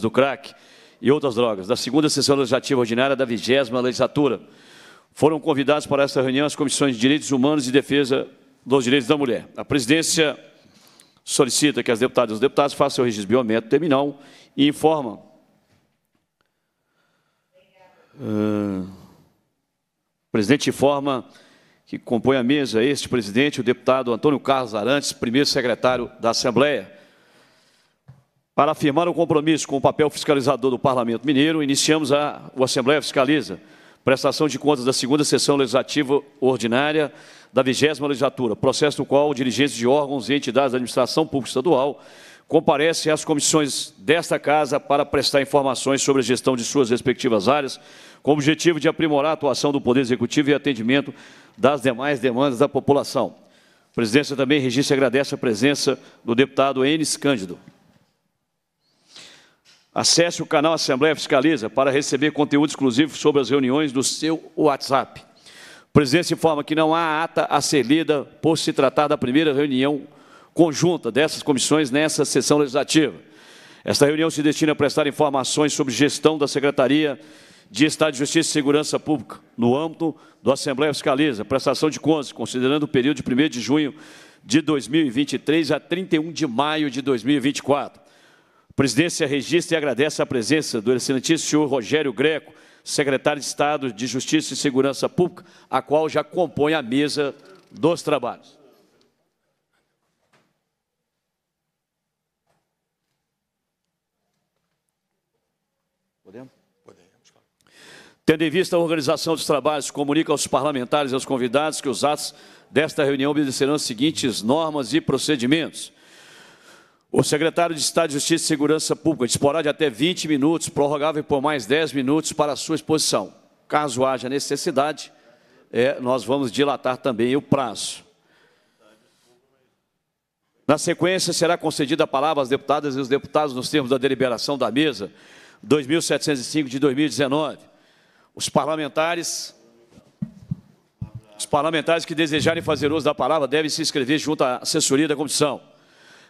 do crack e outras drogas, da segunda sessão legislativa ordinária da vigésima legislatura. Foram convidados para esta reunião as comissões de Direitos Humanos e Defesa dos Direitos da Mulher. A presidência solicita que as deputadas e os deputados façam o registro biométrico terminal e informa. o ah, presidente informa que compõe a mesa este presidente, o deputado Antônio Carlos Arantes, primeiro secretário da Assembleia. Para afirmar o compromisso com o papel fiscalizador do Parlamento Mineiro, iniciamos a, o Assembleia Fiscaliza, prestação de contas da segunda sessão legislativa ordinária da vigésima legislatura, processo no qual dirigentes de órgãos e entidades da administração pública estadual comparecem às comissões desta Casa para prestar informações sobre a gestão de suas respectivas áreas, com o objetivo de aprimorar a atuação do Poder Executivo e atendimento das demais demandas da população. A presidência também registra e agradece a presença do deputado Enes Cândido. Acesse o canal Assembleia Fiscaliza para receber conteúdo exclusivo sobre as reuniões do seu WhatsApp. O presidente informa que não há ata a ser lida por se tratar da primeira reunião conjunta dessas comissões nessa sessão legislativa. Esta reunião se destina a prestar informações sobre gestão da Secretaria de Estado de Justiça e Segurança Pública no âmbito do Assembleia Fiscaliza, prestação de contas, considerando o período de 1 de junho de 2023 a 31 de maio de 2024 presidência registra e agradece a presença do excelentíssimo senhor Rogério Greco, secretário de Estado de Justiça e Segurança Pública, a qual já compõe a mesa dos trabalhos. Podemos? Podemos, Tendo em vista a organização dos trabalhos, comunica aos parlamentares e aos convidados que os atos desta reunião obedecerão as seguintes normas e procedimentos. O secretário de Estado de Justiça e Segurança Pública disporá de até 20 minutos, prorrogável por mais 10 minutos para a sua exposição. Caso haja necessidade, é, nós vamos dilatar também o prazo. Na sequência, será concedida a palavra às deputadas e aos deputados nos termos da deliberação da mesa 2705 de 2019. Os parlamentares os parlamentares que desejarem fazer uso da palavra devem se inscrever junto à assessoria da comissão.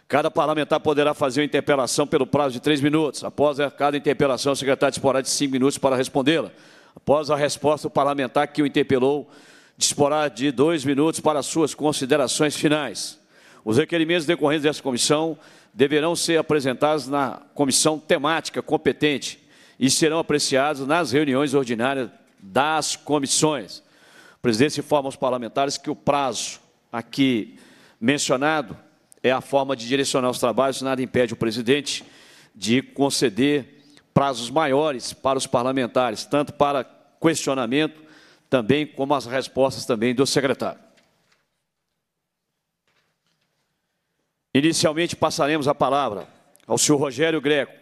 Cada parlamentar poderá fazer uma interpelação pelo prazo de três minutos. Após cada interpelação, o secretário disporá de cinco minutos para respondê-la. Após a resposta, o parlamentar que o interpelou disporá de dois minutos para suas considerações finais. Os requerimentos decorrentes dessa comissão deverão ser apresentados na comissão temática competente e serão apreciados nas reuniões ordinárias das comissões. O presidente informa aos parlamentares que o prazo aqui mencionado é a forma de direcionar os trabalhos, nada impede o presidente de conceder prazos maiores para os parlamentares, tanto para questionamento também como as respostas também do secretário. Inicialmente passaremos a palavra ao senhor Rogério Greco,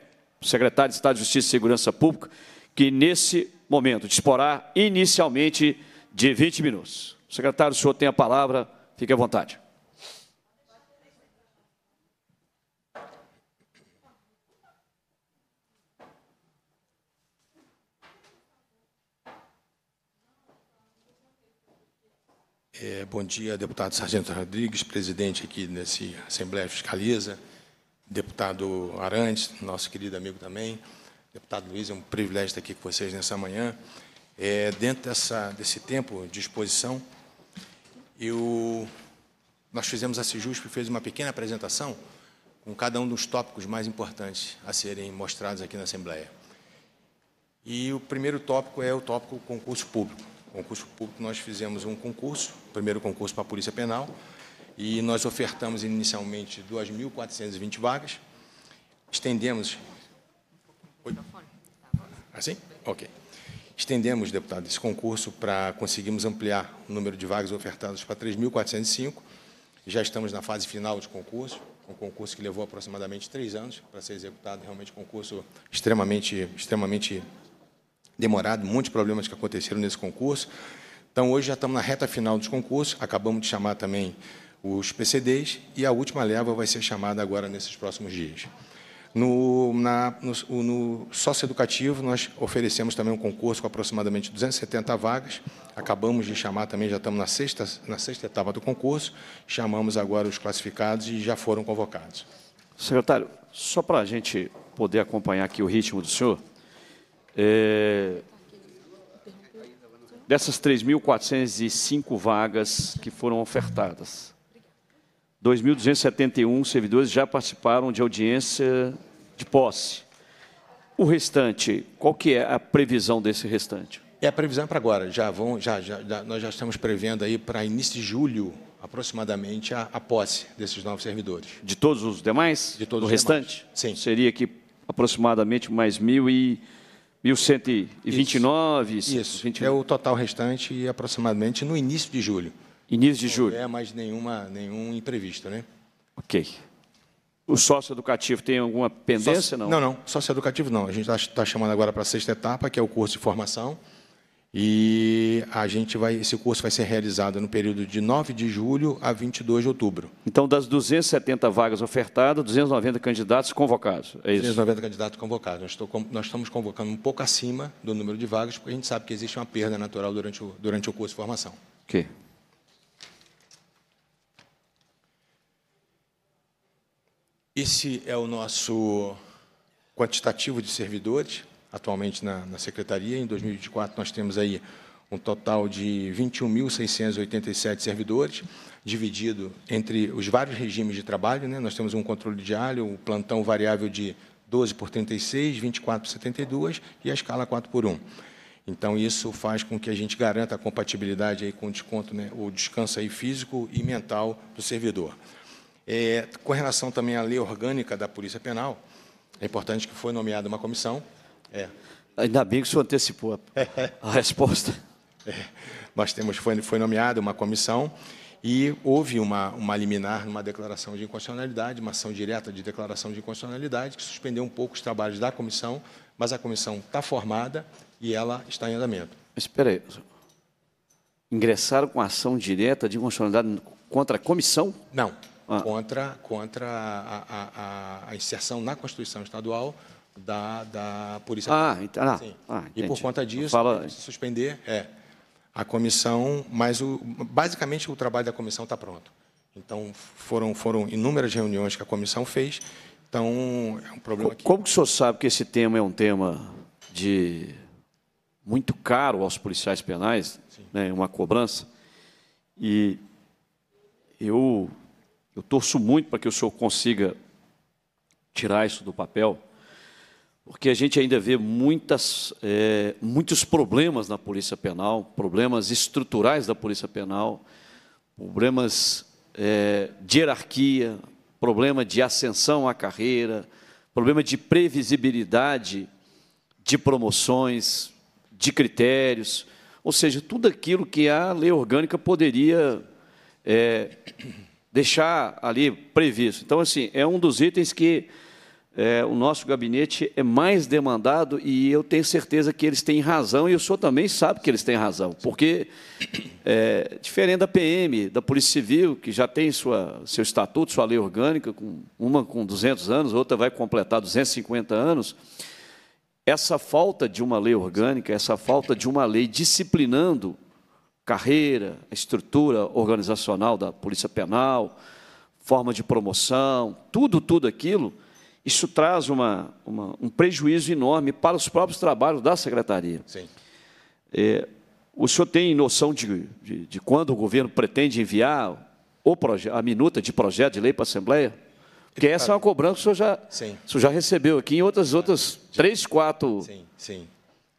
secretário de Estado de Justiça e Segurança Pública, que nesse momento disporá inicialmente de 20 minutos. Secretário, o senhor tem a palavra, fique à vontade. É, bom dia, deputado Sargento Rodrigues, presidente aqui nesse Assembleia Fiscaliza, deputado Arantes, nosso querido amigo também, deputado Luiz, é um privilégio estar aqui com vocês nessa manhã. É, dentro dessa, desse tempo de exposição, eu, nós fizemos a e fez uma pequena apresentação com cada um dos tópicos mais importantes a serem mostrados aqui na Assembleia. E o primeiro tópico é o tópico concurso público concurso público, nós fizemos um concurso, primeiro concurso para a Polícia Penal, e nós ofertamos inicialmente 2.420 vagas, estendemos... Oi? Assim? Ok. Estendemos, deputado, esse concurso para conseguirmos ampliar o número de vagas ofertadas para 3.405, já estamos na fase final de concurso, um concurso que levou aproximadamente três anos para ser executado, realmente concurso extremamente, extremamente demorado, muitos problemas que aconteceram nesse concurso. Então, hoje já estamos na reta final dos concursos, acabamos de chamar também os PCDs, e a última leva vai ser chamada agora nesses próximos dias. No, na, no, no nós oferecemos também um concurso com aproximadamente 270 vagas. Acabamos de chamar também, já estamos na sexta, na sexta etapa do concurso. Chamamos agora os classificados e já foram convocados. Secretário, só para a gente poder acompanhar aqui o ritmo do senhor, é, dessas 3.405 vagas que foram ofertadas, 2.271 servidores já participaram de audiência de posse. O restante, qual que é a previsão desse restante? É a previsão para agora. Já vão, já, já, nós já estamos prevendo aí para início de julho aproximadamente a, a, posse desses novos servidores. De todos os demais? De todos o os restante? Demais. Sim. Seria que aproximadamente mais mil e 1129? Isso. Isso. É o total restante aproximadamente no início de julho. Início de Não julho. Não é mais nenhuma, nenhum imprevisto, né? Ok. O sócio educativo tem alguma pendência? Sócio, não, não. Sócio educativo não. A gente está tá chamando agora para a sexta etapa, que é o curso de formação. E a gente vai, esse curso vai ser realizado no período de 9 de julho a 22 de outubro. Então, das 270 vagas ofertadas, 290 candidatos convocados, é isso? 290 candidatos convocados. Nós, estou, nós estamos convocando um pouco acima do número de vagas, porque a gente sabe que existe uma perda natural durante o, durante o curso de formação. Ok. Esse é o nosso quantitativo de servidores atualmente na, na secretaria. Em 2024, nós temos aí um total de 21.687 servidores, dividido entre os vários regimes de trabalho. Né? Nós temos um controle diário, o plantão variável de 12 por 36, 24 por 72 e a escala 4 por 1. Então, isso faz com que a gente garanta a compatibilidade aí com o desconto, né, o descanso aí físico e mental do servidor. É, com relação também à lei orgânica da Polícia Penal, é importante que foi nomeada uma comissão, é. Ainda bem que o senhor antecipou a, resposta. É. Nós temos, foi, foi nomeada uma comissão e houve uma, uma liminar, uma declaração de inconstitucionalidade, uma ação direta de declaração de inconstitucionalidade, que suspendeu um pouco os trabalhos da comissão, mas a comissão está formada e ela está em andamento. Espera aí. Ingressaram com ação direta de inconstitucionalidade contra a comissão? Não, ah. contra, contra a, a, a inserção na Constituição Estadual da, da Polícia Ah, então. Ah, ah, e por conta disso, fala... suspender é, a comissão, mas o, basicamente o trabalho da comissão está pronto. Então, foram, foram inúmeras reuniões que a comissão fez. Então, é um problema aqui. Como que o senhor sabe que esse tema é um tema de muito caro aos policiais penais, né, uma cobrança? E eu, eu torço muito para que o senhor consiga tirar isso do papel, porque a gente ainda vê muitas, é, muitos problemas na Polícia Penal, problemas estruturais da Polícia Penal, problemas é, de hierarquia, problema de ascensão à carreira, problema de previsibilidade de promoções, de critérios, ou seja, tudo aquilo que a lei orgânica poderia é, deixar ali previsto. Então, assim, é um dos itens que é, o nosso gabinete é mais demandado e eu tenho certeza que eles têm razão e o senhor também sabe que eles têm razão, porque, é, diferente da PM, da Polícia Civil, que já tem sua, seu estatuto, sua lei orgânica, com, uma com 200 anos, outra vai completar 250 anos, essa falta de uma lei orgânica, essa falta de uma lei disciplinando carreira, estrutura organizacional da Polícia Penal, forma de promoção, tudo, tudo aquilo isso traz uma, uma, um prejuízo enorme para os próprios trabalhos da secretaria. Sim. É, o senhor tem noção de, de, de, quando o governo pretende enviar a minuta de projeto de lei para a Assembleia? Porque essa é uma cobrança que o senhor já, sim. o senhor já recebeu aqui em outras, outras três, quatro. Sim, sim.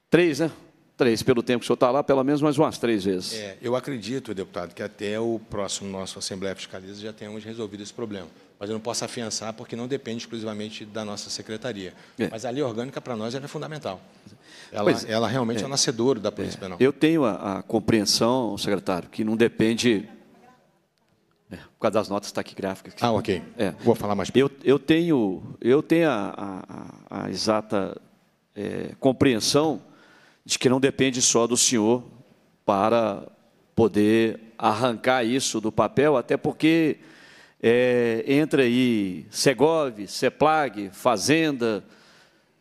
Três, né? Três, pelo tempo que o senhor está lá, pelo menos mais umas três vezes. É, eu acredito, deputado, que até o próximo nosso Assembleia Fiscaliza já tenhamos resolvido esse problema. Mas eu não posso afiançar porque não depende exclusivamente da nossa secretaria. É. Mas a lei orgânica, para nós, é fundamental. Ela, pois, é. ela realmente é, é o nascedouro da é. Polícia é. Penal. Eu tenho a, a, compreensão, secretário, que não depende... É, por causa das notas taquigráficas. ah, ok. É. Vou falar mais. Eu, eu tenho, eu tenho a, a, a exata compreensão de que não depende só do senhor para poder arrancar isso do papel, até porque é, entra aí Segov, Seplag, Fazenda,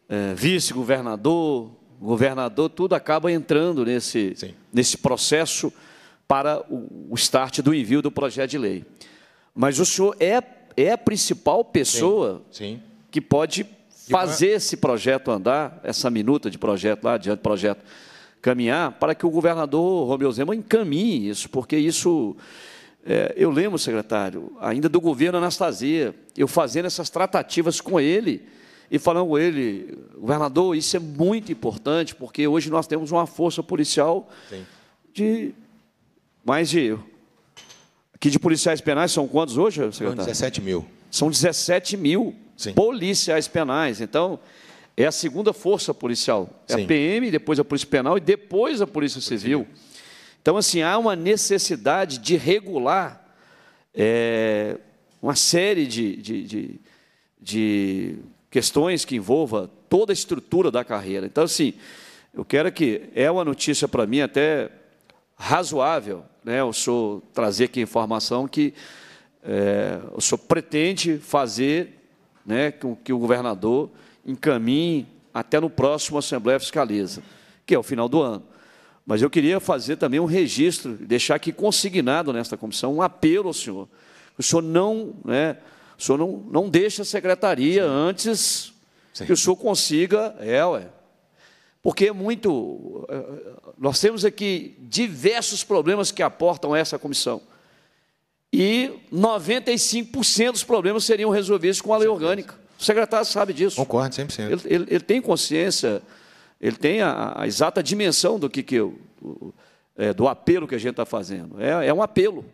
é, vice-governador, governador, tudo acaba entrando nesse, nesse processo para o, o, start do envio do projeto de lei. Mas o senhor é, é a principal pessoa Sim. Sim. que pode fazer esse projeto andar, essa minuta de projeto lá, adiante projeto caminhar, para que o governador Romeu Zema encaminhe isso, porque isso. É, eu lembro, secretário, ainda do governo Anastasia, eu fazendo essas tratativas com ele e falando com ele, governador, isso é muito importante, porque hoje nós temos uma força policial Sim. de mais de. Aqui de policiais penais são quantos hoje, secretário? São 17 mil. São 17 mil. Sim. policiais penais. Então, é a segunda força policial. É Sim. a PM, depois a Polícia Penal e depois a Polícia Civil. Então, assim, há uma necessidade de regular é, uma série de, de, de, de questões que envolva toda a estrutura da carreira. Então, assim, eu quero que... É uma notícia, para mim, até razoável. Né? Eu sou trazer aqui informação que é, o senhor pretende fazer né, que o governador encaminhe até no próximo Assembleia Fiscaliza, que é o final do ano. Mas eu queria fazer também um registro, deixar aqui consignado nesta comissão um apelo ao senhor. O senhor não, né, o senhor não, não deixa a secretaria Sim. antes Sim. que o senhor consiga. É, ué. Porque é muito. Eh, nós temos aqui diversos problemas que aportam a essa comissão. E 95% dos problemas seriam resolvidos com a lei orgânica. O secretário sabe disso. Concordo, 100%. Ele, ele, ele tem consciência, ele tem a, a exata dimensão do que, que eu, do, é, do apelo que a gente está fazendo. É, é um apelo.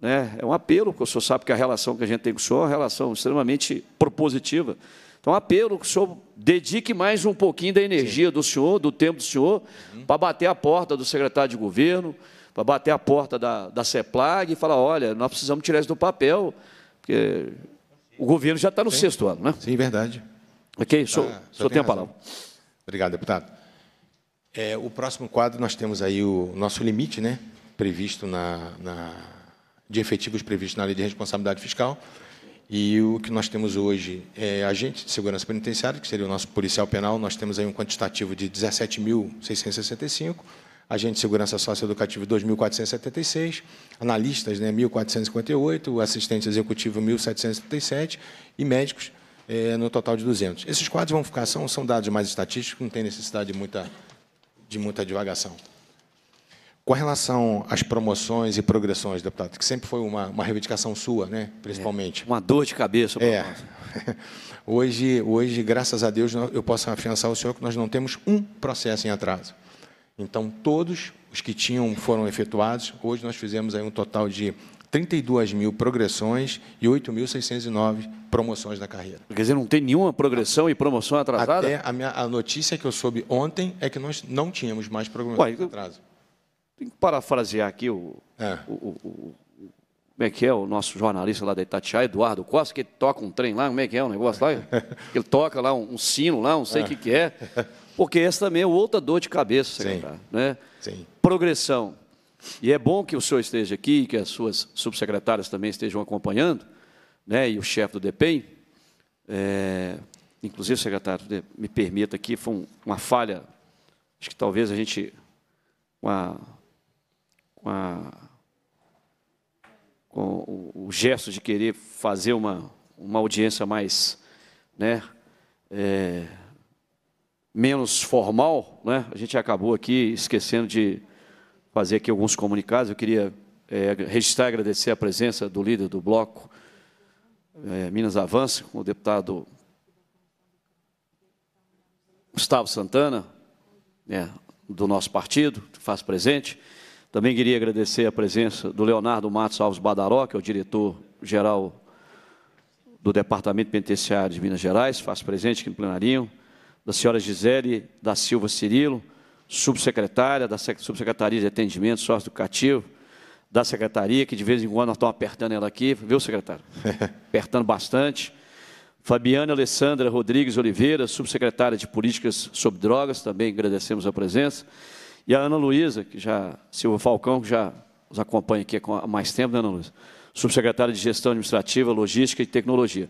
Né? É um apelo, porque o senhor sabe que a relação que a gente tem com o senhor é uma relação extremamente propositiva. Então, apelo que o senhor dedique mais um pouquinho da energia Sim. do senhor, do tempo do senhor, uhum. para bater a porta do secretário de governo, para bater a porta da, da CEPLAG e falar, olha, nós precisamos tirar isso do papel, porque o governo já está no Sim. sexto ano, né? Sim, verdade. Ok, só, tá, só tem, tem a palavra. Obrigado, deputado. É, o próximo quadro, nós temos aí o nosso limite, né? Previsto na, na de efetivos previsto na Lei de Responsabilidade Fiscal. E o que nós temos hoje é agente de segurança penitenciária, que seria o nosso policial penal, nós temos aí um quantitativo de 17.665, agente de segurança socioeducativa 2.476, analistas né, 1.458, assistente executivo 1.737 e médicos é, no total de 200. Esses quadros vão ficar, são, são dados mais estatísticos, não tem necessidade de muita, de muita divagação. Com relação às promoções e progressões, deputado, que sempre foi uma, uma reivindicação sua, né, principalmente. É, uma dor de cabeça. É. Hoje, hoje, graças a Deus, eu posso afiançar ao senhor que nós não temos um processo em atraso. Então, todos os que tinham foram efetuados. Hoje nós fizemos aí um total de 32 mil progressões e 8.609 promoções na carreira. Quer dizer, não tem nenhuma progressão e promoção atrasada? Até a, minha, a notícia que eu soube ontem é que nós não tínhamos mais progressões atraso. Tem que parafrasear aqui o, é. o, o, o, Como é que é o nosso jornalista lá da Itatiaia, Eduardo Costa, que toca um trem lá, como é que é o negócio lá? ele toca lá um, um sino lá, não sei o é. que, que é. Porque essa também é outra dor de cabeça, secretário. Sim. Né? Sim. Progressão. E é bom que o senhor esteja aqui, que as suas subsecretárias também estejam acompanhando, né? e o chefe do DEPEN. É... Inclusive, secretário, me permita aqui, foi uma falha, acho que talvez a gente. Uma, uma, com o, o, gesto de querer fazer uma, uma audiência mais. Né, é, menos formal, né? a gente acabou aqui esquecendo de fazer aqui alguns comunicados. Eu queria é, registrar e agradecer a presença do líder do bloco é, Minas Avança, o deputado Gustavo Santana, né, do nosso partido, que faz presente. Também queria agradecer a presença do Leonardo Matos Alves Badaró, que é o diretor-geral do Departamento Penitenciário de Minas Gerais, faz presente aqui no plenarinho da senhora Gisele da Silva Cirilo, subsecretária da Subsecretaria de Atendimento Sócio Educativo, da Secretaria, que de vez em quando nós estamos apertando ela aqui, viu, secretário? apertando bastante. Fabiana Alessandra Rodrigues Oliveira, subsecretária de Políticas sobre Drogas, também agradecemos a presença. E a Ana Luísa, que já, Silva Falcão, que já nos acompanha aqui há mais tempo, né, Ana Luísa? Subsecretária de Gestão Administrativa, Logística e Tecnologia.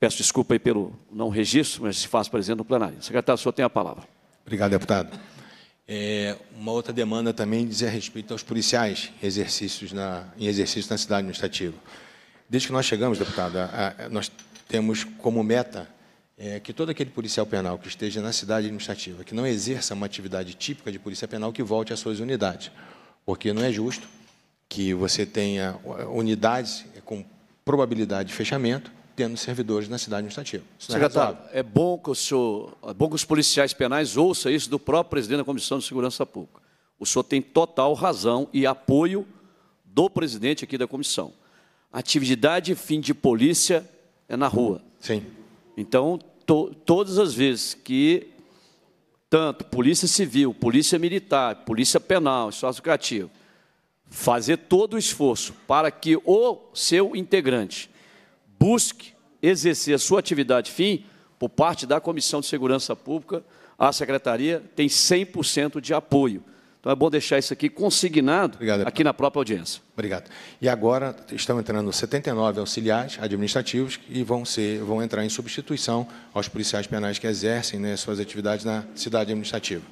Peço desculpa aí pelo não registro, mas se faz presente no plenário. Secretário, o senhor tem a palavra. Obrigado, deputado. É, uma outra demanda também diz a respeito aos policiais exercícios na, em exercício na cidade administrativa. Desde que nós chegamos, deputado, a, a, nós temos como meta é, que todo aquele policial penal que esteja na cidade administrativa, que não exerça uma atividade típica de polícia penal, que volte às suas unidades. Porque não é justo que você tenha unidades com probabilidade de fechamento tendo servidores na cidade administrativa. Isso é Secretário, é, é, bom que o senhor, é bom que os policiais penais ouçam isso do próprio presidente da Comissão de Segurança Pública. O senhor tem total razão e apoio do presidente aqui da comissão. Atividade fim de polícia é na rua. Sim. Então, to, todas as vezes que tanto polícia civil, polícia militar, polícia penal, espaço criativo, fazer todo o esforço para que o seu integrante busque exercer a sua atividade fim por parte da Comissão de Segurança Pública, a Secretaria tem 100% de apoio. Então é bom deixar isso aqui consignado Obrigado, aqui na própria audiência. Obrigado. E agora estão entrando 79 auxiliares administrativos e vão, ser, vão entrar em substituição aos policiais penais que exercem né, suas atividades na cidade administrativa.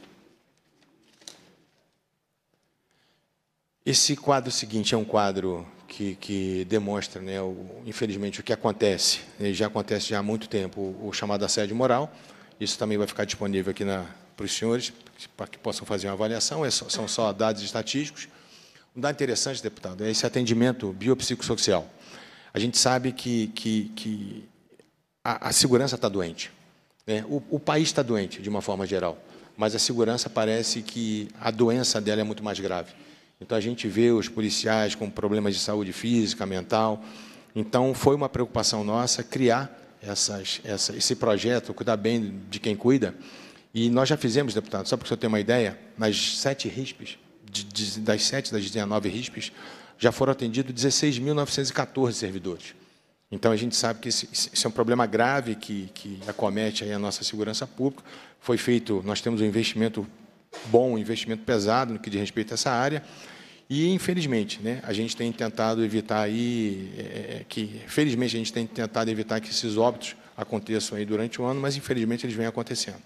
Esse quadro seguinte é um quadro que, que demonstra, né, o, infelizmente, o que acontece, já acontece já há muito tempo, o, o, chamado assédio moral. Isso também vai ficar disponível aqui para os senhores, para que possam fazer uma avaliação, é só, são só dados estatísticos. Um dado interessante, deputado, é esse atendimento biopsicossocial. A gente sabe que, que, que a, a, segurança está doente. Né? O, o país está doente, de uma forma geral, mas a segurança parece que a doença dela é muito mais grave. Então a gente vê os policiais com problemas de saúde física, mental. Então foi uma preocupação nossa criar essas, essa, esse projeto, cuidar bem de quem cuida. E nós já fizemos, deputado, só para você ter uma ideia, nas sete RISPs, de, de, das sete das 19 RISPs, já foram atendidos 16.914 servidores. Então, a gente sabe que esse, é um problema grave que, que acomete a nossa segurança pública. Foi feito, nós temos um investimento bom, um investimento pesado no que diz respeito a essa área. E, infelizmente, né, a gente tem tentado evitar aí, é, é, é, que, felizmente, a gente tem tentado evitar que esses óbitos aconteçam aí durante o ano, mas, infelizmente, eles vêm acontecendo.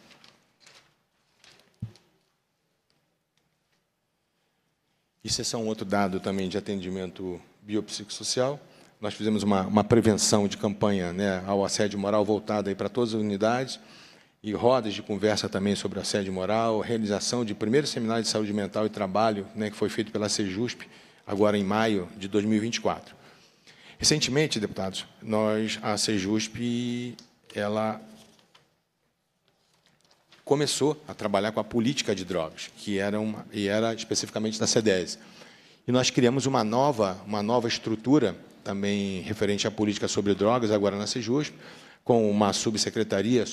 Isso é um outro dado também de atendimento biopsicossocial. Nós fizemos uma, uma prevenção de campanha né, ao assédio moral voltada para todas as unidades e rodas de conversa também sobre assédio moral, realização de primeiro seminário de saúde mental e trabalho, né, que foi feito pela Sejusp, agora em maio de 2024. Recentemente, deputados, nós, a Sejusp, ela começou a trabalhar com a política de drogas, que era, uma, e era especificamente da CEDES. E nós criamos uma nova, uma nova estrutura, também referente à política sobre drogas, agora na Sejusp, com uma subsecretaria,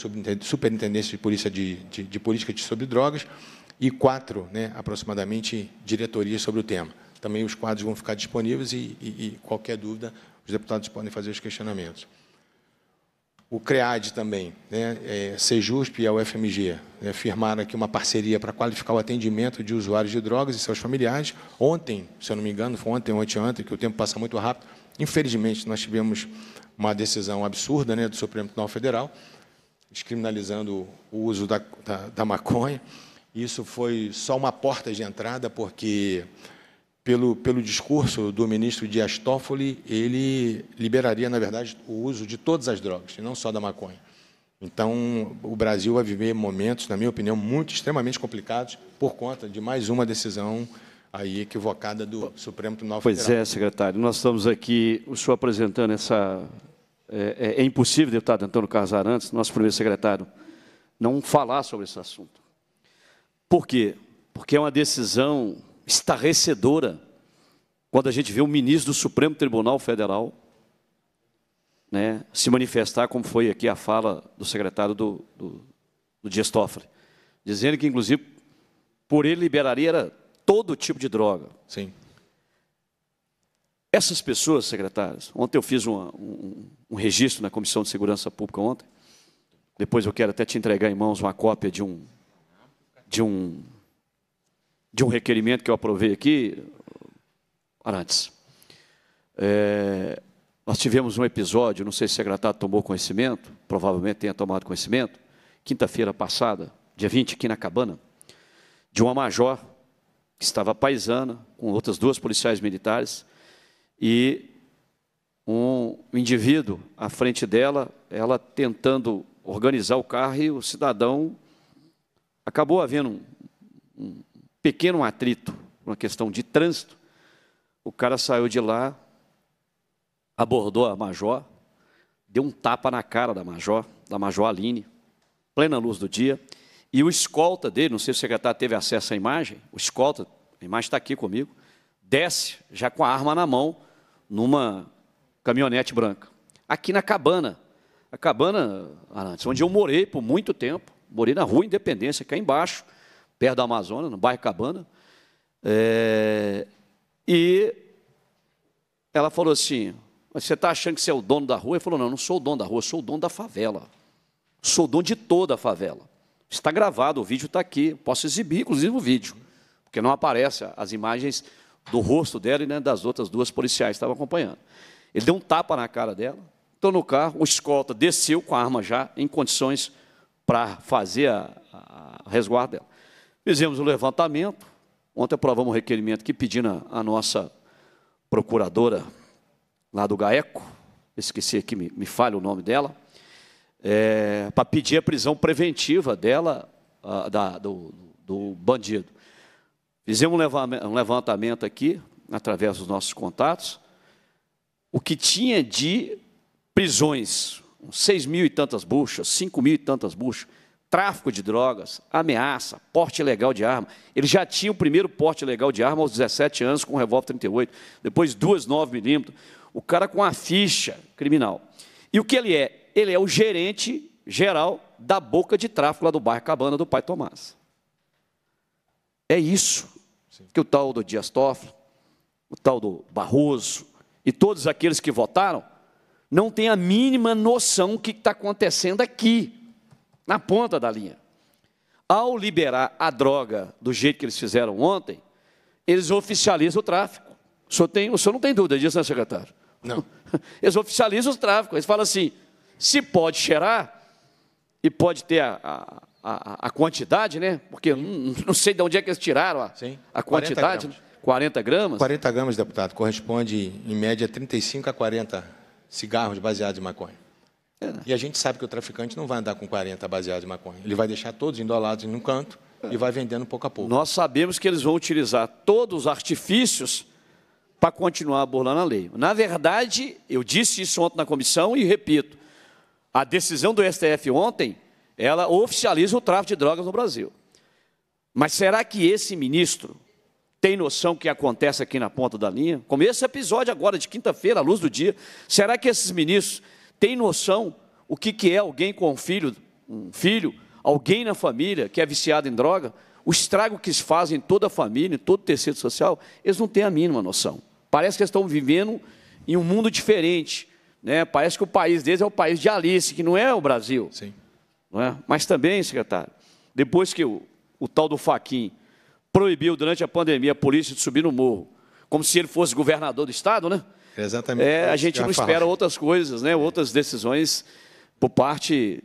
superintendência de polícia de, de, de política de, sobre drogas e quatro, né, aproximadamente, diretorias sobre o tema. Também os quadros vão ficar disponíveis e, e, e qualquer dúvida, os deputados podem fazer os questionamentos. O CREAD também, né, é, e a UFMG, né, firmaram aqui uma parceria para qualificar o atendimento de usuários de drogas e seus familiares. Ontem, se eu não me engano, foi ontem ou anteontem, que o tempo passa muito rápido, infelizmente, nós tivemos uma decisão absurda né, do Supremo Tribunal Federal, descriminalizando o uso da, da, da maconha. Isso foi só uma porta de entrada, porque, pelo, pelo discurso do ministro Dias Toffoli, ele liberaria, na verdade, o uso de todas as drogas, e não só da maconha. Então, o Brasil vai viver momentos, na minha opinião, muito extremamente complicados por conta de mais uma decisão aí equivocada do Supremo Tribunal pois Federal. Pois é, secretário, nós estamos aqui, o senhor apresentando essa... É, é, é impossível, deputado Antônio Carlos Arantes, nosso primeiro secretário, não falar sobre esse assunto. Por quê? Porque é uma decisão estarrecedora quando a gente vê o ministro do Supremo Tribunal Federal né, se manifestar, como foi aqui a fala do secretário do, do, do Dias Toffoli, dizendo que, inclusive, por ele liberaria todo tipo de droga. Sim. Essas pessoas, secretários, ontem eu fiz um, um registro na Comissão de Segurança Pública ontem. Depois eu quero até te entregar em mãos uma cópia de um de um de um requerimento que eu aprovei aqui, Arantes. É, nós tivemos um episódio, não sei se o secretário tomou conhecimento, provavelmente tenha tomado conhecimento, quinta-feira passada, dia 20, aqui na Cabana, de uma major que estava paisana, com outras duas policiais militares, e um indivíduo à frente dela, ela tentando organizar o carro e o cidadão acabou havendo um, um pequeno atrito, uma questão de trânsito. O cara saiu de lá, abordou a major, deu um tapa na cara da major, da major Aline, plena luz do dia, e o escolta dele, não sei se o secretário teve acesso à imagem, o escolta, a imagem está aqui comigo, desce já com a arma na mão numa caminhonete branca. Aqui na cabana, a cabana, Arantes, onde eu morei por muito tempo, morei na rua Independência, é embaixo, perto da Amazônia, no bairro Cabana, é... e ela falou assim, você está achando que você é o dono da rua? Ele falou, não, eu não sou o dono da rua, eu sou o dono da favela. Sou o dono de toda a favela. Está gravado, o vídeo está aqui. Posso exibir, inclusive, o vídeo, porque não aparece as imagens do rosto dela e né, das outras duas policiais que estavam acompanhando. Ele deu um tapa na cara dela, entrou no carro, o escolta desceu com a arma já em condições para fazer a, a, dela. Fizemos o um levantamento. Ontem aprovamos um requerimento que pedindo a, a, nossa procuradora lá do GAECO, esqueci aqui, me, me falha o nome dela, é, para pedir a prisão preventiva dela, a, da, do, do, bandido. Fizemos um levantamento aqui, através dos nossos contatos, o que tinha de prisões, seis mil e tantas buchas, cinco mil e tantas buchas, tráfico de drogas, ameaça, porte ilegal de arma. Ele já tinha o primeiro porte ilegal de arma aos 17 anos com um revólver 38, depois duas 9 milímetros. O cara com a ficha criminal. E o que ele é? Ele é o gerente geral da boca de tráfego lá do bairro Cabana do Pai Tomás. É isso que o tal do Dias Toffoli, o tal do Barroso e todos aqueles que votaram não têm a mínima noção do que está acontecendo aqui, na ponta da linha. Ao liberar a droga do jeito que eles fizeram ontem, eles oficializam o tráfico. O senhor, tem, o senhor não tem dúvida disso, né, secretário? Não. Eles oficializam o tráfico. Eles falam assim: se pode cheirar, e pode ter a, a, a, a quantidade, né? Porque não, não, sei de onde é que eles tiraram a, Sim, a quantidade. 40 gramas. 40 gramas? 40 gramas, deputado, corresponde em média 35 a 40 cigarros baseados em maconha. É, E a gente sabe que o traficante não vai andar com 40 baseados em maconha. Ele vai deixar todos indolados em um canto é. e vai vendendo pouco a pouco. Nós sabemos que eles vão utilizar todos os artifícios para continuar burlando a lei. Na verdade, eu disse isso ontem na comissão e repito, a decisão do STF ontem, ela oficializa o tráfico de drogas no Brasil. Mas será que esse ministro tem noção do que acontece aqui na ponta da linha? Como esse episódio agora de quinta-feira, à luz do dia, será que esses ministros têm noção o que, que é alguém com um filho, um filho, alguém na família que é viciado em droga? O estrago que se faz em toda a família, em todo o tecido social, eles não têm a mínima noção. Parece que eles estão vivendo em um mundo diferente, né? Parece que o país deles é o país de Alice, que não é o Brasil. Sim. Não é? Mas também, secretário, depois que o, o tal do Faquim proibiu durante a pandemia a polícia de subir no morro, como se ele fosse governador do estado, né? Exatamente. É, a é gente não espera falar. outras coisas, né? Outras decisões por parte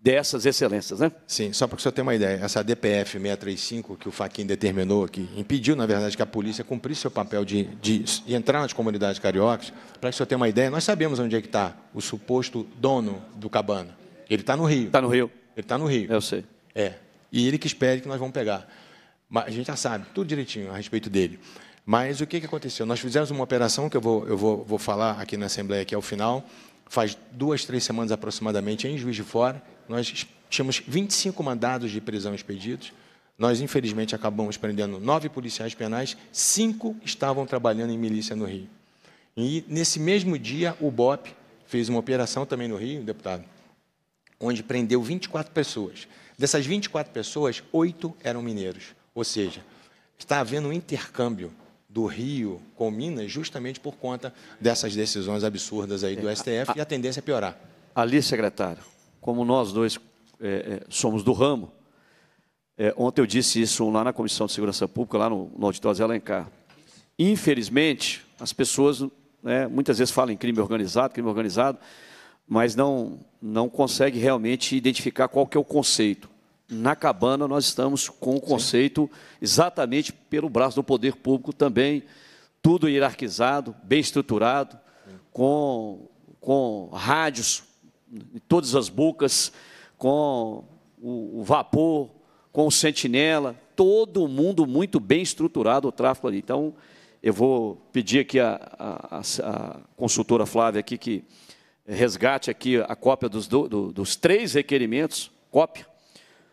dessas excelências, né? Sim, só para que o senhor tenha uma ideia, essa DPF 635 que o Faquin determinou, que impediu, na verdade, que a polícia cumprisse seu papel de, de, de entrar nas comunidades cariocas, para que o senhor tenha uma ideia, nós sabemos onde é que está o suposto dono do cabana. Ele está no Rio. Está no Rio. Ele está no Rio. Eu sei. É. E ele que espere que nós vamos pegar. Mas a gente já sabe, tudo direitinho a respeito dele. Mas o que, que aconteceu? Nós fizemos uma operação que eu vou, eu vou, vou falar aqui na Assembleia, que é o final, faz duas, três semanas aproximadamente, em Juiz de Fora, nós tínhamos 25 mandados de prisão expedidos. Nós, infelizmente, acabamos prendendo nove policiais penais, cinco estavam trabalhando em milícia no Rio. E, nesse mesmo dia, o BOP fez uma operação também no Rio, deputado, onde prendeu 24 pessoas. Dessas 24 pessoas, oito eram mineiros. Ou seja, está havendo um intercâmbio do Rio com Minas justamente por conta dessas decisões absurdas aí do é, STF e a tendência é piorar. Ali, secretário, como nós dois é, é, somos do ramo, é, ontem eu disse isso lá na Comissão de Segurança Pública, lá no, no Auditório Zé Alencar. Infelizmente, as pessoas né, muitas vezes falam em crime organizado, crime organizado, mas não, não consegue realmente identificar qual que é o conceito. Na cabana, nós estamos com o conceito exatamente pelo braço do poder público também, tudo hierarquizado, bem estruturado, com, com rádios em todas as bocas, com o, vapor, com o sentinela, todo mundo muito bem estruturado o tráfego ali. Então, eu vou pedir aqui a, a, a consultora Flávia aqui que resgate aqui a cópia dos, do, dos três requerimentos, cópia,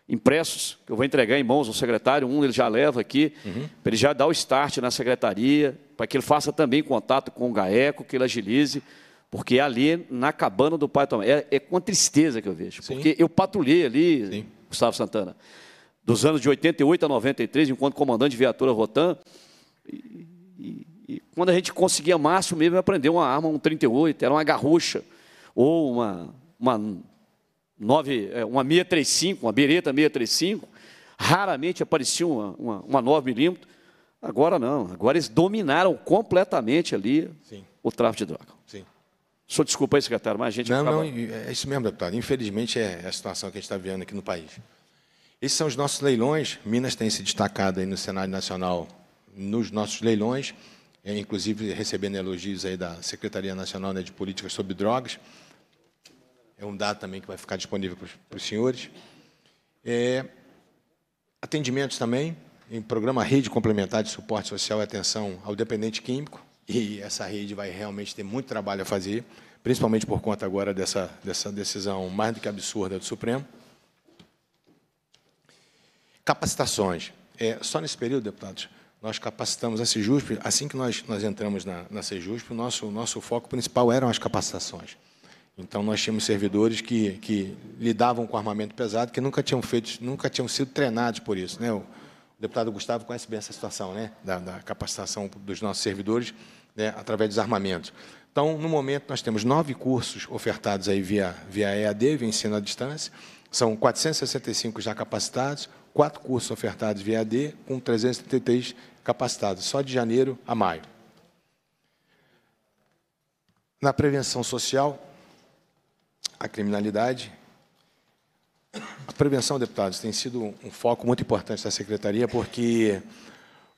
impressos, que eu vou entregar em mãos ao secretário, um ele já leva aqui, uhum. para ele já dar o start na secretaria, para que ele faça também contato com o GAECO, que ele agilize, porque ali na cabana do pai também. É, é com tristeza que eu vejo. Sim. Porque eu patrulhei ali, Sim. Gustavo Santana, dos anos de 88 a 93, enquanto comandante de viatura Rotan. E, e, e quando a gente conseguia Márcio mesmo aprender uma arma, um 38, era uma garrucha, ou uma, uma, nove é, uma 635, uma bereta 635. Raramente aparecia uma, uma, uma 9mm. Agora não, agora eles dominaram completamente ali Sim. o tráfico de droga. Só desculpa aí, secretário, mas a gente. Não, acaba... não, é isso mesmo, deputado. Infelizmente é a situação que a gente está vivendo aqui no país. Esses são os nossos leilões. Minas tem se destacado aí no cenário nacional nos nossos leilões, é, inclusive recebendo elogios aí da Secretaria Nacional né, de Políticas sobre Drogas. É um dado também que vai ficar disponível para os, senhores. É, atendimentos também, em programa Rede Complementar de Suporte Social e Atenção ao Dependente Químico, e essa rede vai realmente ter muito trabalho a fazer, principalmente por conta agora dessa, dessa decisão mais do que absurda do Supremo. Capacitações. É, só nesse período, deputados, nós capacitamos a Sejusp, assim que nós, nós entramos na, na Sejusp, o nosso, nosso foco principal eram as capacitações. Então, nós tínhamos servidores que, que lidavam com armamento pesado, que nunca tinham, feito, nunca tinham sido treinados por isso. Né? O, o deputado Gustavo conhece bem essa situação, né? Da, da capacitação dos nossos servidores né? através dos armamentos. Então, no momento, nós temos nove cursos ofertados aí via, via EAD, via ensino à distância. São 465 já capacitados, quatro cursos ofertados via EAD, com 333 capacitados, só de janeiro a maio. Na prevenção social, a criminalidade, a prevenção, deputados, tem sido um foco muito importante da Secretaria, porque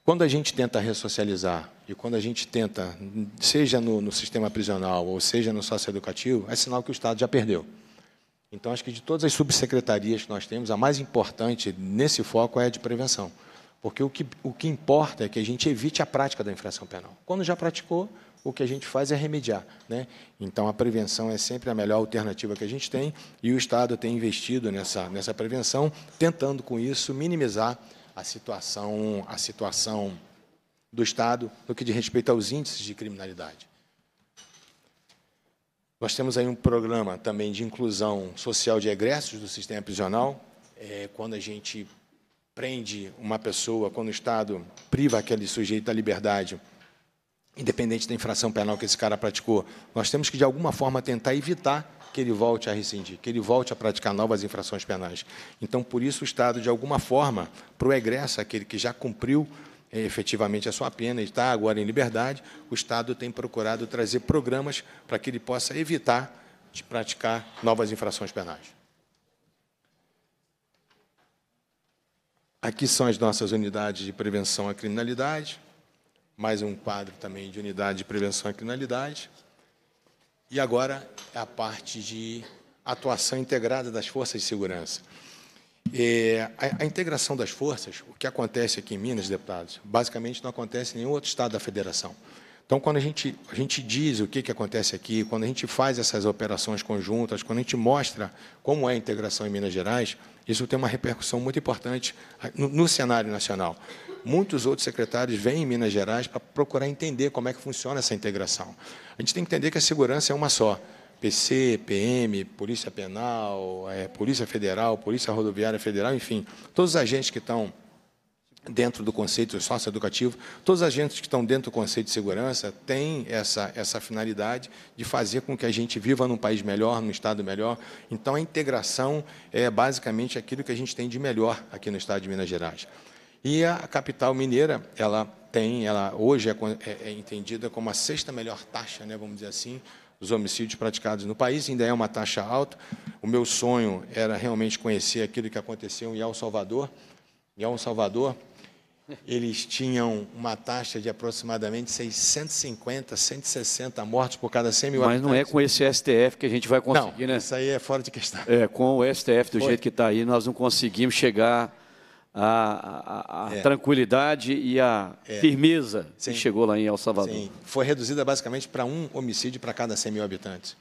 quando a gente tenta ressocializar e quando a gente tenta, seja no, no sistema prisional ou seja no socioeducativo, é sinal que o Estado já perdeu. Então, acho que de todas as subsecretarias que nós temos, a mais importante nesse foco é a de prevenção. Porque o que, o que importa é que a gente evite a prática da infração penal. Quando já praticou, o que a gente faz é remediar. Né? Então, a prevenção é sempre a melhor alternativa que a gente tem, e o Estado tem investido nessa, nessa prevenção, tentando, com isso, minimizar a situação, a situação do Estado no que diz respeito aos índices de criminalidade. Nós temos aí um programa também de inclusão social de egressos do sistema prisional. É, quando a gente prende uma pessoa, quando o Estado priva aquele sujeito da liberdade, independente da infração penal que esse cara praticou, nós temos que, de alguma forma, tentar evitar que ele volte a rescindir, que ele volte a praticar novas infrações penais. Então, por isso, o Estado, de alguma forma, para o egresso, aquele que já cumpriu eh, efetivamente a sua pena e está agora em liberdade, o Estado tem procurado trazer programas para que ele possa evitar de praticar novas infrações penais. Aqui são as nossas unidades de prevenção à criminalidade mais um quadro também de unidade de prevenção à criminalidade. E agora é a parte de atuação integrada das forças de segurança. É, a, a, integração das forças, o que acontece aqui em Minas, deputados, basicamente não acontece em nenhum outro estado da federação. Então, quando a gente, a gente diz o que, que acontece aqui, quando a gente faz essas operações conjuntas, quando a gente mostra como é a integração em Minas Gerais, isso tem uma repercussão muito importante no, no cenário nacional. Muitos outros secretários vêm em Minas Gerais para procurar entender como é que funciona essa integração. A gente tem que entender que a segurança é uma só. PC, PM, Polícia Penal, é, Polícia Federal, Polícia Rodoviária Federal, enfim, todos os agentes que estão dentro do conceito socioeducativo, todos os agentes que estão dentro do conceito de segurança têm essa, essa finalidade de fazer com que a gente viva num país melhor, num Estado melhor. Então, a integração é basicamente aquilo que a gente tem de melhor aqui no Estado de Minas Gerais. E a capital mineira, ela tem, ela hoje é, é, é entendida como a sexta melhor taxa, né, vamos dizer assim, dos homicídios praticados no país, ainda é uma taxa alta. O meu sonho era realmente conhecer aquilo que aconteceu em El Salvador. Em El Salvador, eles tinham uma taxa de aproximadamente 650, 160 mortes por cada 100 mil Mas habitantes. não é com esse STF que a gente vai conseguir, não, né? Isso aí é fora de questão. É, com o STF do Foi. jeito que está aí, nós não conseguimos chegar a, a, é. tranquilidade e a é. firmeza Sim. que chegou lá em El Salvador. Sim. Foi reduzida basicamente para um homicídio para cada 100 mil habitantes.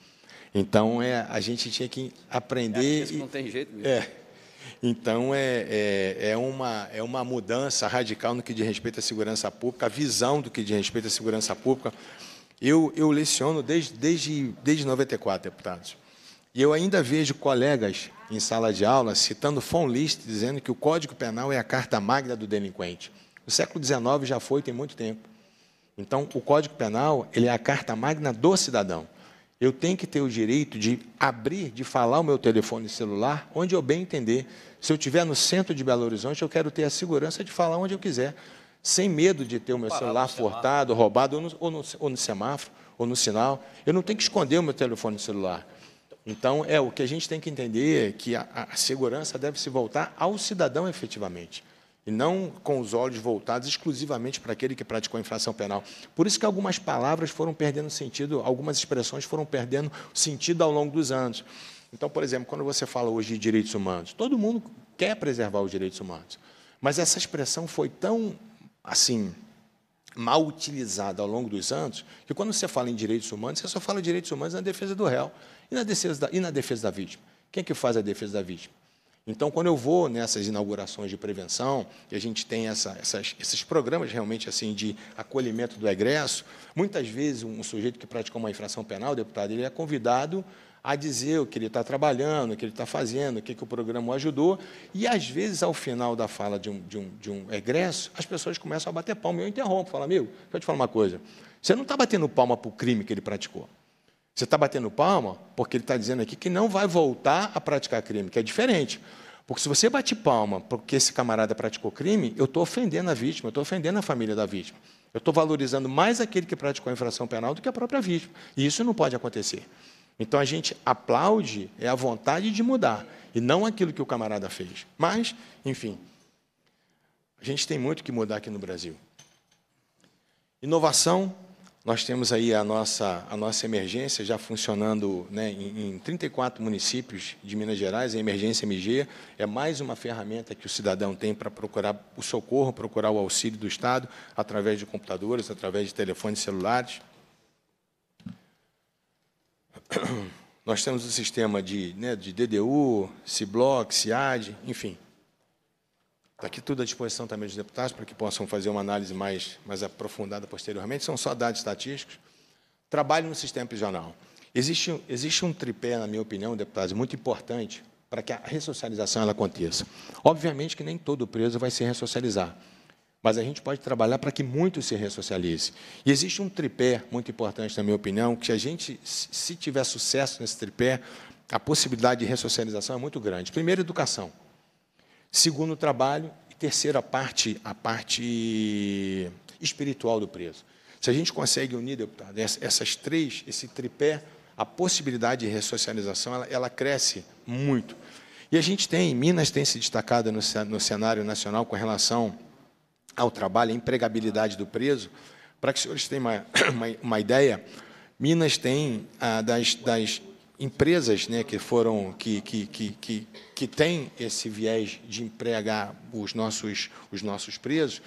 Então, é, a gente tinha que aprender... É, isso não tem jeito mesmo. É. Então, é, é, é, uma, é uma mudança radical no que diz respeito à segurança pública, a visão do que diz respeito à segurança pública. Eu, eu leciono desde, desde, desde 94, deputados. E eu ainda vejo colegas em sala de aula citando von List, dizendo que o Código Penal é a carta magna do delinquente. O século XIX já foi, tem muito tempo. Então, o Código Penal ele é a carta magna do cidadão. Eu tenho que ter o direito de abrir, de falar o meu telefone celular onde eu bem entender. Se eu estiver no centro de Belo Horizonte, eu quero ter a segurança de falar onde eu quiser, sem medo de ter o meu celular furtado, roubado, ou no, ou, no, ou no semáforo, ou no sinal. Eu não tenho que esconder o meu telefone celular. Então, é o que a gente tem que entender é que a, a segurança deve se voltar ao cidadão efetivamente e não com os olhos voltados exclusivamente para aquele que praticou a infração penal. Por isso que algumas palavras foram perdendo sentido, algumas expressões foram perdendo sentido ao longo dos anos. Então, por exemplo, quando você fala hoje de direitos humanos, todo mundo quer preservar os direitos humanos, mas essa expressão foi tão assim mal utilizada ao longo dos anos, que quando você fala em direitos humanos, você só fala em direitos humanos na defesa do réu e na defesa da, e na defesa da vítima. Quem é que faz a defesa da vítima? Então, quando eu vou nessas inaugurações de prevenção, e a gente tem essa, essas, esses programas realmente assim de acolhimento do egresso, muitas vezes um, um sujeito que praticou uma infração penal, deputado, ele é convidado a dizer o que ele está trabalhando, o que ele está fazendo, o que, que o programa ajudou. E, às vezes, ao final da fala de um, de um, de um egresso, as pessoas começam a bater palma. E eu interrompo, falo, amigo, deixa eu te falar uma coisa. Você não está batendo palma para o crime que ele praticou. Você está batendo palma porque ele está dizendo aqui que não vai voltar a praticar crime, que é diferente. Porque se você bate palma porque esse camarada praticou crime, eu estou ofendendo a vítima, eu estou ofendendo a família da vítima. Eu estou valorizando mais aquele que praticou a infração penal do que a própria vítima. E isso não pode acontecer. Então a gente aplaude é a vontade de mudar e não aquilo que o camarada fez. Mas, enfim, a gente tem muito que mudar aqui no Brasil. Inovação, nós temos aí a nossa, a nossa emergência já funcionando né, em, em 34 municípios de Minas Gerais, a emergência MG é mais uma ferramenta que o cidadão tem para procurar o socorro, procurar o auxílio do Estado através de computadores, através de telefones celulares. nós temos o um sistema de, né, de DDU, CIBLOC, CIAD, enfim. Está aqui tudo à disposição também dos deputados para que possam fazer uma análise mais, mais aprofundada posteriormente. São só dados estatísticos. Trabalho no sistema prisional. Existe, existe um tripé, na minha opinião, deputados, muito importante para que a ressocialização ela aconteça. Obviamente que nem todo preso vai se ressocializar. Mas a gente pode trabalhar para que muitos se ressocialize E existe um tripé muito importante, na minha opinião, que a gente, se tiver sucesso nesse tripé, a possibilidade de ressocialização é muito grande. Primeiro, educação. Segundo, trabalho. E terceiro, a parte, a parte espiritual do preso. Se a gente consegue unir, deputado, essas três, esse tripé, a possibilidade de ressocialização, ela, ela cresce muito. E a gente tem, Minas tem se destacado no, no cenário nacional com relação ao trabalho, a empregabilidade do preso. Para que os senhores tenham uma, uma, uma ideia, Minas tem ah, das, das empresas né, que foram que, que, que, que, que tem esse viés de empregar os nossos, os nossos presos.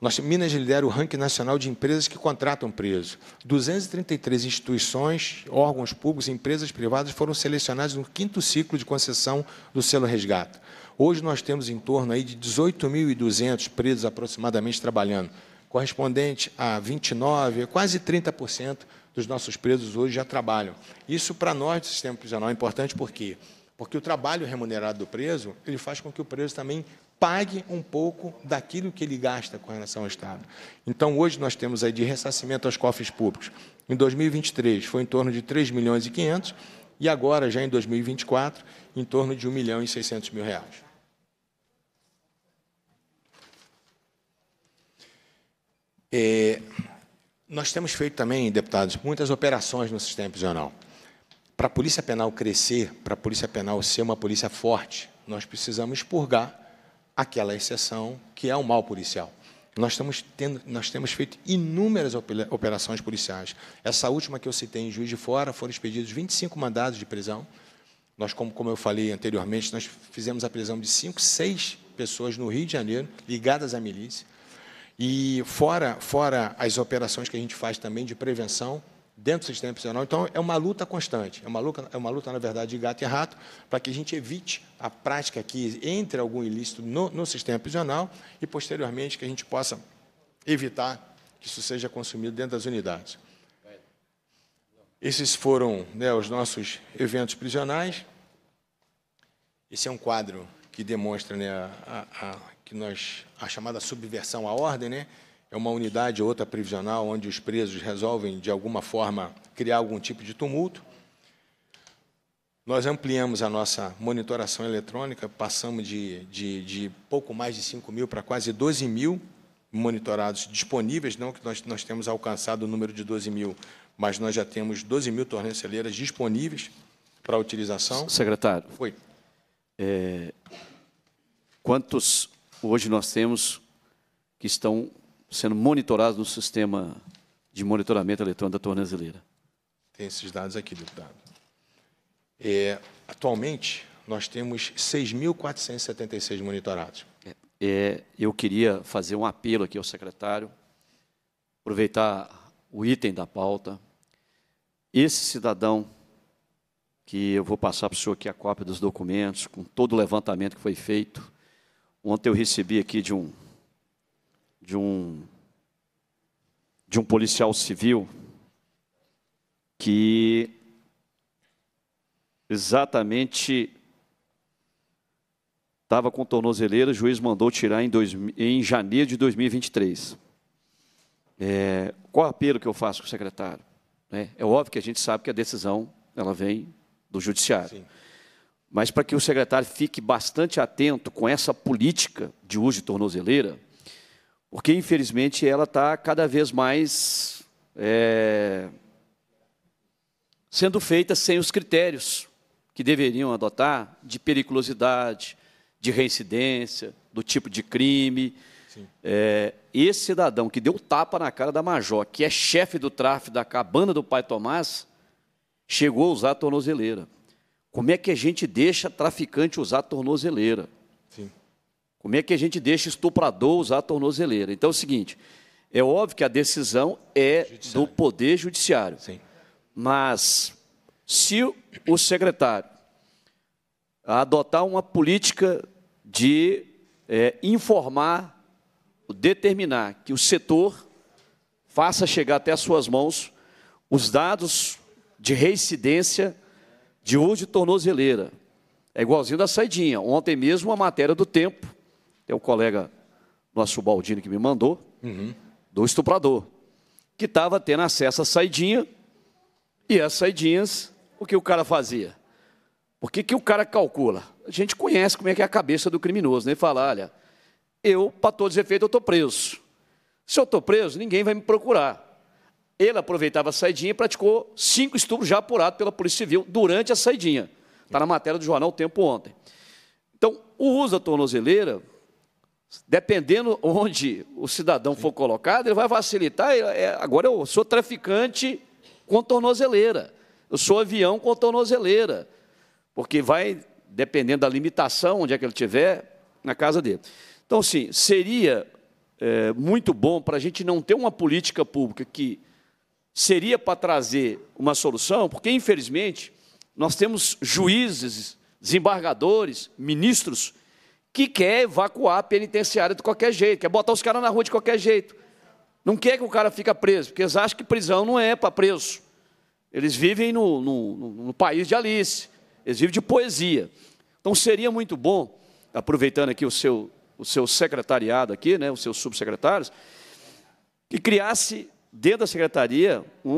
Nós, Minas lidera o ranking nacional de empresas que contratam preso. 233 instituições, órgãos públicos e empresas privadas foram selecionadas no quinto ciclo de concessão do selo resgate. Hoje nós temos em torno aí de 18.200 presos aproximadamente trabalhando, correspondente a 29, é quase 30% dos nossos presos hoje já trabalham. Isso para nós do sistema prisional é importante porque porque o trabalho remunerado do preso, ele faz com que o preso também pague um pouco daquilo que ele gasta com relação ao Estado. Então, hoje nós temos aí de ressarcimento aos cofres públicos. Em 2023 foi em torno de 3 milhões e 500 e agora já em 2024 em torno de 1 milhão e 600 mil reais. É, nós temos feito também, deputados, muitas operações no sistema prisional. Para a Polícia Penal crescer, para a Polícia Penal ser uma polícia forte, nós precisamos expurgar aquela exceção que é o mal policial. Nós, estamos tendo, nós temos feito inúmeras operações policiais. Essa última que eu citei em Juiz de Fora, foram expedidos 25 mandados de prisão. Nós, como, como eu falei anteriormente, nós fizemos a prisão de cinco, seis pessoas no Rio de Janeiro ligadas à milícia. E fora, fora as operações que a gente faz também de prevenção dentro do sistema prisional. Então, é uma luta constante, é uma luta, é uma luta na verdade, de gato e rato, para que a gente evite a prática que entre algum ilícito no, no sistema prisional e, posteriormente, que a gente possa evitar que isso seja consumido dentro das unidades. Esses foram né, os nossos eventos prisionais. Esse é um quadro que demonstra né, a, a, que nós a chamada subversão à ordem, né? É uma unidade ou outra prisional onde os presos resolvem de alguma forma criar algum tipo de tumulto. Nós ampliamos a nossa monitoração eletrônica, passamos de, de, de pouco mais de 5 mil para quase 12 mil monitorados disponíveis, não que nós, nós temos alcançado o número de 12 mil, mas nós já temos 12 mil tornezeleiras disponíveis para utilização. Secretário. Foi. É, quantos hoje nós temos que estão sendo monitorados no sistema de monitoramento eletrônico da tornezeleira. Tem esses dados aqui, deputado. É, atualmente, nós temos 6.476 monitorados. É, é, eu queria fazer um apelo aqui ao secretário, aproveitar o item da pauta. Esse cidadão, que eu vou passar para o senhor aqui a cópia dos documentos, com todo o levantamento que foi feito, Ontem eu recebi aqui de um de um de um policial civil que exatamente estava com tornozeleira, o juiz mandou tirar em, dois, em janeiro de 2023. É, qual apelo que eu faço com o secretário? É, é óbvio que a gente sabe que a decisão ela vem do judiciário. Sim. Mas para que o secretário fique bastante atento com essa política de uso de tornozeleira, porque infelizmente ela está cada vez mais é, sendo feita sem os critérios que deveriam adotar de periculosidade, de reincidência, do tipo de crime. É, esse cidadão que deu tapa na cara da Major, que é chefe do tráfico da cabana do pai Tomás, chegou a usar a tornozeleira. Como é que a gente deixa traficante usar tornozeleira? Sim. Como é que a gente deixa estuprador usar tornozeleira? Então é o seguinte: é óbvio que a decisão é judiciário. do Poder Judiciário. Sim. Mas se o secretário adotar uma política de é, informar, determinar que o setor faça chegar até as suas mãos os dados de reincidência de hoje tornozeleira. É igualzinho da saidinha. Ontem mesmo, a matéria do Tempo, é o colega nosso Baldino que me mandou, uhum. do estuprador, que estava tendo acesso à saidinha, e as saidinhas, o que o cara fazia? O que, que o cara calcula? A gente conhece como é que é a cabeça do criminoso, né? Ele fala, olha, eu, para todos os efeitos, eu estou preso. Se eu estou preso, ninguém vai me procurar ele aproveitava a saidinha e praticou cinco estupros já apurados pela Polícia Civil durante a saidinha. Está na matéria do jornal Tempo ontem. Então, o uso da tornozeleira, dependendo onde o cidadão for colocado, ele vai facilitar. É, agora eu sou traficante com tornozeleira, eu sou avião com tornozeleira, porque vai, dependendo da limitação, onde é que ele estiver, na casa dele. Então, sim, seria é, muito bom para a gente não ter uma política pública que seria para trazer uma solução, porque, infelizmente, nós temos juízes, desembargadores, ministros, que quer evacuar a penitenciária de qualquer jeito, quer botar os caras na rua de qualquer jeito. Não quer que o cara fique preso, porque eles acham que prisão não é para preso. Eles vivem no, no, no país de Alice, eles vivem de poesia. Então seria muito bom, aproveitando aqui o seu, o seu secretariado aqui, né, os seus subsecretários, que criasse dentro da secretaria um,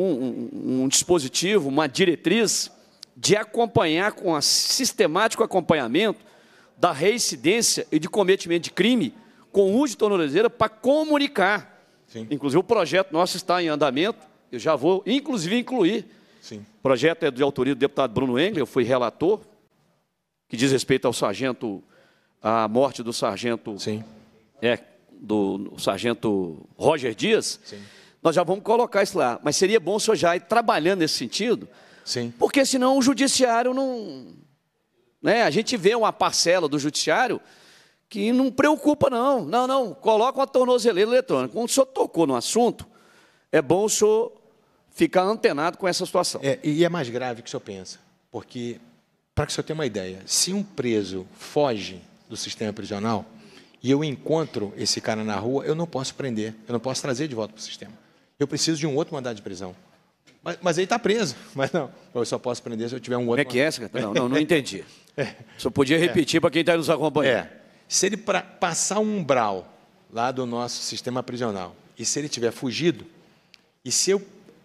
um, um dispositivo, uma diretriz de acompanhar com a, sistemático acompanhamento da reincidência e de cometimento de crime com uso de tornozeleira para comunicar. Sim. Inclusive, o projeto nosso está em andamento, eu já vou, inclusive, incluir. Sim. O projeto é de autoria do deputado Bruno Engler, eu fui relator, que diz respeito ao sargento, à morte do sargento, Sim. É, do sargento Roger Dias. Sim. Nós já vamos colocar isso lá. Mas seria bom o senhor já ir trabalhando nesse sentido. Sim. Porque senão o judiciário não. Né? A gente vê uma parcela do judiciário que não preocupa, não. Não, não, coloca uma tornozeleira eletrônica. Quando o senhor tocou no assunto, é bom o senhor ficar antenado com essa situação. É, e é mais grave que o senhor pensa. Porque, para que o senhor tenha uma ideia, se um preso foge do sistema prisional e eu encontro esse cara na rua, eu não posso prender, eu não posso trazer de volta para o sistema eu preciso de um outro mandado de prisão. Mas, mas ele está preso. Mas não, eu só posso prender se eu tiver um outro. Como é que é, essa? Não, não, não entendi. É. Só podia é. repetir é. para quem está nos acompanhando. É. Se ele passar um umbral lá do nosso sistema prisional e se ele tiver fugido, e se eu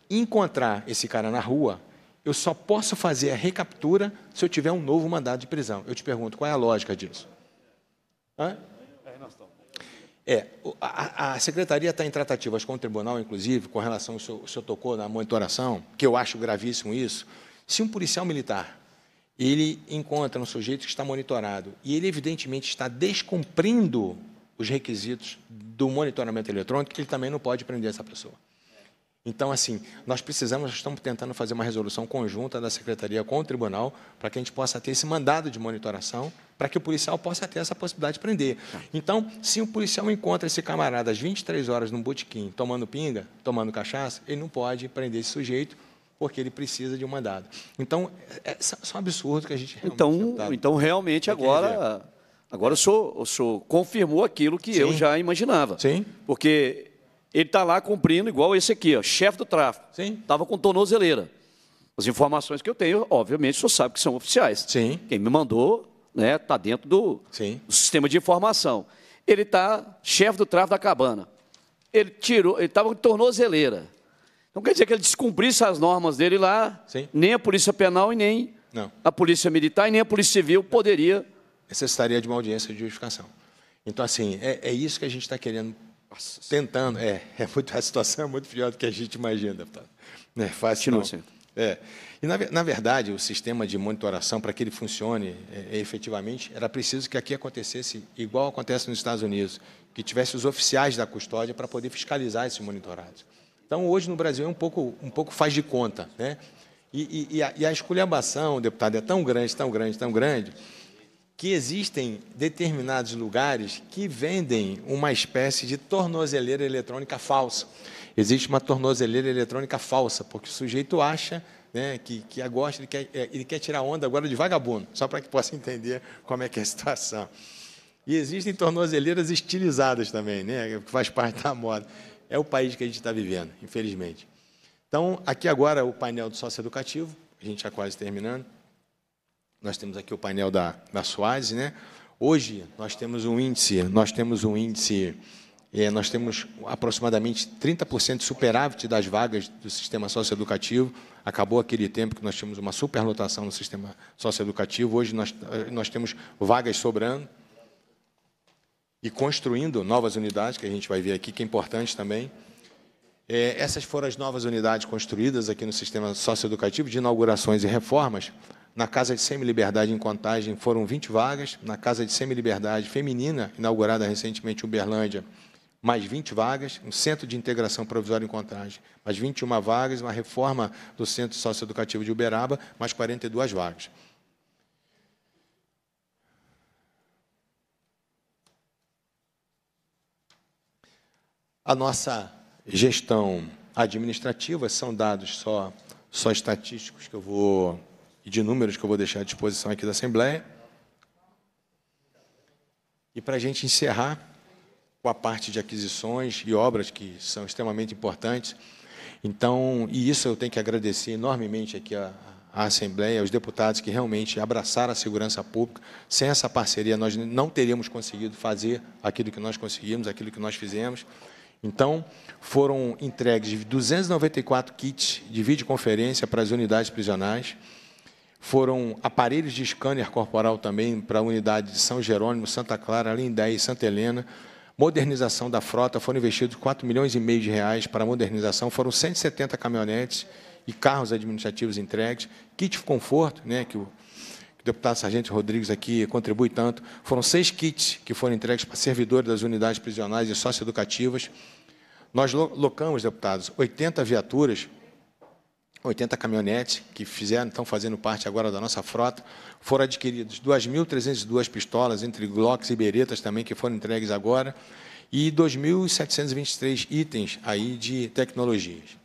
encontrar esse cara na rua, eu só posso fazer a recaptura se eu tiver um novo mandado de prisão. Eu te pergunto, qual é a lógica disso? Hã? É, a, a secretaria está em tratativas com o tribunal, inclusive, com relação ao que o senhor tocou na monitoração, que eu acho gravíssimo isso. Se um policial militar ele encontra um sujeito que está monitorado e ele evidentemente está descumprindo os requisitos do monitoramento eletrônico, ele também não pode prender essa pessoa. Então, assim, nós precisamos, estamos tentando fazer uma resolução conjunta da secretaria com o tribunal para que a gente possa ter esse mandado de monitoração, para que o policial possa ter essa possibilidade de prender. Então, se o policial encontra esse camarada às 23 horas num botequim, tomando pinga, tomando cachaça, ele não pode prender esse sujeito porque ele precisa de um mandado. Então, é, é só um absurdo que a gente realmente Então, é então realmente agora, agora o senhor, o senhor confirmou aquilo que Sim. eu já imaginava. Sim. Porque ele está lá cumprindo igual esse aqui, ó, chefe do tráfico. Sim. Estava com tornozeleira. As informações que eu tenho, obviamente, senhor sabe que são oficiais. Sim. Quem me mandou está né, tá dentro do, do, sistema de informação. Ele está chefe do tráfico da cabana. Ele tirou, ele estava com tornozeleira. Então quer dizer que ele descumprisse as normas dele lá, Sim. nem a polícia penal e nem Não. a polícia militar e nem a polícia civil poderia. Necessitaria de uma audiência de justificação. Então, assim, é, é isso que a gente está querendo nossa. Tentando, é, é muito, a situação é muito pior do que a gente imagina, deputado. Tá? Não é fácil, Continua, não. Senhor. É. E, na, na, verdade, o sistema de monitoração, para que ele funcione é, é, efetivamente, era preciso que aqui acontecesse igual acontece nos Estados Unidos, que tivesse os oficiais da custódia para poder fiscalizar esses monitorados. Então, hoje, no Brasil, é um pouco, um pouco faz de conta. Né? E, e, e a, e a esculhambação, deputado, é tão grande, tão grande, tão grande, que existem determinados lugares que vendem uma espécie de tornozeleira eletrônica falsa. Existe uma tornozeleira eletrônica falsa, porque o sujeito acha né, que, que gosta, ele quer, é, ele quer tirar onda agora de vagabundo, só para que possa entender como é que é a situação. E existem tornozeleiras estilizadas também, né, que faz parte da moda. É o país que a gente está vivendo, infelizmente. Então, aqui agora o painel do sócio educativo, a gente já quase terminando. Nós temos aqui o painel da, da Suaze, né? Hoje nós temos um índice, nós temos um índice, é, nós temos aproximadamente 30% de superávit das vagas do sistema socioeducativo. Acabou aquele tempo que nós tínhamos uma superlotação no sistema socioeducativo. Hoje nós, eh, nós temos vagas sobrando e construindo novas unidades, que a gente vai ver aqui, que é importante também. É, essas foram as novas unidades construídas aqui no sistema socioeducativo de inaugurações e reformas. Na Casa de Semi-Liberdade em Contagem foram 20 vagas. Na Casa de Semi-Liberdade feminina, inaugurada recentemente em Uberlândia, mais 20 vagas. Um centro de integração provisória em Contagem, mais 21 vagas. Uma reforma do Centro Socioeducativo de Uberaba, mais 42 vagas. A nossa gestão administrativa são dados só, só estatísticos que eu vou e de números que eu vou deixar à disposição aqui da Assembleia. E para a gente encerrar com a parte de aquisições e obras que são extremamente importantes. Então, e isso eu tenho que agradecer enormemente aqui a, a Assembleia, aos deputados que realmente abraçaram a segurança pública. Sem essa parceria, nós não teríamos conseguido fazer aquilo que nós conseguimos, aquilo que nós fizemos. Então, foram entregues 294 kits de videoconferência para as unidades prisionais, foram aparelhos de scanner corporal também para a unidade de São Jerônimo, Santa Clara, Lindé e Santa Helena. Modernização da frota, foram investidos 4 milhões e meio de reais para a modernização, foram 170 caminhonetes e carros administrativos entregues, kit conforto, né, que o deputado Sargento Rodrigues aqui contribui tanto. Foram seis kits que foram entregues para servidores das unidades prisionais e socioeducativas. Nós locamos, deputados, 80 viaturas 80 caminhonetes que fizeram, estão fazendo parte agora da nossa frota. Foram adquiridos 2.302 pistolas, entre Glocks e Beretas também, que foram entregues agora, e 2.723 itens aí de tecnologias.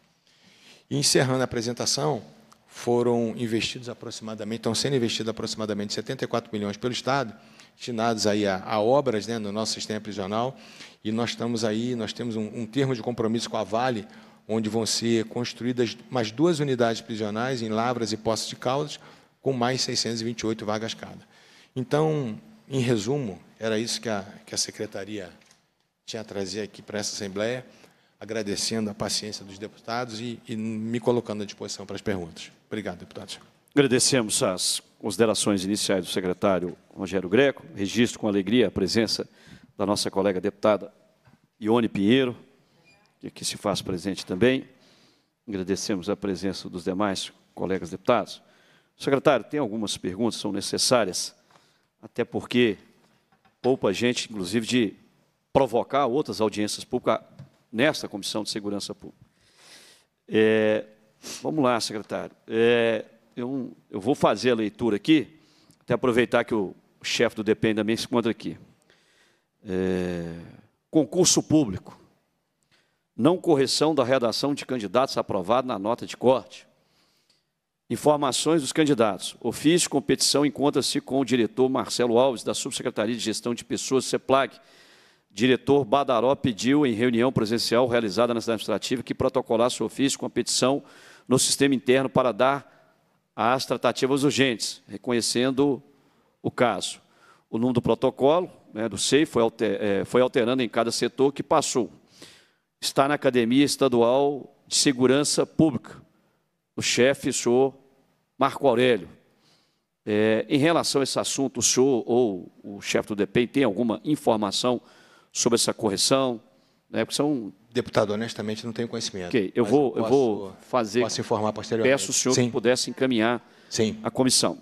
E encerrando a apresentação, foram investidos aproximadamente, estão sendo investidos aproximadamente 74 milhões pelo Estado, destinados aí a, a obras né, no nosso sistema prisional, e nós estamos aí, nós temos um, um termo de compromisso com a Vale, onde vão ser construídas mais duas unidades prisionais em Lavras e Poços de Caldas, com mais 628 vagas cada. Então, em resumo, era isso que a, que a secretaria tinha a trazer aqui para essa Assembleia, agradecendo a paciência dos deputados e, e me colocando à disposição para as perguntas. Obrigado, deputados. Agradecemos as considerações iniciais do secretário Rogério Greco. Registro com alegria a presença da nossa colega deputada Ione Pinheiro, que aqui se faz presente também. Agradecemos a presença dos demais colegas deputados. Secretário, tem algumas perguntas, que são necessárias, até porque poupa a gente, inclusive, de provocar outras audiências públicas nesta Comissão de Segurança Pública. É, vamos lá, secretário. É, eu, eu, vou fazer a leitura aqui, até aproveitar que o chefe do DPEM também se encontra aqui. É, concurso público não correção da redação de candidatos aprovado na nota de corte. Informações dos candidatos. Ofício competição encontra-se com o diretor Marcelo Alves, da Subsecretaria de Gestão de Pessoas, CEPLAG. Diretor Badaró pediu, em reunião presencial realizada na cidade administrativa, que protocolasse o ofício com petição no sistema interno para dar às tratativas urgentes, reconhecendo o caso. O número do protocolo, né, do SEI, foi, alter, é, foi alterando em cada setor que passou está na Academia Estadual de Segurança Pública, o chefe, o senhor Marco Aurélio. É, em relação a esse assunto, o senhor ou o chefe do DP tem alguma informação sobre essa correção? Né? Porque são... Deputado, honestamente, não tenho conhecimento. Okay, eu, vou, eu posso, eu vou fazer. Posso informar posteriormente. Peço o senhor Sim. que pudesse encaminhar Sim. a comissão.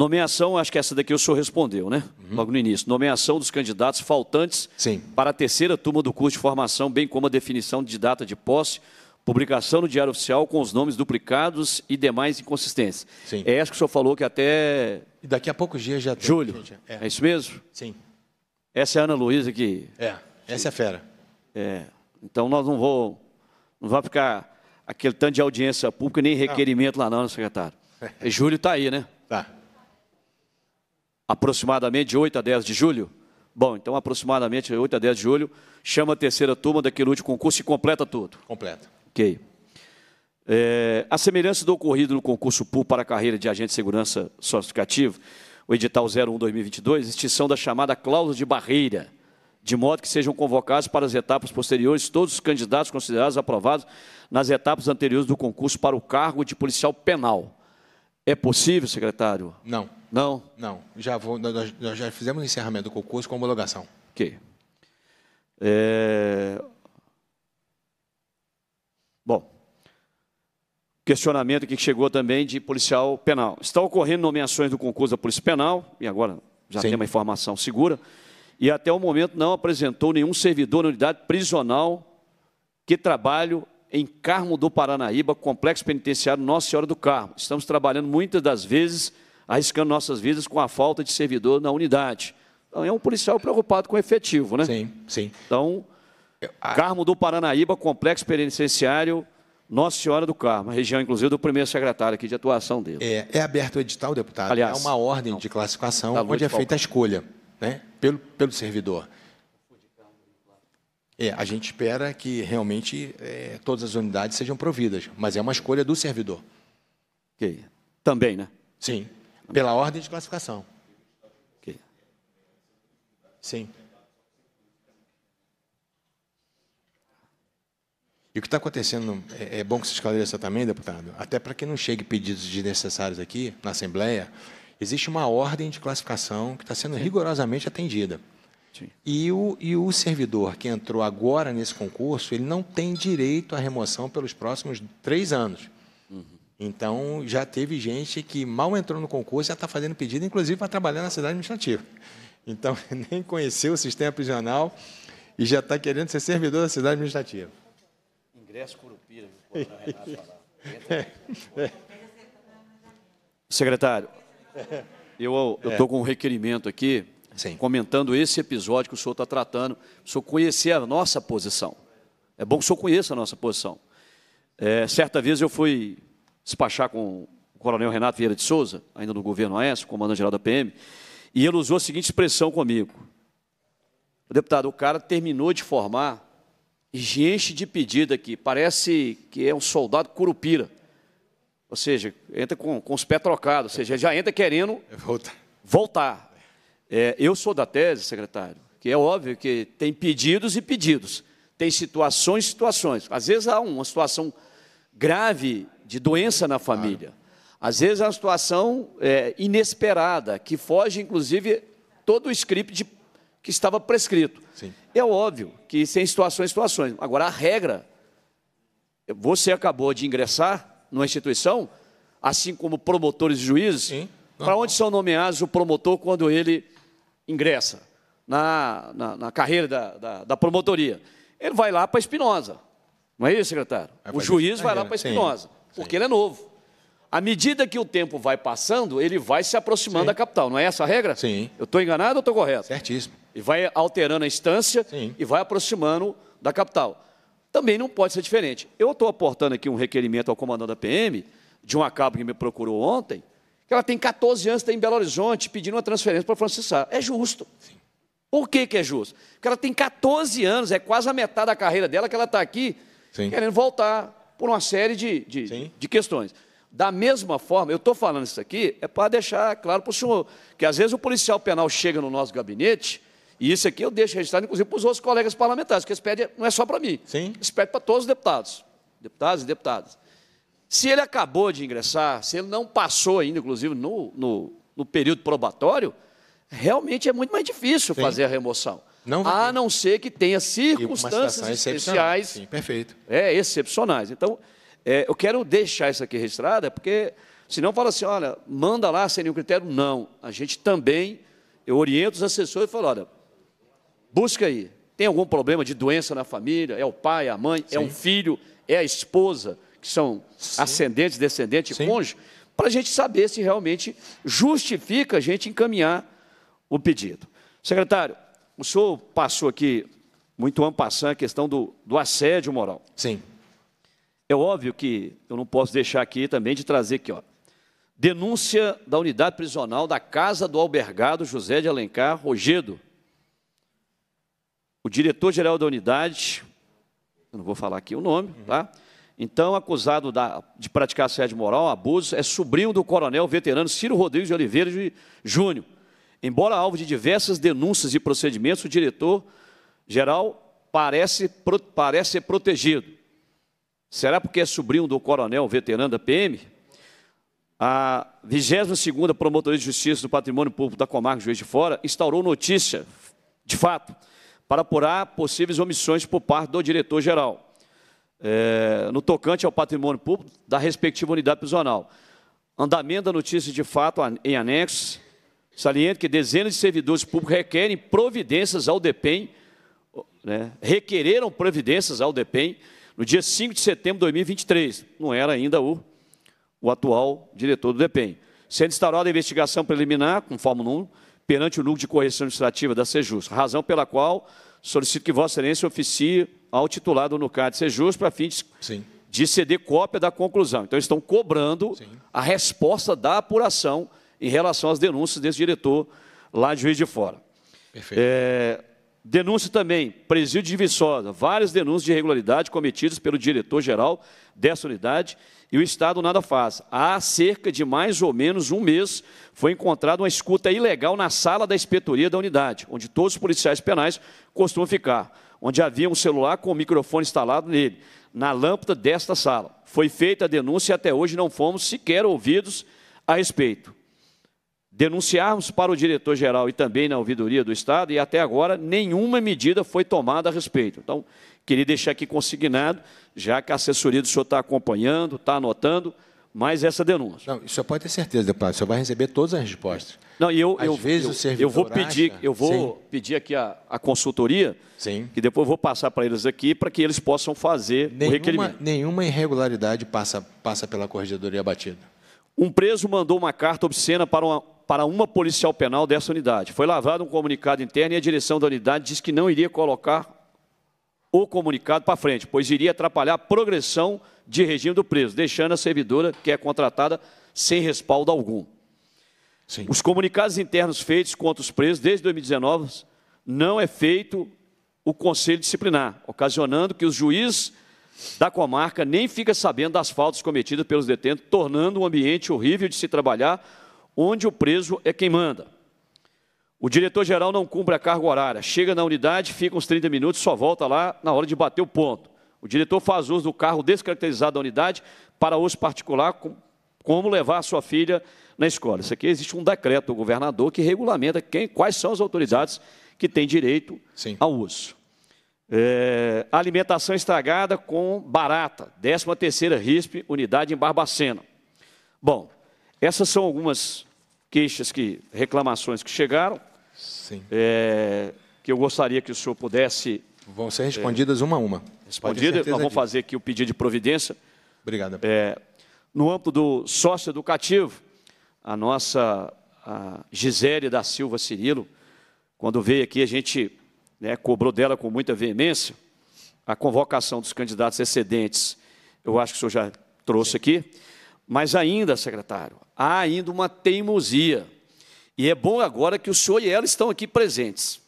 Nomeação, acho que essa daqui o senhor respondeu, né? Uhum. Logo no início. Nomeação dos candidatos faltantes Sim. para a terceira turma do curso de formação, bem como a definição de data de posse, publicação no Diário Oficial com os nomes duplicados e demais inconsistências. Sim. É essa que o senhor falou que até. E daqui a poucos dias já tem. Julho. Gente, é. é. isso mesmo? Sim. Essa é a Ana Luísa que. É, essa é fera. É. Então nós não vou. Não vai ficar aquele tanto de audiência pública nem requerimento não. lá, não, secretário. É. Júlio está aí, né? aproximadamente de 8 a 10 de julho. Bom, então aproximadamente 8 a 10 de julho, chama a terceira turma daquele último concurso e completa tudo. Completa. Ok. É, a semelhança do ocorrido no concurso PUL para a carreira de agente de segurança socioeducativo, o edital 01-2022, extinção da chamada cláusula de barreira, de modo que sejam convocados para as etapas posteriores todos os candidatos considerados aprovados nas etapas anteriores do concurso para o cargo de policial penal. É possível, secretário? Não. Não? Não. Já vou, nós, nós já fizemos o encerramento do concurso com homologação. Ok. É... Bom, questionamento que chegou também de policial penal. Está ocorrendo nomeações do concurso da Polícia Penal, e agora já Sim. tem uma informação segura, e até o momento não apresentou nenhum servidor na unidade prisional que trabalho em Carmo do Paranaíba, Complexo Penitenciário Nossa Senhora do Carmo. Estamos trabalhando muitas das vezes arriscando nossas vidas com a falta de servidor na unidade. Então, é um policial preocupado com o efetivo, né? Sim, sim. Então, Carmo do Paranaíba, complexo penitenciário Nossa Senhora do Carmo, região, inclusive, do primeiro secretário aqui de atuação dele. É, é aberto o edital, deputado. Aliás, é uma ordem não, de classificação tá onde é feita a escolha né, pelo, pelo servidor. É, a gente espera que realmente é, todas as unidades sejam providas, mas é uma escolha do servidor. Okay. Também, né? Sim. Pela ordem de classificação. Okay. Sim. E o que está acontecendo, é, é, bom que você esclareça também, deputado, até para que não chegue pedidos desnecessários aqui na Assembleia, existe uma ordem de classificação que está sendo Sim. rigorosamente atendida. Sim. E o, e o servidor que entrou agora nesse concurso, ele não tem direito à remoção pelos próximos três anos. Então, já teve gente que mal entrou no concurso já está fazendo pedido, inclusive para trabalhar na cidade administrativa. Então, nem conheceu o sistema prisional e já está querendo ser servidor da cidade administrativa. Ingresso Curupira, viu? É, é. Secretário, eu estou é. com um requerimento aqui, Sim. comentando esse episódio que o senhor está tratando, o senhor conhecer a nossa posição. É bom que o senhor conheça a nossa posição. É, certa vez eu fui despachar com o coronel Renato Vieira de Souza, ainda no governo Aécio, comandante-geral da PM, e ele usou a seguinte expressão comigo. Deputado, o cara terminou de formar e gente de pedido aqui, parece que é um soldado curupira. Ou seja, entra com, com os pés trocados, ou seja, já entra querendo é Volta. voltar. É, eu sou da tese, secretário, que é óbvio que tem pedidos e pedidos, tem situações e situações. Às vezes há uma situação grave de doença na família. Às vezes é uma situação é, inesperada, que foge, inclusive, todo o script de, que estava prescrito. Sim. É óbvio que tem situações, situações. Agora, a regra, você acabou de ingressar numa instituição, assim como promotores e juízes, para onde são nomeados o promotor quando ele ingressa na, na, na carreira da, da, da, promotoria? Ele vai lá para Espinosa, não é isso, secretário? É, o juiz vai lá é, para Espinosa porque Sim. ele é novo. À medida que o tempo vai passando, ele vai se aproximando Sim. da capital. Não é essa a regra? Sim. Eu estou enganado ou estou correto? Certíssimo. E vai alterando a instância Sim. e vai aproximando da capital. Também não pode ser diferente. Eu estou aportando aqui um requerimento ao comandante da PM, de uma cabo que me procurou ontem, que ela tem 14 anos, está em Belo Horizonte, pedindo uma transferência para Francisco Sá. É justo. Sim. Por que, que é justo? Porque ela tem 14 anos, é quase a metade da carreira dela que ela está aqui Sim. querendo voltar por uma série de, de, de questões. Da mesma forma, eu estou falando isso aqui, é para deixar claro para o senhor, que às vezes o policial penal chega no nosso gabinete, e isso aqui eu deixo registrado, inclusive, para os outros colegas parlamentares, que eles pedem, não é só para mim, Sim. eles pedem para todos os deputados, deputados e deputadas. Se ele acabou de ingressar, se ele não passou ainda, inclusive, no, no, no período probatório, realmente é muito mais difícil Sim. fazer a remoção. Não a não ser que tenha circunstâncias especiais. Sim, perfeito. É, excepcionais. Então, é, eu quero deixar isso aqui registrado, é porque se não fala assim, olha, manda lá sem nenhum critério. Não. A gente também, eu oriento os assessores e falo, olha, busca aí. Tem algum problema de doença na família? É o pai, a mãe, Sim. é um filho, é a esposa, que são Sim. ascendentes, descendentes, cônjuge, para a gente saber se realmente justifica a gente encaminhar o pedido. Secretário, o senhor passou aqui, muito ampassando, a questão do, do assédio moral. Sim. É óbvio que eu não posso deixar aqui também de trazer aqui, ó. Denúncia da unidade prisional da Casa do Albergado José de Alencar Rogedo. O diretor-geral da unidade, eu não vou falar aqui o nome, uhum. tá? Então, acusado da, de praticar assédio moral, abuso, é sobrinho do coronel veterano Ciro Rodrigues de Oliveira de Júnior Embora alvo de diversas denúncias e procedimentos, o diretor-geral parece, pro, parece ser protegido. Será porque é sobrinho do coronel veterano da PM? A 22ª Promotoria de Justiça do Patrimônio Público da Comarca Juiz de Fora instaurou notícia, de fato, para apurar possíveis omissões por parte do diretor-geral, é, eh, no tocante ao patrimônio público da respectiva unidade prisional. Andamento da notícia de fato em anexo, Saliento que dezenas de servidores públicos requerem providências ao DEPEN, né, requereram providências ao DEPEN no dia 5 de setembro de 2023. Não era ainda o, o atual diretor do DEPEN. Sendo instaurada a investigação preliminar, conforme o número, perante o núcleo de correção administrativa da Sejus, razão pela qual solicito que Vossa Excelência oficie ao titular do NUCAD Sejus para fim de, Sim. de ceder cópia da conclusão. Então, eles estão cobrando Sim. a resposta da apuração em relação às denúncias desse diretor lá de Juiz de Fora. Perfeito. É, denúncia também, presídio de Viçosa, várias denúncias de irregularidade cometidas pelo diretor-geral dessa unidade e o Estado nada faz. Há cerca de mais ou menos um mês foi encontrada uma escuta ilegal na sala da inspetoria da unidade, onde todos os policiais penais costumam ficar, onde havia um celular com o microfone instalado nele, na lâmpada desta sala. Foi feita a denúncia e até hoje não fomos sequer ouvidos a respeito. Denunciarmos para o diretor-geral e também na ouvidoria do Estado, e até agora nenhuma medida foi tomada a respeito. Então, queria deixar aqui consignado, já que a assessoria do senhor está acompanhando, está anotando, mais essa denúncia. Não, o senhor pode ter certeza, deputado, o senhor vai receber todas as respostas. Não, eu, Às eu, vezes eu, o eu vou pedir, acha... eu vou Sim. pedir aqui a, a consultoria, Sim. que depois eu vou passar para eles aqui, para que eles possam fazer nenhuma, o requerimento. Nenhuma irregularidade passa, passa pela corregedoria batida. Um preso mandou uma carta obscena para uma para uma policial penal dessa unidade. Foi lavrado um comunicado interno e a direção da unidade disse que não iria colocar o comunicado para frente, pois iria atrapalhar a progressão de regime do preso, deixando a servidora que é contratada sem respaldo algum. Sim. Os comunicados internos feitos contra os presos desde 2019 não é feito o conselho disciplinar, ocasionando que os juiz da comarca nem fica sabendo das faltas cometidas pelos detentos, tornando um ambiente horrível de se trabalhar, onde o preso é quem manda. O diretor-geral não cumpre a carga horária, chega na unidade, fica uns 30 minutos, só volta lá na hora de bater o ponto. O diretor faz uso do carro descaracterizado da unidade para uso particular, como levar a sua filha na escola. Isso aqui existe um decreto do governador que regulamenta quem, quais são as autoridades que têm direito Sim. ao uso. É, alimentação estragada com barata, 13ª RISP, unidade em Barbacena. Bom, essas são algumas queixas, que, reclamações que chegaram. Sim. É, que eu gostaria que o senhor pudesse. Vão ser respondidas é, uma a uma. Respondidas, nós vamos fazer aqui o pedido de providência. Obrigado. É, no âmbito do sócio educativo, a nossa a Gisele da Silva Cirilo, quando veio aqui, a gente né, cobrou dela com muita veemência a convocação dos candidatos excedentes. Eu acho que o senhor já trouxe Sim. aqui. Mas ainda, secretário, há ainda uma teimosia. E é bom agora que o senhor e ela estão aqui presentes.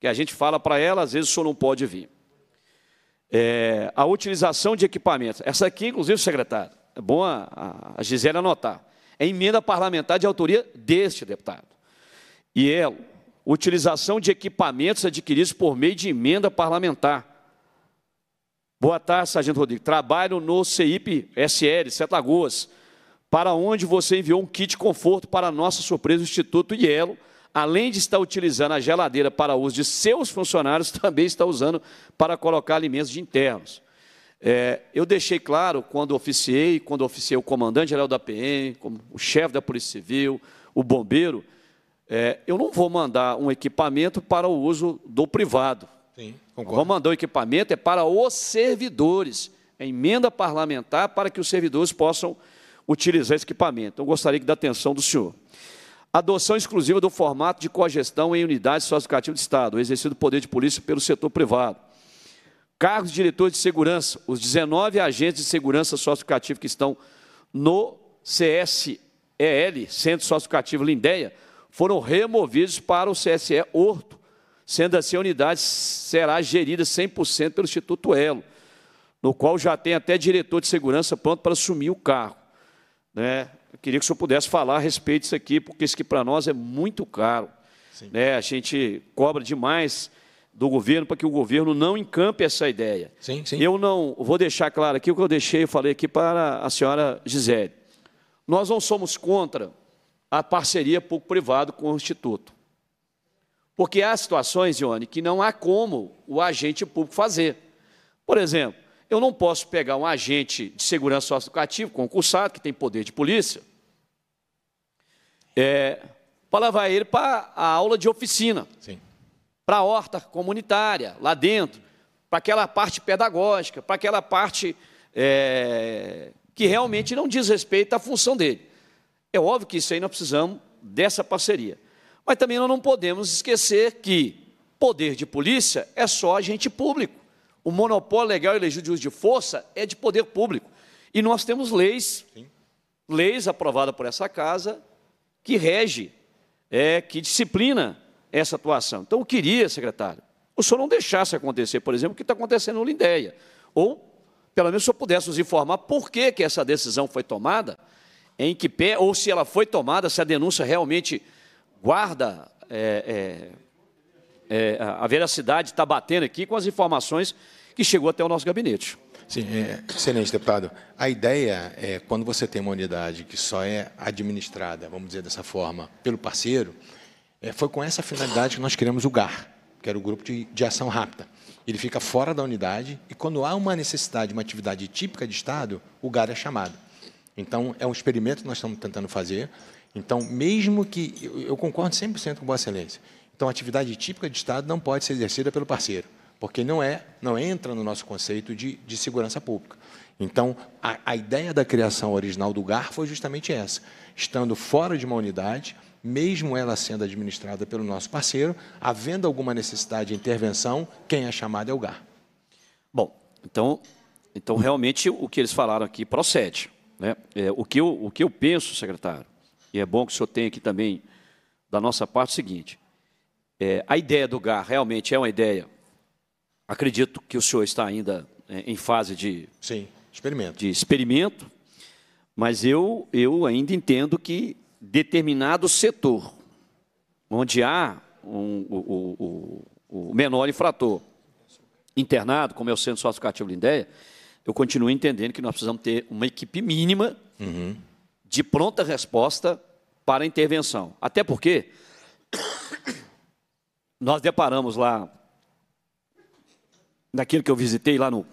Que a gente fala para ela, às vezes o senhor não pode vir. É, a utilização de equipamentos. Essa aqui, inclusive, secretário, é bom a, a Gisele anotar. É emenda parlamentar de autoria deste deputado. E ela, é, utilização de equipamentos adquiridos por meio de emenda parlamentar Boa tarde, Sargento Rodrigo. Trabalho no CIP SL, Sete Lagoas, para onde você enviou um kit conforto para nossa surpresa, o Instituto Ielo, além de estar utilizando a geladeira para uso de seus funcionários, também está usando para colocar alimentos de internos. É, eu deixei claro quando oficiei, quando oficiei o comandante-geral da PM, o chefe da Polícia Civil, o bombeiro, é, eu não vou mandar um equipamento para o uso do privado. Sim. Concordo. Vamos mandar o equipamento é para os servidores. É emenda parlamentar para que os servidores possam utilizar esse equipamento. Então, gostaria da atenção do senhor. Adoção exclusiva do formato de cogestão em unidades socioeducativas do Estado, exercido o poder de polícia pelo setor privado. Cargos de diretores de segurança, os 19 agentes de segurança socioeducativa que estão no CSEL, Centro Socioeducativo Lindéia, foram removidos para o CSE Horto, Sendo assim, a unidade será gerida 100% pelo Instituto Elo, no qual já tem até diretor de segurança pronto para assumir o carro. Né? Eu queria que o senhor pudesse falar a respeito disso aqui, porque isso que para nós é muito caro. Né? A gente cobra demais do governo para que o governo não encampe essa ideia. Sim, sim. Eu não vou deixar claro aqui o que eu deixei, eu falei aqui para a senhora Gisele. Nós não somos contra a parceria público-privado com o Instituto. Porque há situações, Ione, que não há como o agente público fazer. Por exemplo, eu não posso pegar um agente de segurança socioeducativa, concursado, que tem poder de polícia, é, para levar ele para a aula de oficina, Sim. para a horta comunitária, lá dentro, para aquela parte pedagógica, para aquela parte é, que realmente não diz respeito à função dele. É óbvio que isso aí nós precisamos dessa parceria. Mas também nós não podemos esquecer que poder de polícia é só agente público. O monopólio legal e legítimo de força é de poder público. E nós temos leis, Sim. leis aprovadas por essa casa, que rege, é, que disciplina essa atuação. Então, eu queria, secretário, o senhor não deixasse acontecer, por exemplo, o que está acontecendo no Lindeia. Ou, pelo menos, o senhor pudesse nos informar por que, que essa decisão foi tomada, em que pé, ou se ela foi tomada, se a denúncia realmente guarda é, é, é a veracidade está batendo aqui com as informações que chegou até o nosso gabinete. Sim, é, excelente, deputado. A ideia é, quando você tem uma unidade que só é administrada, vamos dizer dessa forma, pelo parceiro, é, foi com essa finalidade que nós criamos o GAR, que era o Grupo de, de Ação Rápida. Ele fica fora da unidade e, quando há uma necessidade, uma atividade típica de Estado, o GAR é chamado. Então, é um experimento que nós estamos tentando fazer então, mesmo que. Eu concordo 100% com Vossa Excelência. Então, atividade típica de Estado não pode ser exercida pelo parceiro, porque não é, não entra no nosso conceito de, de segurança pública. Então, a, a ideia da criação original do GAR foi justamente essa: estando fora de uma unidade, mesmo ela sendo administrada pelo nosso parceiro, havendo alguma necessidade de intervenção, quem é chamado é o GAR. Bom, então, então realmente o que eles falaram aqui procede. Né? É, o, que eu, o que eu penso, secretário, e é bom que o senhor tenha aqui também, da nossa parte, o seguinte: é, a ideia do GAR realmente é uma ideia. Acredito que o senhor está ainda é, em fase de. Sim, experimento. De experimento, mas eu, eu ainda entendo que determinado setor, onde há um, o, o, o menor infrator internado, como é o Centro Socioeducativo Lindéia, eu continuo entendendo que nós precisamos ter uma equipe mínima uhum de pronta resposta para intervenção. Até porque nós deparamos lá, naquilo que eu visitei lá no,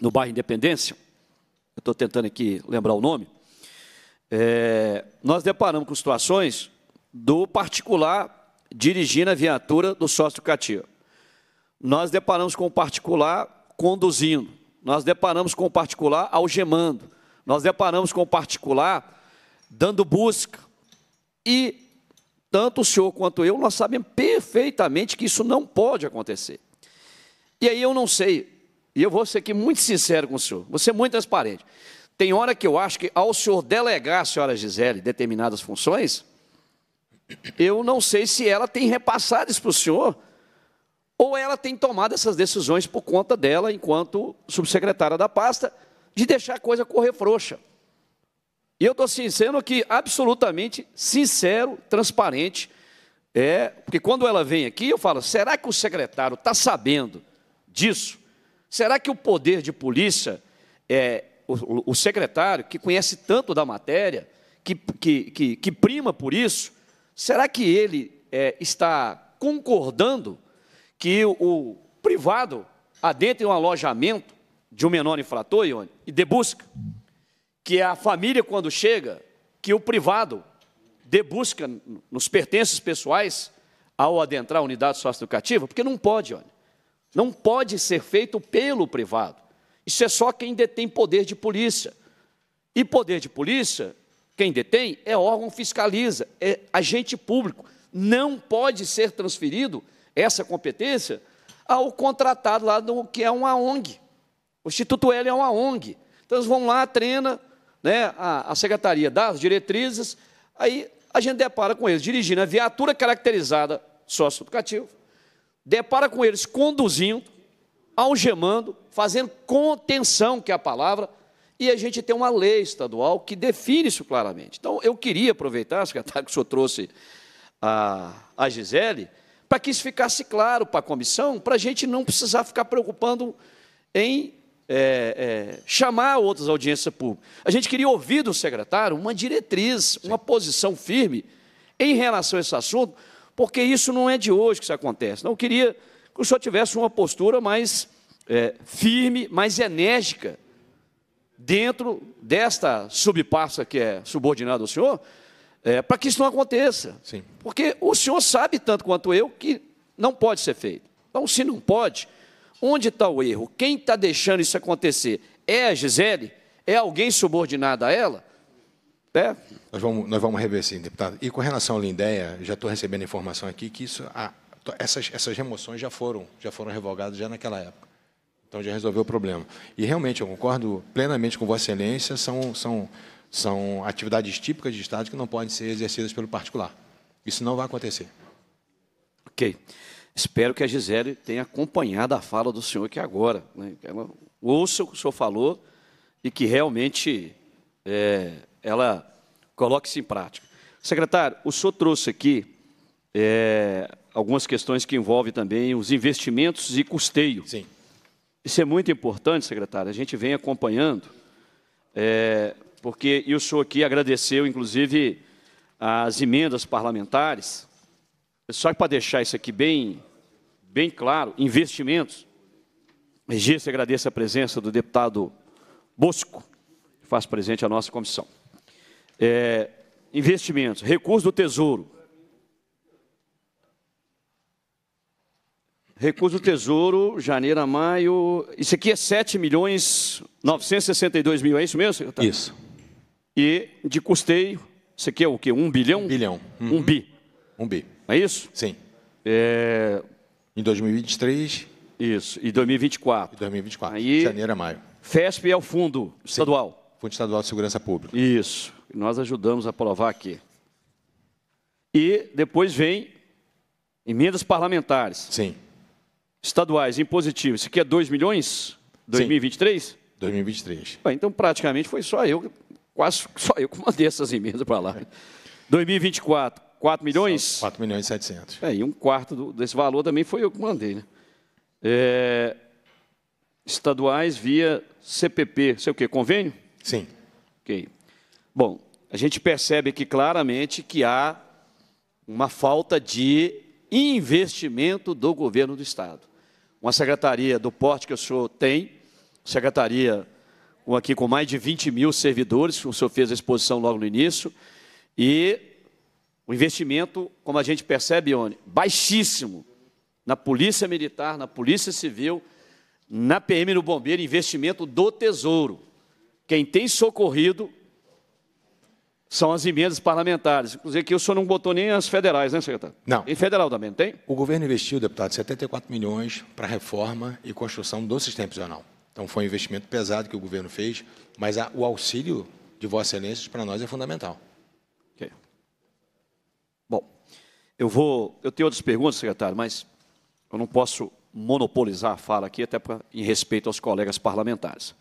no bairro Independência, eu estou tentando aqui lembrar o nome, é, nós deparamos com situações do particular dirigindo a viatura do sócio Catia. Nós deparamos com o particular conduzindo. Nós deparamos com o particular algemando. Nós deparamos com o particular dando busca. E tanto o senhor quanto eu, nós sabemos perfeitamente que isso não pode acontecer. E aí eu não sei, e eu vou ser aqui muito sincero com o senhor, vou ser muito transparente. Tem hora que eu acho que ao senhor delegar a senhora Gisele determinadas funções, eu não sei se ela tem repassado isso para o senhor, ou ela tem tomado essas decisões por conta dela, enquanto subsecretária da pasta, de deixar a coisa correr frouxa. E eu estou assim, sendo aqui absolutamente sincero, transparente. É, porque quando ela vem aqui, eu falo: será que o secretário está sabendo disso? Será que o poder de polícia, é, o, o secretário, que conhece tanto da matéria, que, que, que, que prima por isso, será que ele é, está concordando que o, o privado adentre um alojamento de um menor infrator, Ione, e de busca? que é a família, quando chega, que o privado debusca nos pertences pessoais ao adentrar a unidade socioeducativa, porque não pode, olha. Não pode ser feito pelo privado. Isso é só quem detém poder de polícia. E poder de polícia, quem detém, é órgão fiscaliza, é agente público. Não pode ser transferido essa competência ao contratado lá do que é uma ONG. O Instituto L é uma ONG. Então eles vão lá, treina, né, a, a secretaria dá as diretrizes, aí a gente depara com eles dirigindo a viatura caracterizada sócio educativo, depara com eles conduzindo, algemando, fazendo contenção, que é a palavra, e a gente tem uma lei estadual que define isso claramente. Então, eu queria aproveitar, secretário, que o senhor trouxe a, a Gisele, para que isso ficasse claro para a comissão, para a gente não precisar ficar preocupando em é, é, chamar outras audiências públicas. A gente queria ouvir do secretário uma diretriz, Sim. uma posição firme em relação a esse assunto, porque isso não é de hoje que isso acontece. Não queria que o senhor tivesse uma postura mais é, firme, mais enérgica dentro desta subpasta que é subordinada ao senhor, é, para que isso não aconteça. Sim. Porque o senhor sabe tanto quanto eu que não pode ser feito. Então, se não pode, Onde está o erro? Quem está deixando isso acontecer? É a Gisele? É alguém subordinado a ela? É. Nós vamos, nós vamos rever sim, deputado. E com relação à Lindéia, já estou recebendo informação aqui que isso, ah, essas, essas remoções já foram, já foram revogadas já naquela época. Então já resolveu o problema. E realmente eu concordo plenamente com Vossa Excelência, são, são, são atividades típicas de Estado que não podem ser exercidas pelo particular. Isso não vai acontecer. Ok. Espero que a Gisele tenha acompanhado a fala do senhor aqui agora. Né? ela ouça o que o senhor falou e que realmente é, ela coloque isso em prática. Secretário, o senhor trouxe aqui é, algumas questões que envolvem também os investimentos e custeio. Sim. Isso é muito importante, secretário. A gente vem acompanhando, é, porque e o senhor aqui agradeceu, inclusive, as emendas parlamentares. Só para deixar isso aqui bem bem claro, investimentos. Registro e agradeço a presença do deputado Bosco, que faz presente à nossa comissão. É, investimentos, recursos do Tesouro. Recurso do Tesouro, janeiro a maio. Isso aqui é 7 milhões 962 mil, é isso mesmo, secretário? Isso. E de custeio, isso aqui é o quê? 1 bilhão? 1 bilhão. uhum. um bi. 1 bi. é isso? Sim. É, em 2023. Isso, e 2024. Em 2024, Aí, janeiro a maio. FESP é o fundo estadual. Sim, fundo Estadual de Segurança Pública. Isso, nós ajudamos a aprovar aqui. E depois vem emendas parlamentares. Sim. Estaduais, impositivos. Isso aqui é 2 milhões? 2023? Sim, 2023. então, praticamente, foi só eu, quase só eu que mandei essas emendas para lá. 2024, 4 milhões? 4 milhões e 700. É, e um quarto do, desse valor também foi eu que mandei. Né? É, estaduais via CPP, sei o quê, convênio? Sim. Ok. Bom, a gente percebe aqui claramente que há uma falta de investimento do governo do Estado. Uma secretaria do porte que o senhor tem, secretaria aqui com mais de 20 mil servidores, o senhor fez a exposição logo no início, e o investimento, como a gente percebe, Ione, baixíssimo na Polícia Militar, na Polícia Civil, na PM no Bombeiro, investimento do Tesouro. Quem tem socorrido são as emendas parlamentares. Inclusive, aqui o senhor não botou nem as federais, né, secretário? Não. Em federal também, não tem? O governo investiu, deputado, 74 milhões para a reforma e construção do sistema prisional. Então, foi um investimento pesado que o governo fez, mas o auxílio de Vossa Excelência para nós é fundamental. Eu vou. Eu tenho outras perguntas, secretário, mas eu não posso monopolizar a fala aqui, até pra, em respeito aos colegas parlamentares.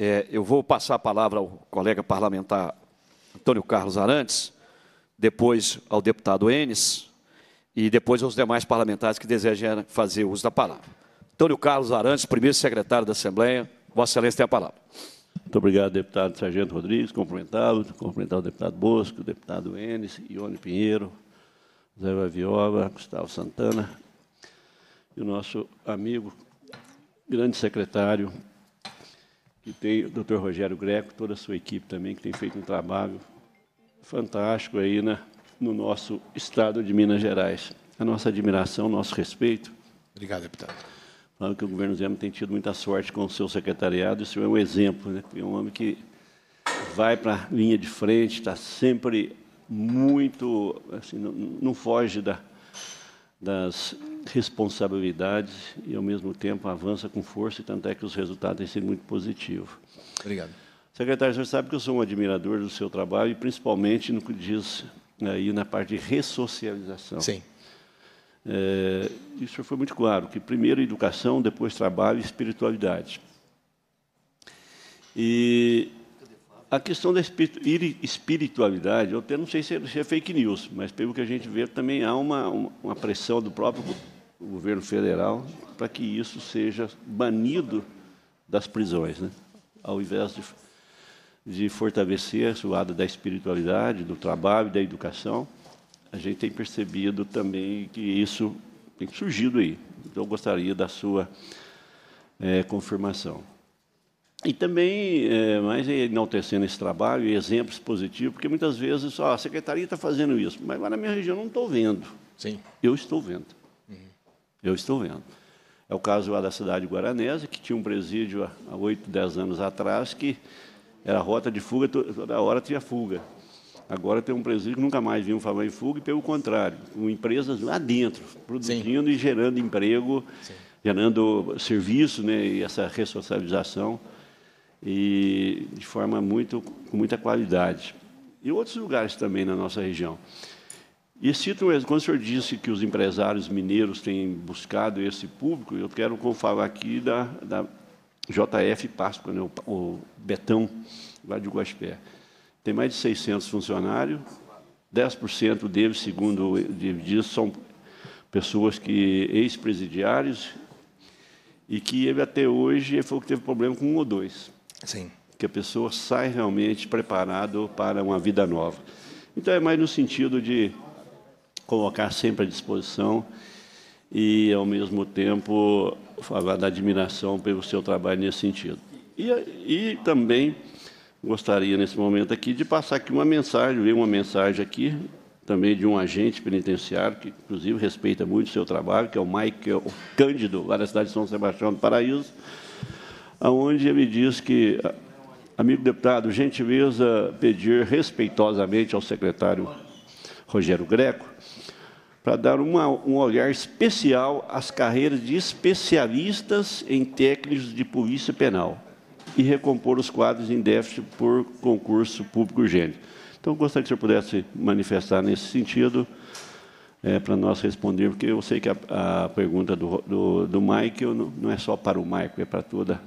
É, eu vou passar a palavra ao colega parlamentar Antônio Carlos Arantes, depois ao deputado Enes e depois aos demais parlamentares que desejem fazer uso da palavra. Antônio Carlos Arantes, primeiro secretário da Assembleia, Vossa Excelência tem a palavra. Muito obrigado, deputado Sargento Rodrigues, cumprimentá-lo, cumprimentar o deputado Bosco, o deputado Enes, Ione Pinheiro, Zé Viola, Gustavo Santana, e o nosso amigo, grande secretário, que tem o doutor Rogério Greco, toda a sua equipe também, que tem feito um trabalho fantástico aí na, né, no nosso estado de Minas Gerais. A nossa admiração, nosso respeito. Obrigado, deputado. Claro que o governo Zema tem tido muita sorte com o seu secretariado, isso é um exemplo, né? É um homem que vai para a linha de frente, está sempre muito, assim, não, não foge da, das responsabilidades e, ao mesmo tempo, avança com força, e tanto é que os resultados têm sido muito positivos. Obrigado. Secretário, o senhor sabe que eu sou um admirador do seu trabalho, e principalmente no que diz eh, aí na parte de ressocialização. Sim. É, isso foi muito claro, que primeiro educação, depois trabalho e espiritualidade. E a questão da espiritualidade, eu até não sei é, se é, fake news, mas pelo que a gente vê também há uma, uma pressão do próprio governo federal para que isso seja banido das prisões, né? ao invés de, de fortalecer a lado da espiritualidade, do trabalho, da educação, a gente tem percebido também que isso tem surgido aí. Então, eu gostaria da sua é, confirmação. E também, é, mais enaltecendo esse trabalho e exemplos positivos, porque muitas vezes só a secretaria está fazendo isso, mas lá na minha região não estou vendo. Sim. Eu estou vendo. Uhum. Eu estou vendo. É o caso lá da cidade de que tinha um presídio há oito, dez anos atrás, que era rota de fuga, toda hora tinha fuga. Agora tem um presídio que nunca mais viu falar em fuga, e pelo contrário, com empresas lá dentro, produzindo Sim. e gerando emprego, Sim. gerando serviço né, e essa ressocialização, e de forma muito, com muita qualidade. E outros lugares também na nossa região. E cito, quando o senhor disse que os empresários mineiros têm buscado esse público, eu quero falar aqui da, da JF Páscoa, né, o, o Betão, lá de Guaspé tem mais de 600 funcionários, 10% deles, segundo disso, são pessoas que ex-presidiários e que ele até hoje foi que teve problema com um ou dois. Sim. Que a pessoa sai realmente preparado para uma vida nova. Então é mais no sentido de colocar sempre à disposição e ao mesmo tempo falar da admiração pelo seu trabalho nesse sentido. E, e também gostaria, nesse momento aqui, de passar aqui uma mensagem, ver uma mensagem aqui, também de um agente penitenciário, que, inclusive, respeita muito o seu trabalho, que é o Michael Cândido, lá da cidade de São Sebastião do Paraíso, onde ele diz que, amigo deputado, gentileza pedir respeitosamente ao secretário Rogério Greco, para dar uma, um olhar especial às carreiras de especialistas em técnicos de polícia penal e recompor os quadros em déficit por concurso público urgente. Então, gostaria que o senhor pudesse manifestar nesse sentido é, para nós responder, porque eu sei que a, a pergunta do, do, do Mike não, não, é só para o Mike, é para toda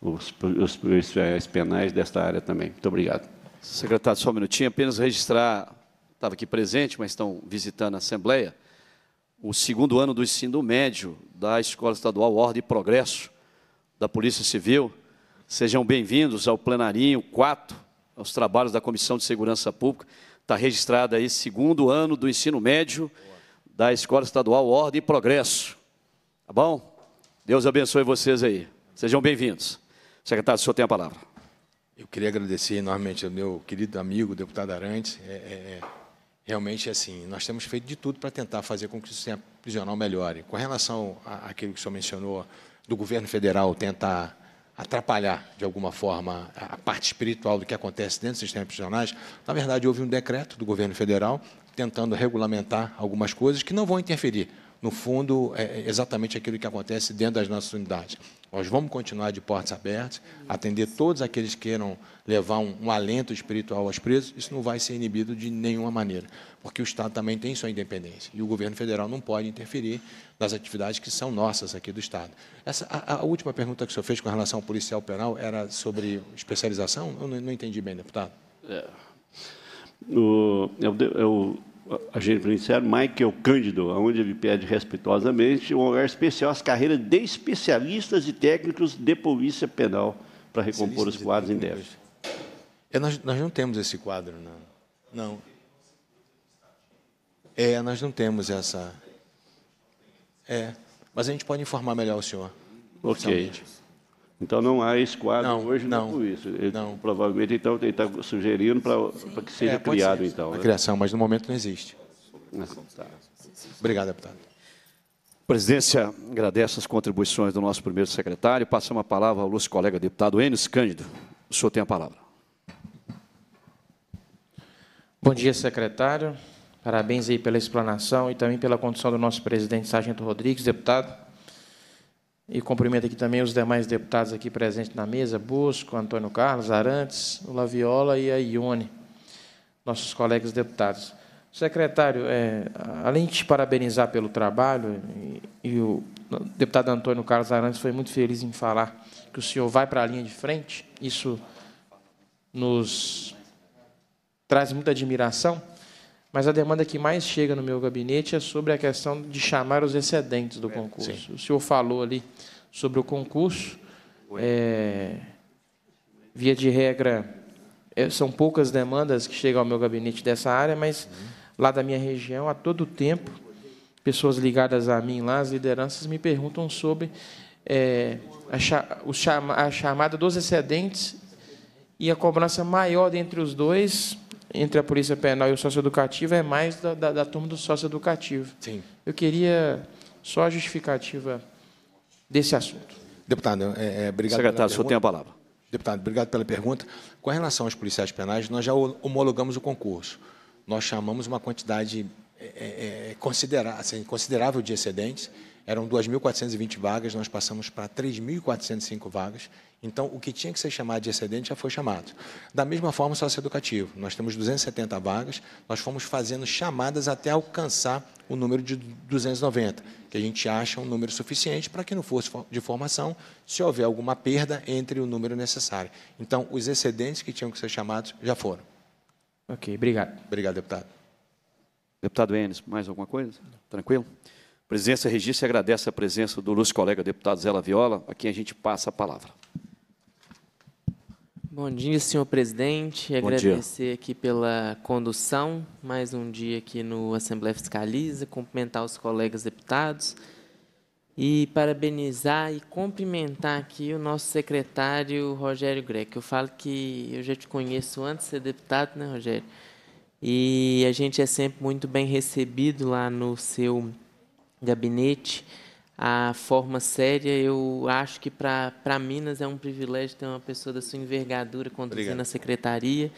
os, os policiais penais desta área também. Muito obrigado. Secretário, só um minutinho, apenas registrar, estava aqui presente, mas estão visitando a Assembleia, o segundo ano do ensino médio da Escola Estadual Ordem e Progresso da Polícia Civil, Sejam bem-vindos ao plenarinho 4, aos trabalhos da Comissão de Segurança Pública. Está registrado aí segundo ano do ensino médio da Escola Estadual Ordem e Progresso. Tá bom? Deus abençoe vocês aí. Sejam bem-vindos. Secretário, o senhor tem a palavra. Eu queria agradecer enormemente ao meu querido amigo, deputado Arantes. É, é, é realmente, assim, nós temos feito de tudo para tentar fazer com que o sistema prisional melhore. Com relação àquilo que o senhor mencionou, do governo federal tentar atrapalhar, de alguma forma, a parte espiritual do que acontece dentro do sistema prisionais, na verdade, houve um decreto do governo federal tentando regulamentar algumas coisas que não vão interferir. No fundo, é, é exatamente aquilo que acontece dentro das nossas unidades. Nós vamos continuar de portas abertas, atender todos aqueles que queiram levar um, um, alento espiritual aos presos, isso não vai ser inibido de nenhuma maneira, porque o Estado também tem sua independência e o governo federal não pode interferir nas atividades que são nossas aqui do Estado. Essa, a, a última pergunta que o senhor fez com relação ao policial penal era sobre especialização? Eu não, não entendi bem, deputado. É. O, é é agente policial Michael Cândido, onde ele pede respeitosamente um lugar especial às carreiras de especialistas e técnicos de polícia penal para recompor os quadros em déficit. É, nós, nós não temos esse quadro, não. Não. É, nós não temos essa. É, mas a gente pode informar melhor o senhor. Ok. Então não há esse quadro não, hoje não, não isso. Ele, não. Provavelmente então ele está sugerindo para que seja é, criado ser, então. A né? criação, mas no momento não existe. Tá. Obrigado, deputado. Presidência, agradece as contribuições do nosso primeiro secretário. Passa uma palavra ao nosso colega deputado Enes Cândido. O senhor tem a palavra. Bom dia, secretário. Parabéns aí pela explanação e também pela condução do nosso presidente Sargento Rodrigues, deputado. E cumprimento aqui também os demais deputados aqui presentes na mesa, Busco, Antônio Carlos, Arantes, Laviola e a Ione, nossos colegas deputados. Secretário, é, além de te parabenizar pelo trabalho, e, e o deputado Antônio Carlos Arantes foi muito feliz em falar que o senhor vai para a linha de frente, isso nos traz muita admiração, mas a demanda que mais chega no meu gabinete é sobre a questão de chamar os excedentes do é, concurso. O senhor falou ali sobre o concurso. É, via de regra, é, são poucas demandas que chegam ao meu gabinete dessa área, mas uhum. lá da minha região, a todo tempo, pessoas ligadas a mim lá, as lideranças, me perguntam sobre é, a, a chamada dos excedentes e a cobrança maior dentre os dois entre a Polícia Penal e o Socioeducativo é mais da, da, da turma do Socioeducativo. Sim. Eu queria só a justificativa desse assunto. Deputado, é, é, obrigado Secretário, o senhor tem a palavra. Deputado, obrigado pela pergunta. Com relação aos policiais penais, nós já homologamos o concurso. Nós chamamos uma quantidade é, é, é considerável, assim, considerável de excedentes. Eram 2.420 vagas, nós passamos para 3.405 vagas. Então, o que tinha que ser chamado de excedente já foi chamado. Da mesma forma, o socioeducativo. Nós temos 270 vagas, nós fomos fazendo chamadas até alcançar o número de 290, que a gente acha um número suficiente para que no fosse de formação, se houver alguma perda, entre o número necessário. Então, os excedentes que tinham que ser chamados já foram. Ok, obrigado. Obrigado, deputado. Deputado Enes, mais alguma coisa? Tranquilo? Presidência e agradece a presença do lúcio colega deputado Zé Viola, a quem a gente passa a palavra. Bom dia, senhor presidente. Bom Agradecer dia. aqui pela condução, mais um dia aqui no Assembleia Fiscaliza, cumprimentar os colegas deputados e parabenizar e cumprimentar aqui o nosso secretário Rogério Greco. Eu falo que eu já te conheço antes de ser deputado, né, Rogério? E a gente é sempre muito bem recebido lá no seu gabinete a forma séria, eu acho que para Minas é um privilégio ter uma pessoa da sua envergadura conduzindo Obrigado. a secretaria.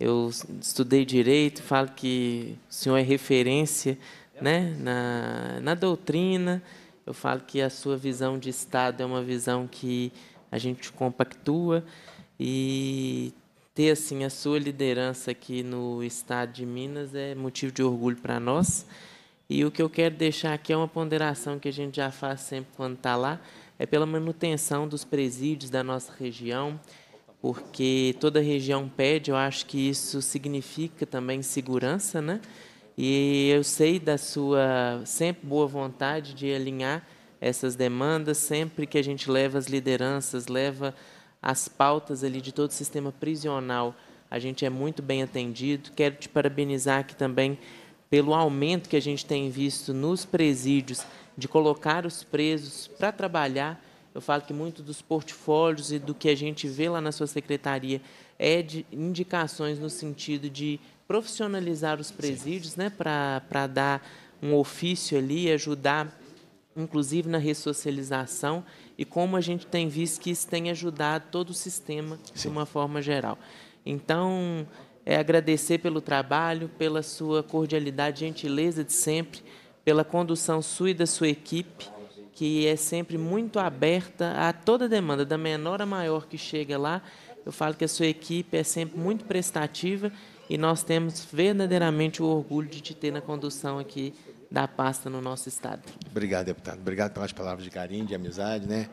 Eu estudei direito, falo que o senhor é referência né, na, na doutrina. Eu falo que a sua visão de Estado é uma visão que a gente compactua e ter assim a sua liderança aqui no estado de Minas é motivo de orgulho para nós. E o que eu quero deixar aqui é uma ponderação que a gente já faz sempre quando está lá, é pela manutenção dos presídios da nossa região, porque toda região pede, eu acho que isso significa também segurança, né? E eu sei da sua sempre boa vontade de alinhar essas demandas, sempre que a gente leva as lideranças, leva as pautas ali de todo o sistema prisional, a gente é muito bem atendido. Quero te parabenizar aqui também pelo aumento que a gente tem visto nos presídios de colocar os presos para trabalhar. Eu falo que muito dos portfólios e do que a gente vê lá na sua secretaria é de indicações no sentido de profissionalizar os presídios, né, para dar um ofício ali, ajudar, inclusive na ressocialização e como a gente tem visto que isso tem ajudado todo o sistema Sim. de uma forma geral. Então, é agradecer pelo trabalho, pela sua cordialidade, gentileza de sempre, pela condução sua e da sua equipe, que é sempre muito aberta a toda demanda, da menor a maior que chega lá. Eu falo que a sua equipe é sempre muito prestativa e nós temos verdadeiramente o orgulho de te ter na condução aqui da pasta no nosso estado. Obrigado, deputado. Obrigado pelas palavras de carinho, de amizade, né?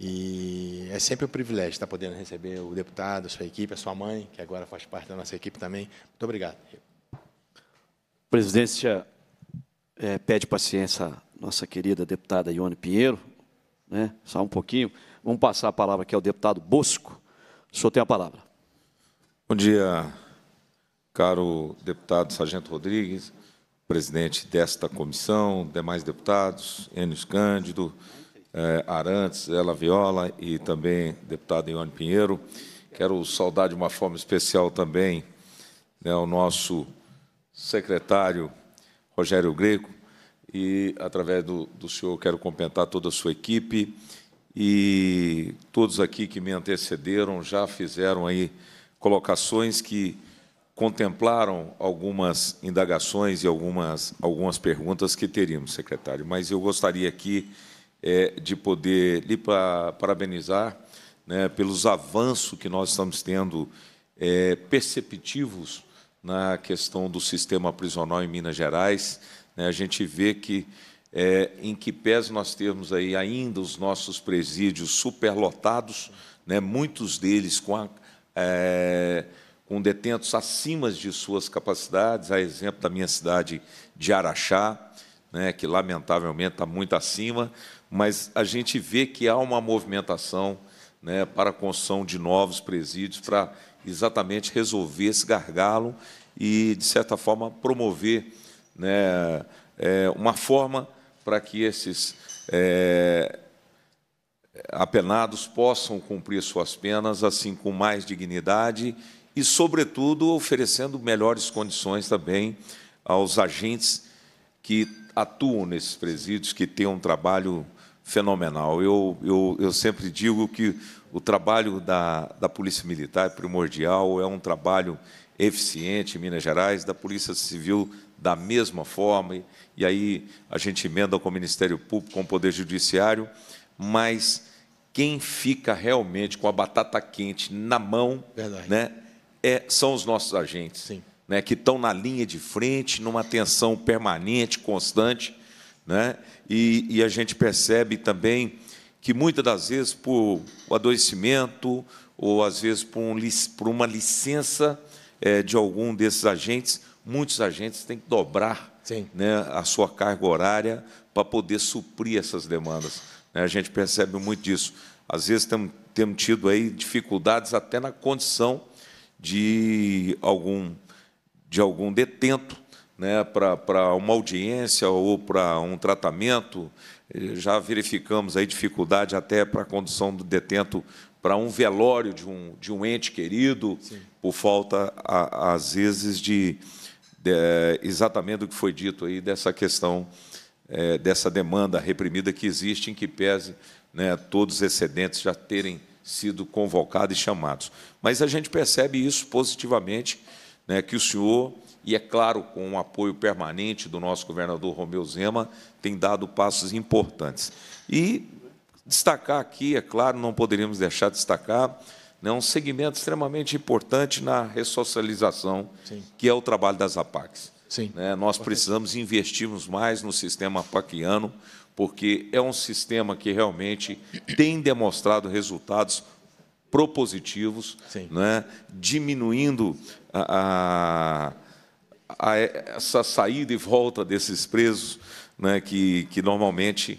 E é sempre um privilégio estar podendo receber o deputado, a sua equipe, a sua mãe, que agora faz parte da nossa equipe também. Muito obrigado. Presidência é, pede paciência à nossa querida deputada Ione Pinheiro, né? só um pouquinho. Vamos passar a palavra aqui ao deputado Bosco. O senhor tem a palavra. Bom dia, caro deputado Sargento Rodrigues, presidente desta comissão, demais deputados, Enes Cândido, é, Arantes, Ela Viola e também deputado Ione Pinheiro. Quero saudar de uma forma especial também né, o nosso secretário Rogério Greco e, através do, do senhor, quero cumprimentar toda a sua equipe e todos aqui que me antecederam já fizeram aí colocações que contemplaram algumas indagações e algumas, algumas perguntas que teríamos, secretário. Mas eu gostaria aqui é, de poder lhe parabenizar né, pelos avanços que nós estamos tendo é, perceptivos na questão do sistema prisional em Minas Gerais. Né, a gente vê que é, em que pés nós temos aí ainda os nossos presídios superlotados, né, muitos deles com, a, é, com detentos acima de suas capacidades, a exemplo da minha cidade de Araxá, né, que lamentavelmente está muito acima, mas a gente vê que há uma movimentação né, para a construção de novos presídios, para exatamente resolver esse gargalo e, de certa forma, promover né, é, uma forma para que esses é, apenados possam cumprir suas penas, assim, com mais dignidade e, sobretudo, oferecendo melhores condições também aos agentes que atuam nesses presídios, que têm um trabalho fenomenal. Eu, eu, eu sempre digo que o trabalho da, da Polícia Militar é primordial, é um trabalho eficiente em Minas Gerais, da Polícia Civil da mesma forma, e, e aí a gente emenda com o Ministério Público, com o Poder Judiciário, mas quem fica realmente com a batata quente na mão né, é, são os nossos agentes, né, que estão na linha de frente, numa tensão permanente, constante, né? E, e a gente percebe também que muitas das vezes, por adoecimento, ou às vezes por, um, por uma licença é, de algum desses agentes, muitos agentes têm que dobrar Sim. né, a sua carga horária para poder suprir essas demandas. Né? A gente percebe muito disso. Às vezes temos, temos tido aí dificuldades até na condição de algum, de algum detento né, para uma audiência ou para um tratamento. Eh, já verificamos aí dificuldade até para a condução do detento para um velório de um, de um ente querido, Sim. por falta, a, às vezes, de, de, exatamente do que foi dito aí, dessa questão, é, dessa demanda reprimida que existe, em que pese né, todos os excedentes já terem sido convocados e chamados. Mas a gente percebe isso positivamente, né, que o senhor e, é claro, com o apoio permanente do nosso governador Romeu Zema, tem dado passos importantes. E destacar aqui, é claro, não poderíamos deixar de destacar, né, um segmento extremamente importante na ressocialização, Sim. que é o trabalho das APACs. Sim. Né, nós precisamos investirmos mais no sistema apaquiano, porque é um sistema que realmente tem demonstrado resultados propositivos, né, diminuindo a, a a é, essa saída e volta desses presos né, que, que normalmente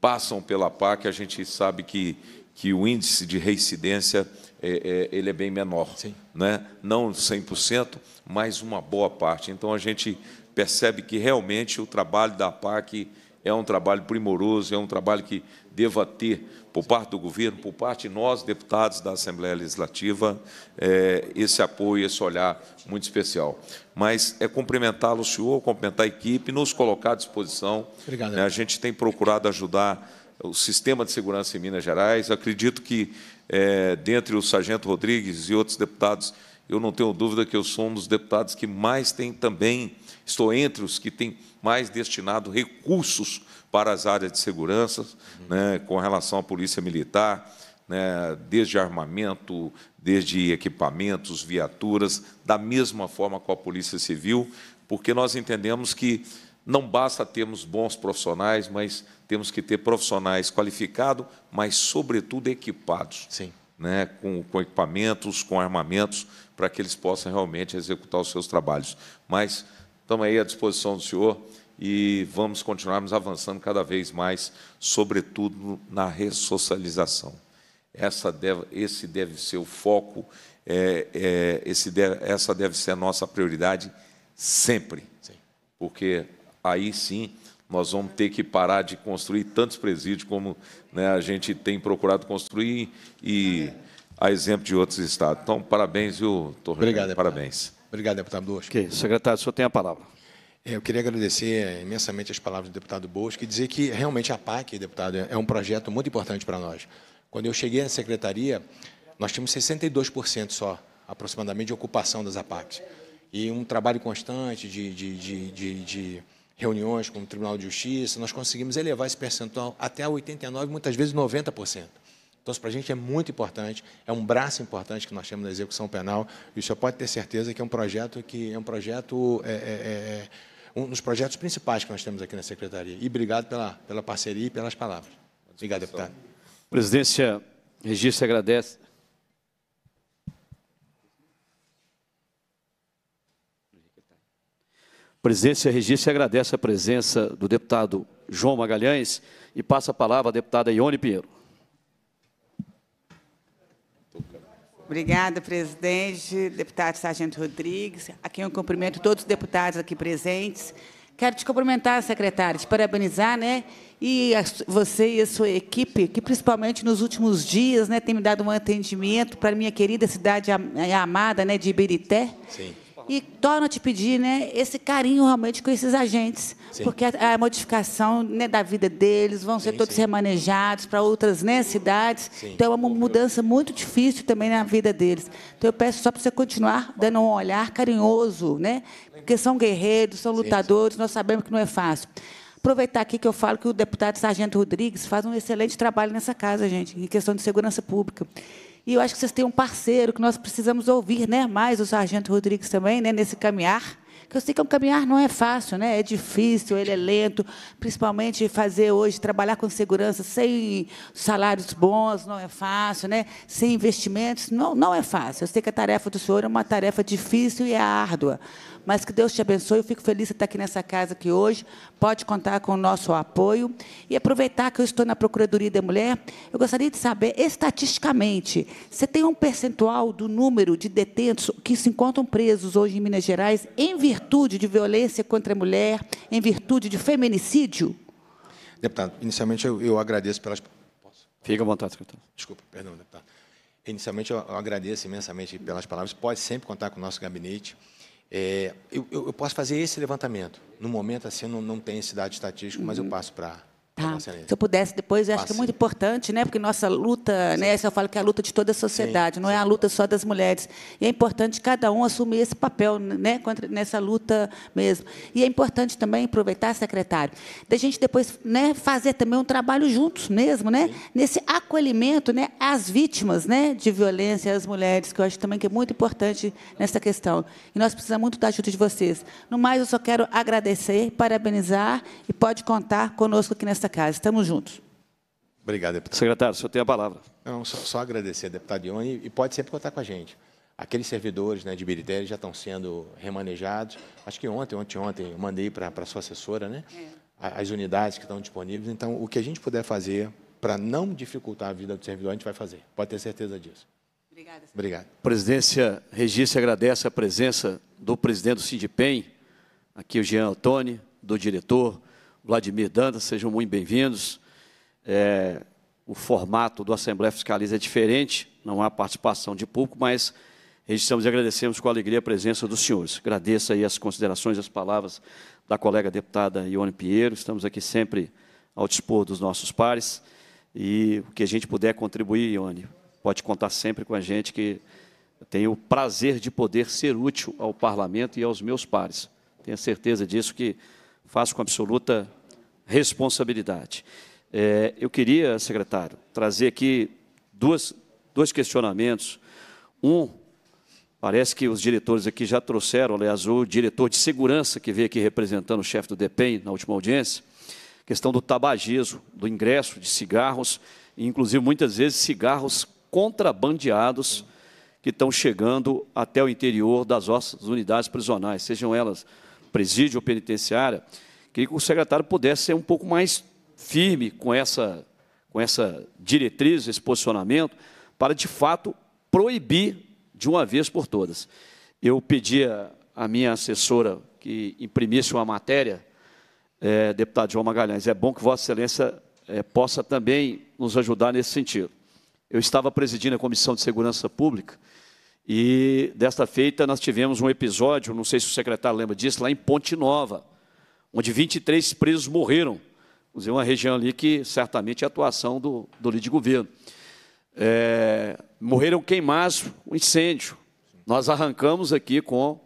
passam pela PAC, a gente sabe que, que o índice de reincidência é, é, ele é bem menor. Sim. Né? Não 100%, mas uma boa parte. Então, a gente percebe que realmente o trabalho da PAC é um trabalho primoroso, é um trabalho que deva ter por parte do governo, por parte de nós, deputados da Assembleia Legislativa, é, esse apoio, esse olhar muito especial. Mas é cumprimentá-lo, senhor, cumprimentar a equipe, nos colocar à disposição. Obrigado. É, a gente tem procurado ajudar o sistema de segurança em Minas Gerais. Acredito que, é, dentre o Sargento Rodrigues e outros deputados, eu não tenho dúvida que eu sou um dos deputados que mais tem também, estou entre os que têm mais destinado recursos para as áreas de segurança, uhum. né, com relação à polícia militar, né, desde armamento, desde equipamentos, viaturas, da mesma forma com a polícia civil, porque nós entendemos que não basta termos bons profissionais, mas temos que ter profissionais qualificados, mas, sobretudo, equipados. Sim. Né, com, com, equipamentos, com armamentos, para que eles possam realmente executar os seus trabalhos. Mas estamos aí à disposição do senhor e vamos continuarmos avançando cada vez mais, sobretudo na ressocialização. Essa deve, esse deve ser o foco, é, é, esse deve, essa deve ser a nossa prioridade sempre, sim. porque aí sim nós vamos ter que parar de construir tantos presídios como né, a gente tem procurado construir e a exemplo de outros estados. Então, parabéns, viu, Torre? Obrigado, deputado. Parabéns. Obrigado, deputado Duas. Okay. Secretário, o senhor tem a palavra. É, eu queria agradecer é, imensamente as palavras do deputado Bosco e dizer que realmente a PAC, deputado, é um projeto muito importante para nós. Quando eu cheguei à secretaria, nós tínhamos 62% só, aproximadamente, de ocupação das APACs. E um trabalho constante de, de, de, de reuniões com o Tribunal de Justiça, nós conseguimos elevar esse percentual até 89%, muitas vezes 90%. Então, isso para a gente é muito importante, é um braço importante que nós temos na execução penal, e o senhor pode ter certeza que é um projeto que é um projeto é, é, é um dos projetos principais que nós temos aqui na Secretaria. E obrigado pela, pela parceria e pelas palavras. Obrigado, deputado. Presidência, registro agradece. Presidência, registro agradece a presença do deputado João Magalhães e passa a palavra à deputada Ione Pinheiro. Obrigada, presidente, deputado Sargento Rodrigues, a quem eu cumprimento todos os deputados aqui presentes. Quero te cumprimentar, secretário, te parabenizar, né? E a, você e a sua equipe, que principalmente nos últimos dias, né, tem me dado um atendimento para minha querida cidade eh, amada, né, de Iberité. Sim. E torna a te pedir né, esse carinho realmente com esses agentes, sim. porque a, a modificação né, da vida deles, vão ser todos sim. remanejados para outras né, cidades. Então, é uma mudança muito difícil também na vida deles. Então, eu peço só para você continuar dando um olhar carinhoso, né? porque são guerreiros, são lutadores, nós sabemos que não é fácil. Aproveitar aqui que eu falo que o deputado Sargento Rodrigues faz um excelente trabalho nessa casa, gente, em questão de segurança pública. E eu acho que vocês têm um parceiro que nós precisamos ouvir, né? Mais o Sargento Rodrigues também, né? Nesse caminhar. Que eu sei que é um caminhar não é fácil, né? É difícil, ele é lento, principalmente fazer hoje trabalhar com segurança sem salários bons não é fácil, né? Sem investimentos não, não é fácil. Eu sei que a tarefa do senhor é uma tarefa difícil e é árdua. Mas que Deus te abençoe. Eu fico feliz de estar aqui nessa casa aqui hoje. Pode contar com o nosso apoio. E aproveitar que eu estou na Procuradoria da Mulher, eu gostaria de saber, estatisticamente, você tem um percentual do número de detentos que se encontram presos hoje em Minas Gerais em virtude de violência contra a mulher, em virtude de feminicídio? Deputado, inicialmente eu, eu agradeço pelas. Posso? Fica à vontade, secretário. Desculpa, perdão, deputado. Inicialmente, eu agradeço imensamente pelas palavras. Pode sempre contar com o nosso gabinete. É, eu, eu, posso fazer esse levantamento. No momento, assim, não, não tem dado estatístico mas eu uhum. passo para Tá. tá. Se eu pudesse depois, eu acho ah, que é muito importante, né? Porque nossa luta, né? Isso eu falo que é a luta de toda a sociedade, sim, não é a luta só das mulheres. E é importante cada um assumir esse papel, né? Contra, nessa luta mesmo. E é importante também aproveitar, secretário, da gente depois, né? Fazer também um trabalho juntos mesmo, né? Nesse acolhimento, né? Às vítimas, né? De violência, às mulheres, que eu acho também que é muito importante nessa questão. E nós precisamos muito da ajuda de vocês. No mais, eu só quero agradecer, parabenizar e pode contar conosco aqui nessa casa. Estamos juntos. Obrigado, deputado. Secretário, o senhor tem a palavra. Não, só, só agradecer, deputado Ione, e pode sempre contar com a gente. Aqueles servidores né, de Birité já estão sendo remanejados. Acho que ontem, ontem, ontem, eu mandei para a sua assessora né, é. as unidades que estão disponíveis. Então, o que a gente puder fazer para não dificultar a vida do servidor, a gente vai fazer. Pode ter certeza disso. Obrigada. Senhor. Obrigado. Presidência Regícia agradece a presença do presidente do Sindipem, aqui o Jean Antônio, do diretor, Vladimir Dantas, sejam muito bem-vindos. É, o formato do Assembleia Fiscaliza é diferente, não há participação de público, mas registramos e agradecemos com alegria a presença dos senhores. Agradeço aí as considerações, as palavras da colega deputada Ione Pinheiro, estamos aqui sempre ao dispor dos nossos pares, e o que a gente puder contribuir, Ione, pode contar sempre com a gente, que tenho o prazer de poder ser útil ao parlamento e aos meus pares. Tenho certeza disso, que faço com absoluta responsabilidade. É, eu queria, secretário, trazer aqui duas, dois questionamentos. Um, parece que os diretores aqui já trouxeram, aliás, o diretor de segurança que veio aqui representando o chefe do DEPEN na última audiência, questão do tabagismo, do ingresso de cigarros, inclusive muitas vezes cigarros contrabandeados que estão chegando até o interior das nossas unidades prisionais, sejam elas presídio ou penitenciária, queria que o secretário pudesse ser um pouco mais firme com essa, com essa diretriz, esse posicionamento, para, de fato, proibir de uma vez por todas. Eu pedi à minha assessora que imprimisse uma matéria, é, deputado João Magalhães, é bom que Vossa Excelência é, possa também nos ajudar nesse sentido. Eu estava presidindo a Comissão de Segurança Pública, e desta feita nós tivemos um episódio, não sei se o secretário lembra disso, lá em Ponte Nova, onde 23 presos morreram. Inclusive, uma região ali que certamente é atuação do, do líder de governo. É, morreram queimados, um incêndio. Nós arrancamos aqui com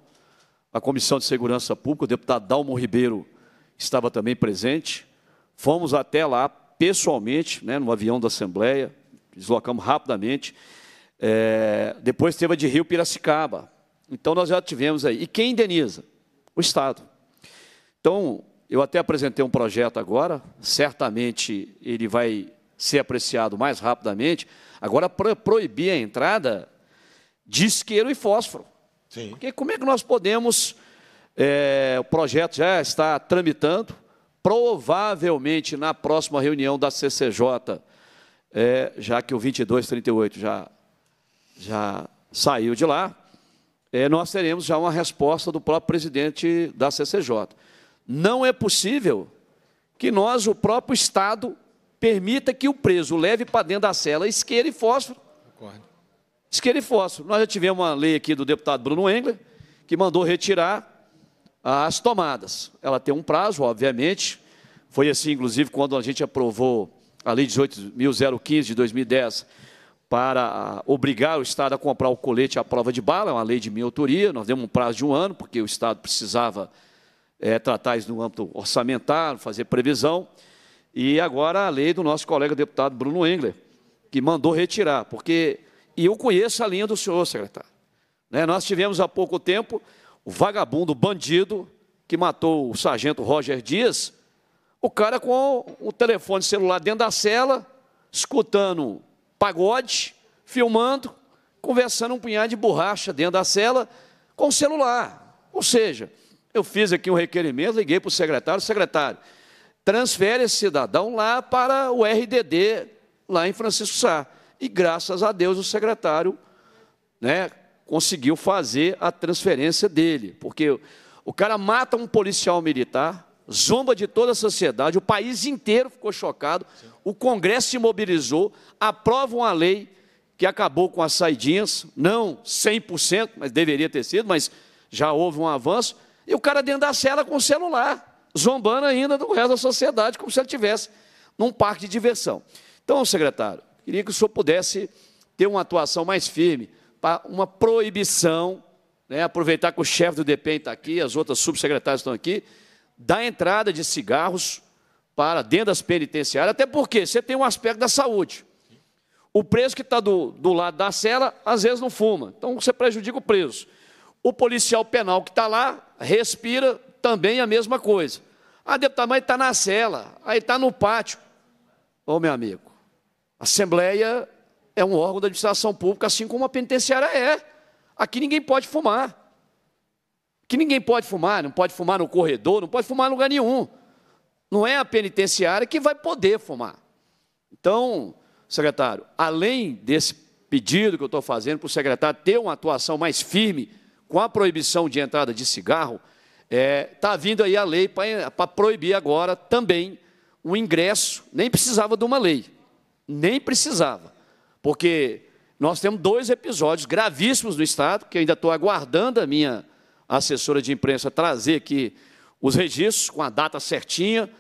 a Comissão de Segurança Pública, o deputado Dalmo Ribeiro estava também presente. Fomos até lá pessoalmente, né, no avião da Assembleia, deslocamos rapidamente é, depois teve a de Rio Piracicaba. Então nós já tivemos aí. E quem indeniza? O Estado. Então, eu até apresentei um projeto agora, certamente ele vai ser apreciado mais rapidamente. Agora, para proibir a entrada de isqueiro e fósforo. Sim. Porque como é que nós podemos. É, o projeto já está tramitando, provavelmente na próxima reunião da CCJ, é, já que o 2238 já já saiu de lá, é, nós teremos já uma resposta do próprio presidente da CCJ. Não é possível que nós, o próprio Estado, permita que o preso leve para dentro da cela isqueira e fósforo. Concordo. e fósforo. Nós já tivemos uma lei aqui do deputado Bruno Engler, que mandou retirar as tomadas. Ela tem um prazo, obviamente. Foi assim, inclusive, quando a gente aprovou a Lei 18.015 de 2010, para ah, obrigar o Estado a comprar o colete à prova de bala, é uma lei de minha autoria, nós demos um prazo de um ano, porque o Estado precisava é, tratar isso no âmbito orçamentário, fazer previsão, e agora a lei do nosso colega deputado Bruno Engler, que mandou retirar, porque e eu conheço a linha do senhor, secretário. Né? Nós tivemos há pouco tempo o vagabundo bandido que matou o sargento Roger Dias, o cara com o telefone celular dentro da cela, escutando pagode, filmando, conversando um punhado de borracha dentro da cela com o celular. Ou seja, eu fiz aqui um requerimento, liguei para o secretário, secretário, transfere esse cidadão lá para o RDD, lá em Francisco Sá. E graças a Deus o secretário né, conseguiu fazer a transferência dele, porque o cara mata um policial militar, zomba de toda a sociedade, o país inteiro ficou chocado, Sim. o Congresso se mobilizou, aprova uma lei que acabou com as saidinhas, não 100%, mas deveria ter sido, mas já houve um avanço, e o cara dentro da cela com o celular, zombando ainda do resto da sociedade, como se ele estivesse num parque de diversão. Então, secretário, queria que o senhor pudesse ter uma atuação mais firme para uma proibição, né, aproveitar que o chefe do DPEM está aqui, as outras subsecretárias estão aqui, da entrada de cigarros para dentro das penitenciárias, até porque você tem um aspecto da saúde. O preso que está do, do lado da cela, às vezes não fuma, então você prejudica o preso. O policial penal que está lá, respira, também a mesma coisa. Ah, deputado, mas está na cela, aí está no pátio. Ô, meu amigo, a Assembleia é um órgão da administração pública, assim como a penitenciária é. Aqui ninguém pode fumar que ninguém pode fumar, não pode fumar no corredor, não pode fumar em lugar nenhum. Não é a penitenciária que vai poder fumar. Então, secretário, além desse pedido que eu estou fazendo para o secretário ter uma atuação mais firme com a proibição de entrada de cigarro, está é, tá vindo aí a lei para proibir agora também o ingresso. Nem precisava de uma lei, nem precisava, porque nós temos dois episódios gravíssimos no Estado, que eu ainda estou aguardando a minha a assessora de imprensa trazer aqui os registros com a data certinha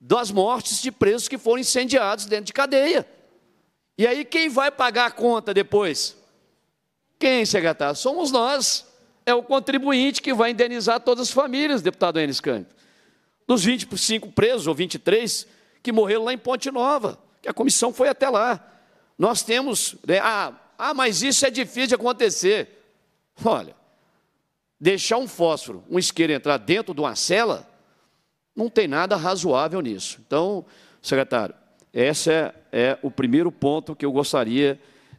das mortes de presos que foram incendiados dentro de cadeia. E aí quem vai pagar a conta depois? Quem, secretário? Somos nós. É o contribuinte que vai indenizar todas as famílias, deputado Enes Cândido. Dos 25 presos, ou 23, que morreram lá em Ponte Nova, que a comissão foi até lá. Nós temos... Né, ah, ah, mas isso é difícil de acontecer. Olha, deixar um fósforo, um isqueiro entrar dentro de uma cela, não tem nada razoável nisso. Então, secretário, esse é, é o primeiro ponto que eu gostaria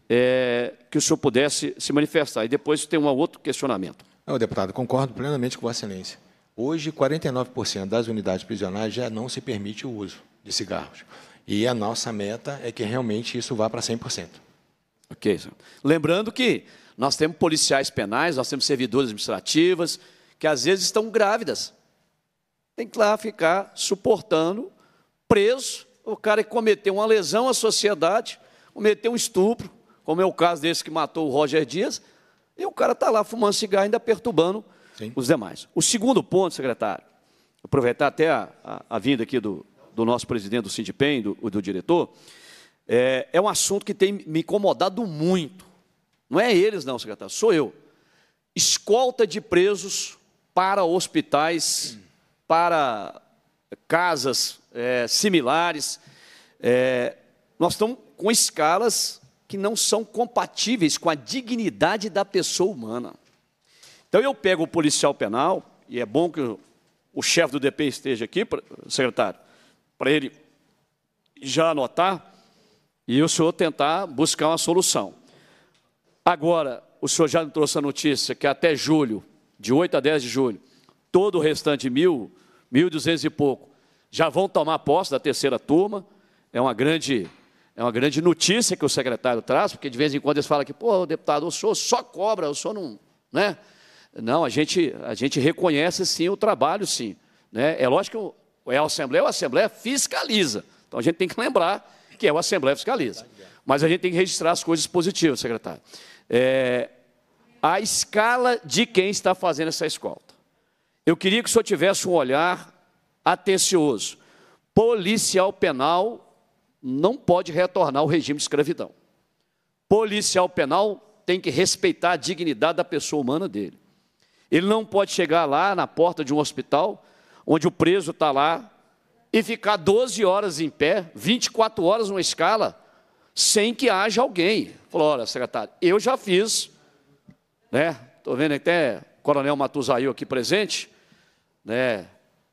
é, que o senhor pudesse se manifestar. E depois tem um outro questionamento. Não, deputado, concordo plenamente com Vossa Excelência. Hoje, 49% das unidades prisionais já não se permite o uso de cigarros. E a nossa meta é que realmente isso vá para 100%. Ok. senhor. Lembrando que nós temos policiais penais, nós temos servidoras administrativas, que às vezes estão grávidas. Tem que lá ficar suportando, preso, o cara que cometeu uma lesão à sociedade, cometeu um estupro, como é o caso desse que matou o Roger Dias, e o cara está lá fumando cigarro, ainda perturbando Sim. os demais. O segundo ponto, secretário, aproveitar até a, a, a vinda aqui do, do nosso presidente do Sindipem, do, do diretor, é, é um assunto que tem me incomodado muito. Não é eles, não, secretário, sou eu. Escolta de presos para hospitais, para casas é, similares. É, nós estamos com escalas que não são compatíveis com a dignidade da pessoa humana. Então eu pego o policial penal, e é bom que o, o chefe do DP esteja aqui, secretário, para ele já anotar e o senhor tentar buscar uma solução. Agora, o senhor já trouxe a notícia que até julho, de 8 a 10 de julho, todo o restante, mil, 1.200 e pouco, já vão tomar posse da terceira turma. É uma grande é uma grande notícia que o secretário traz, porque de vez em quando eles falam que, pô, deputado, o senhor só cobra, o senhor não. Né? Não, a gente, a gente reconhece sim o trabalho, sim. Né? É lógico que é a Assembleia, a Assembleia fiscaliza. Então a gente tem que lembrar que é a Assembleia fiscaliza. É. Mas a gente tem que registrar as coisas positivas, secretário é, a escala de quem está fazendo essa escolta. Eu queria que o senhor tivesse um olhar atencioso. Policial penal não pode retornar ao regime de escravidão. Policial penal tem que respeitar a dignidade da pessoa humana dele. Ele não pode chegar lá na porta de um hospital, onde o preso está lá, e ficar 12 horas em pé, 24 horas numa escala, sem que haja alguém. Falou, olha, secretário, eu já fiz, né? Estou vendo até o coronel Matusail aqui presente, né?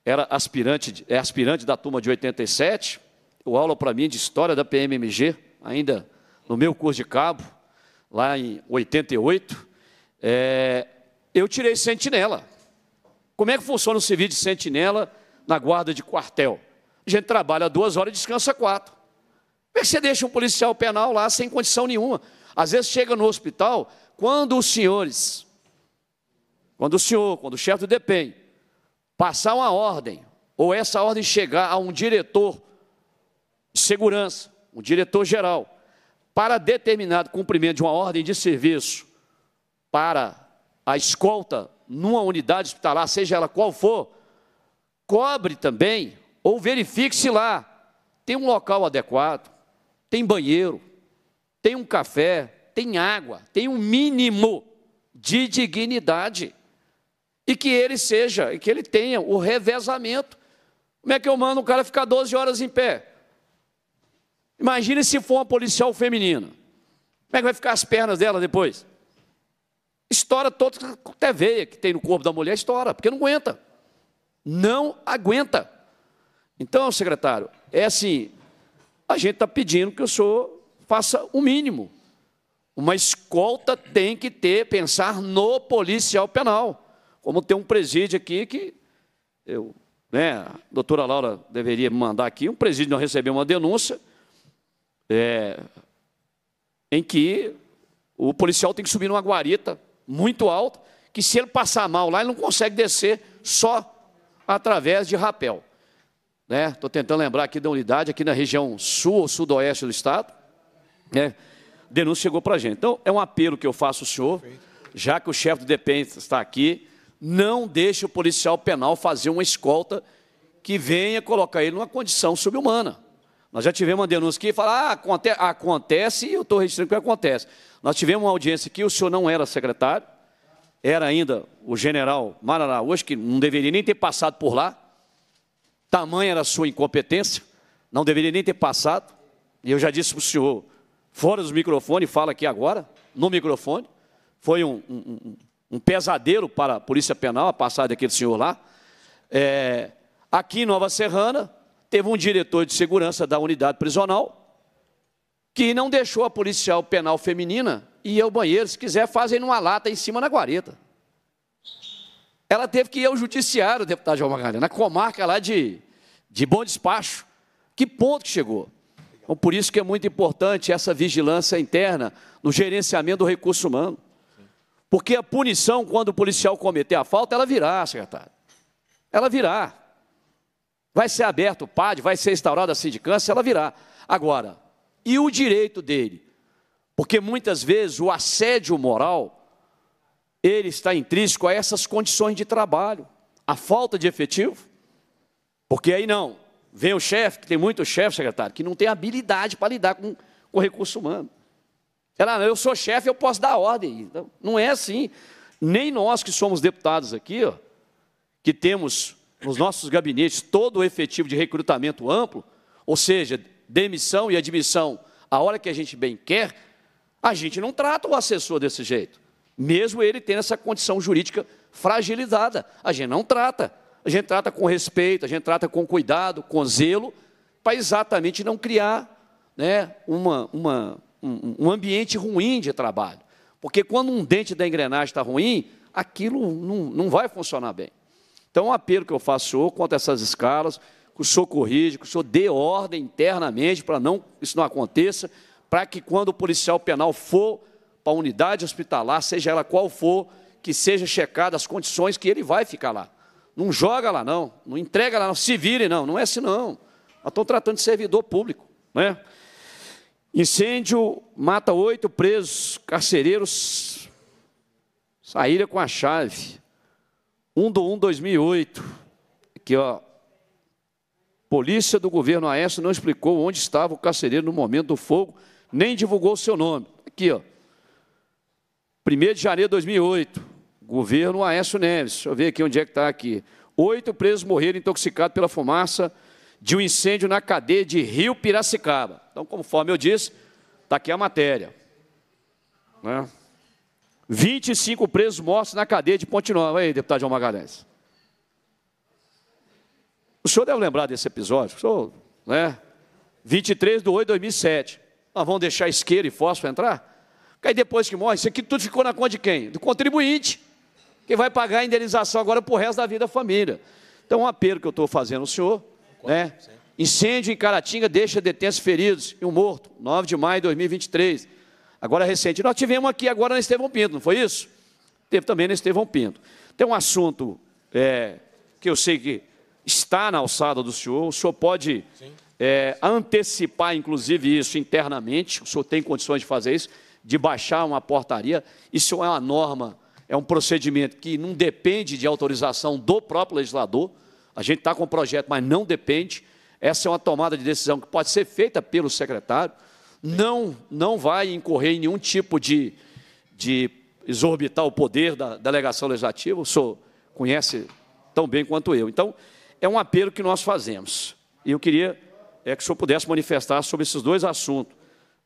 Era aspirante, é aspirante da turma de 87, o aula para mim de história da PMMG, ainda no meu curso de cabo, lá em 88, é, eu tirei sentinela. Como é que funciona o serviço de sentinela na guarda de quartel? A gente trabalha duas horas e descansa quatro. Como é que você deixa um policial penal lá sem condição nenhuma? Às vezes chega no hospital, quando os senhores, quando o senhor, quando o chefe do DPEM, passar uma ordem, ou essa ordem chegar a um diretor de segurança, um diretor geral, para determinado cumprimento de uma ordem de serviço para a escolta numa unidade hospitalar, seja ela qual for, cobre também ou verifique se lá tem um local adequado, tem banheiro, tem um café, tem água, tem um mínimo de dignidade. E que ele seja, e que ele tenha o revezamento. Como é que eu mando o cara ficar 12 horas em pé? Imagine se for uma policial feminina. Como é que vai ficar as pernas dela depois? Estoura toda a veia que tem no corpo da mulher, estoura, porque não aguenta. Não aguenta. Então, secretário, é assim, a gente está pedindo que o senhor faça o mínimo. Uma escolta tem que ter, pensar no policial penal. Como tem um presídio aqui que eu, né, a doutora Laura deveria mandar aqui, um presídio não recebeu uma denúncia é, em que o policial tem que subir numa guarita muito alta, que se ele passar mal lá, ele não consegue descer só através de rapel né? Estou tentando lembrar aqui da unidade, aqui na região sul ou sudoeste do estado, né? Denúncia chegou para a gente. Então, é um apelo que eu faço ao senhor, já que o chefe do dependente está aqui, não deixe o policial penal fazer uma escolta que venha colocar ele numa condição subhumana. Nós já tivemos uma denúncia aqui e falar, ah, aconte acontece, e eu estou registrando que acontece. Nós tivemos uma audiência aqui, o senhor não era secretário, era ainda o general Marará, hoje que não deveria nem ter passado por lá, Tamanha era a sua incompetência, não deveria nem ter passado. E eu já disse para o senhor, fora dos microfones, fala aqui agora, no microfone. Foi um, um, um pesadelo para a Polícia Penal a passagem daquele senhor lá. É, aqui em Nova Serrana, teve um diretor de segurança da unidade prisional que não deixou a policial penal feminina ir ao banheiro. Se quiser, fazem numa lata em cima na guarita. Ela teve que ir ao judiciário, deputado João Magalhães, na comarca lá de de bom despacho. Que ponto que chegou? Então, por isso que é muito importante essa vigilância interna no gerenciamento do recurso humano. Porque a punição, quando o policial cometer a falta, ela virá, secretário. Ela virá. Vai ser aberto o PAD, vai ser instaurada a sindicância, ela virá. Agora, e o direito dele? Porque muitas vezes o assédio moral, ele está intrínseco a essas condições de trabalho, a falta de efetivo. Porque aí não, vem o chefe, que tem muito chefe, secretário, que não tem habilidade para lidar com, com o recurso humano. Ela, eu sou chefe, eu posso dar ordem. Então, não é assim. Nem nós que somos deputados aqui, ó, que temos nos nossos gabinetes todo o efetivo de recrutamento amplo, ou seja, demissão e admissão a hora que a gente bem quer, a gente não trata o assessor desse jeito. Mesmo ele tendo essa condição jurídica fragilizada, a gente não trata a gente trata com respeito, a gente trata com cuidado, com zelo, para exatamente não criar né, uma, uma, um, um ambiente ruim de trabalho. Porque quando um dente da engrenagem está ruim, aquilo não, não vai funcionar bem. Então, o apelo que eu faço senhor quanto a essas escalas, que o senhor corrija, que o senhor dê ordem internamente para não isso não aconteça, para que quando o policial penal for para a unidade hospitalar, seja ela qual for, que seja checada as condições que ele vai ficar lá. Não joga lá, não. Não entrega lá, não. Se vire, não. Não é assim, não. Nós estamos tratando de servidor público. Né? Incêndio mata oito presos, carcereiros saíram com a chave. 1 do 1 2008. Aqui, ó. Polícia do governo Aécio não explicou onde estava o carcereiro no momento do fogo, nem divulgou seu nome. Aqui, ó. 1 de janeiro de 2008. Governo Aécio Neves. Deixa eu ver aqui onde é que está aqui. Oito presos morreram intoxicados pela fumaça de um incêndio na cadeia de Rio Piracicaba. Então, conforme eu disse, está aqui a matéria. Né? 25 presos mortos na cadeia de Ponte Nova. Aí, deputado João Magalhães. O senhor deve lembrar desse episódio. O senhor, né? 23 de 8 de 2007. Nós vamos deixar isqueiro e fósforo entrar? Porque aí depois que morre, isso aqui tudo ficou na conta de quem? Do contribuinte que vai pagar a indenização agora para o resto da vida da família. Então, um apelo que eu estou fazendo ao senhor, Concordo, né? Incêndio em Caratinga deixa detentos feridos e um morto, 9 de maio de 2023. Agora recente. Nós tivemos aqui agora na Estevão Pinto, não foi isso? Teve também na Estevão Pinto. Tem um assunto é, que eu sei que está na alçada do senhor, o senhor pode é, antecipar, inclusive, isso internamente, o senhor tem condições de fazer isso, de baixar uma portaria, isso é uma norma é um procedimento que não depende de autorização do próprio legislador. A gente está com o projeto, mas não depende. Essa é uma tomada de decisão que pode ser feita pelo secretário. Não, não vai incorrer em nenhum tipo de, de exorbitar o poder da delegação legislativa. O senhor conhece tão bem quanto eu. Então, é um apelo que nós fazemos. E eu queria é que o senhor pudesse manifestar sobre esses dois assuntos,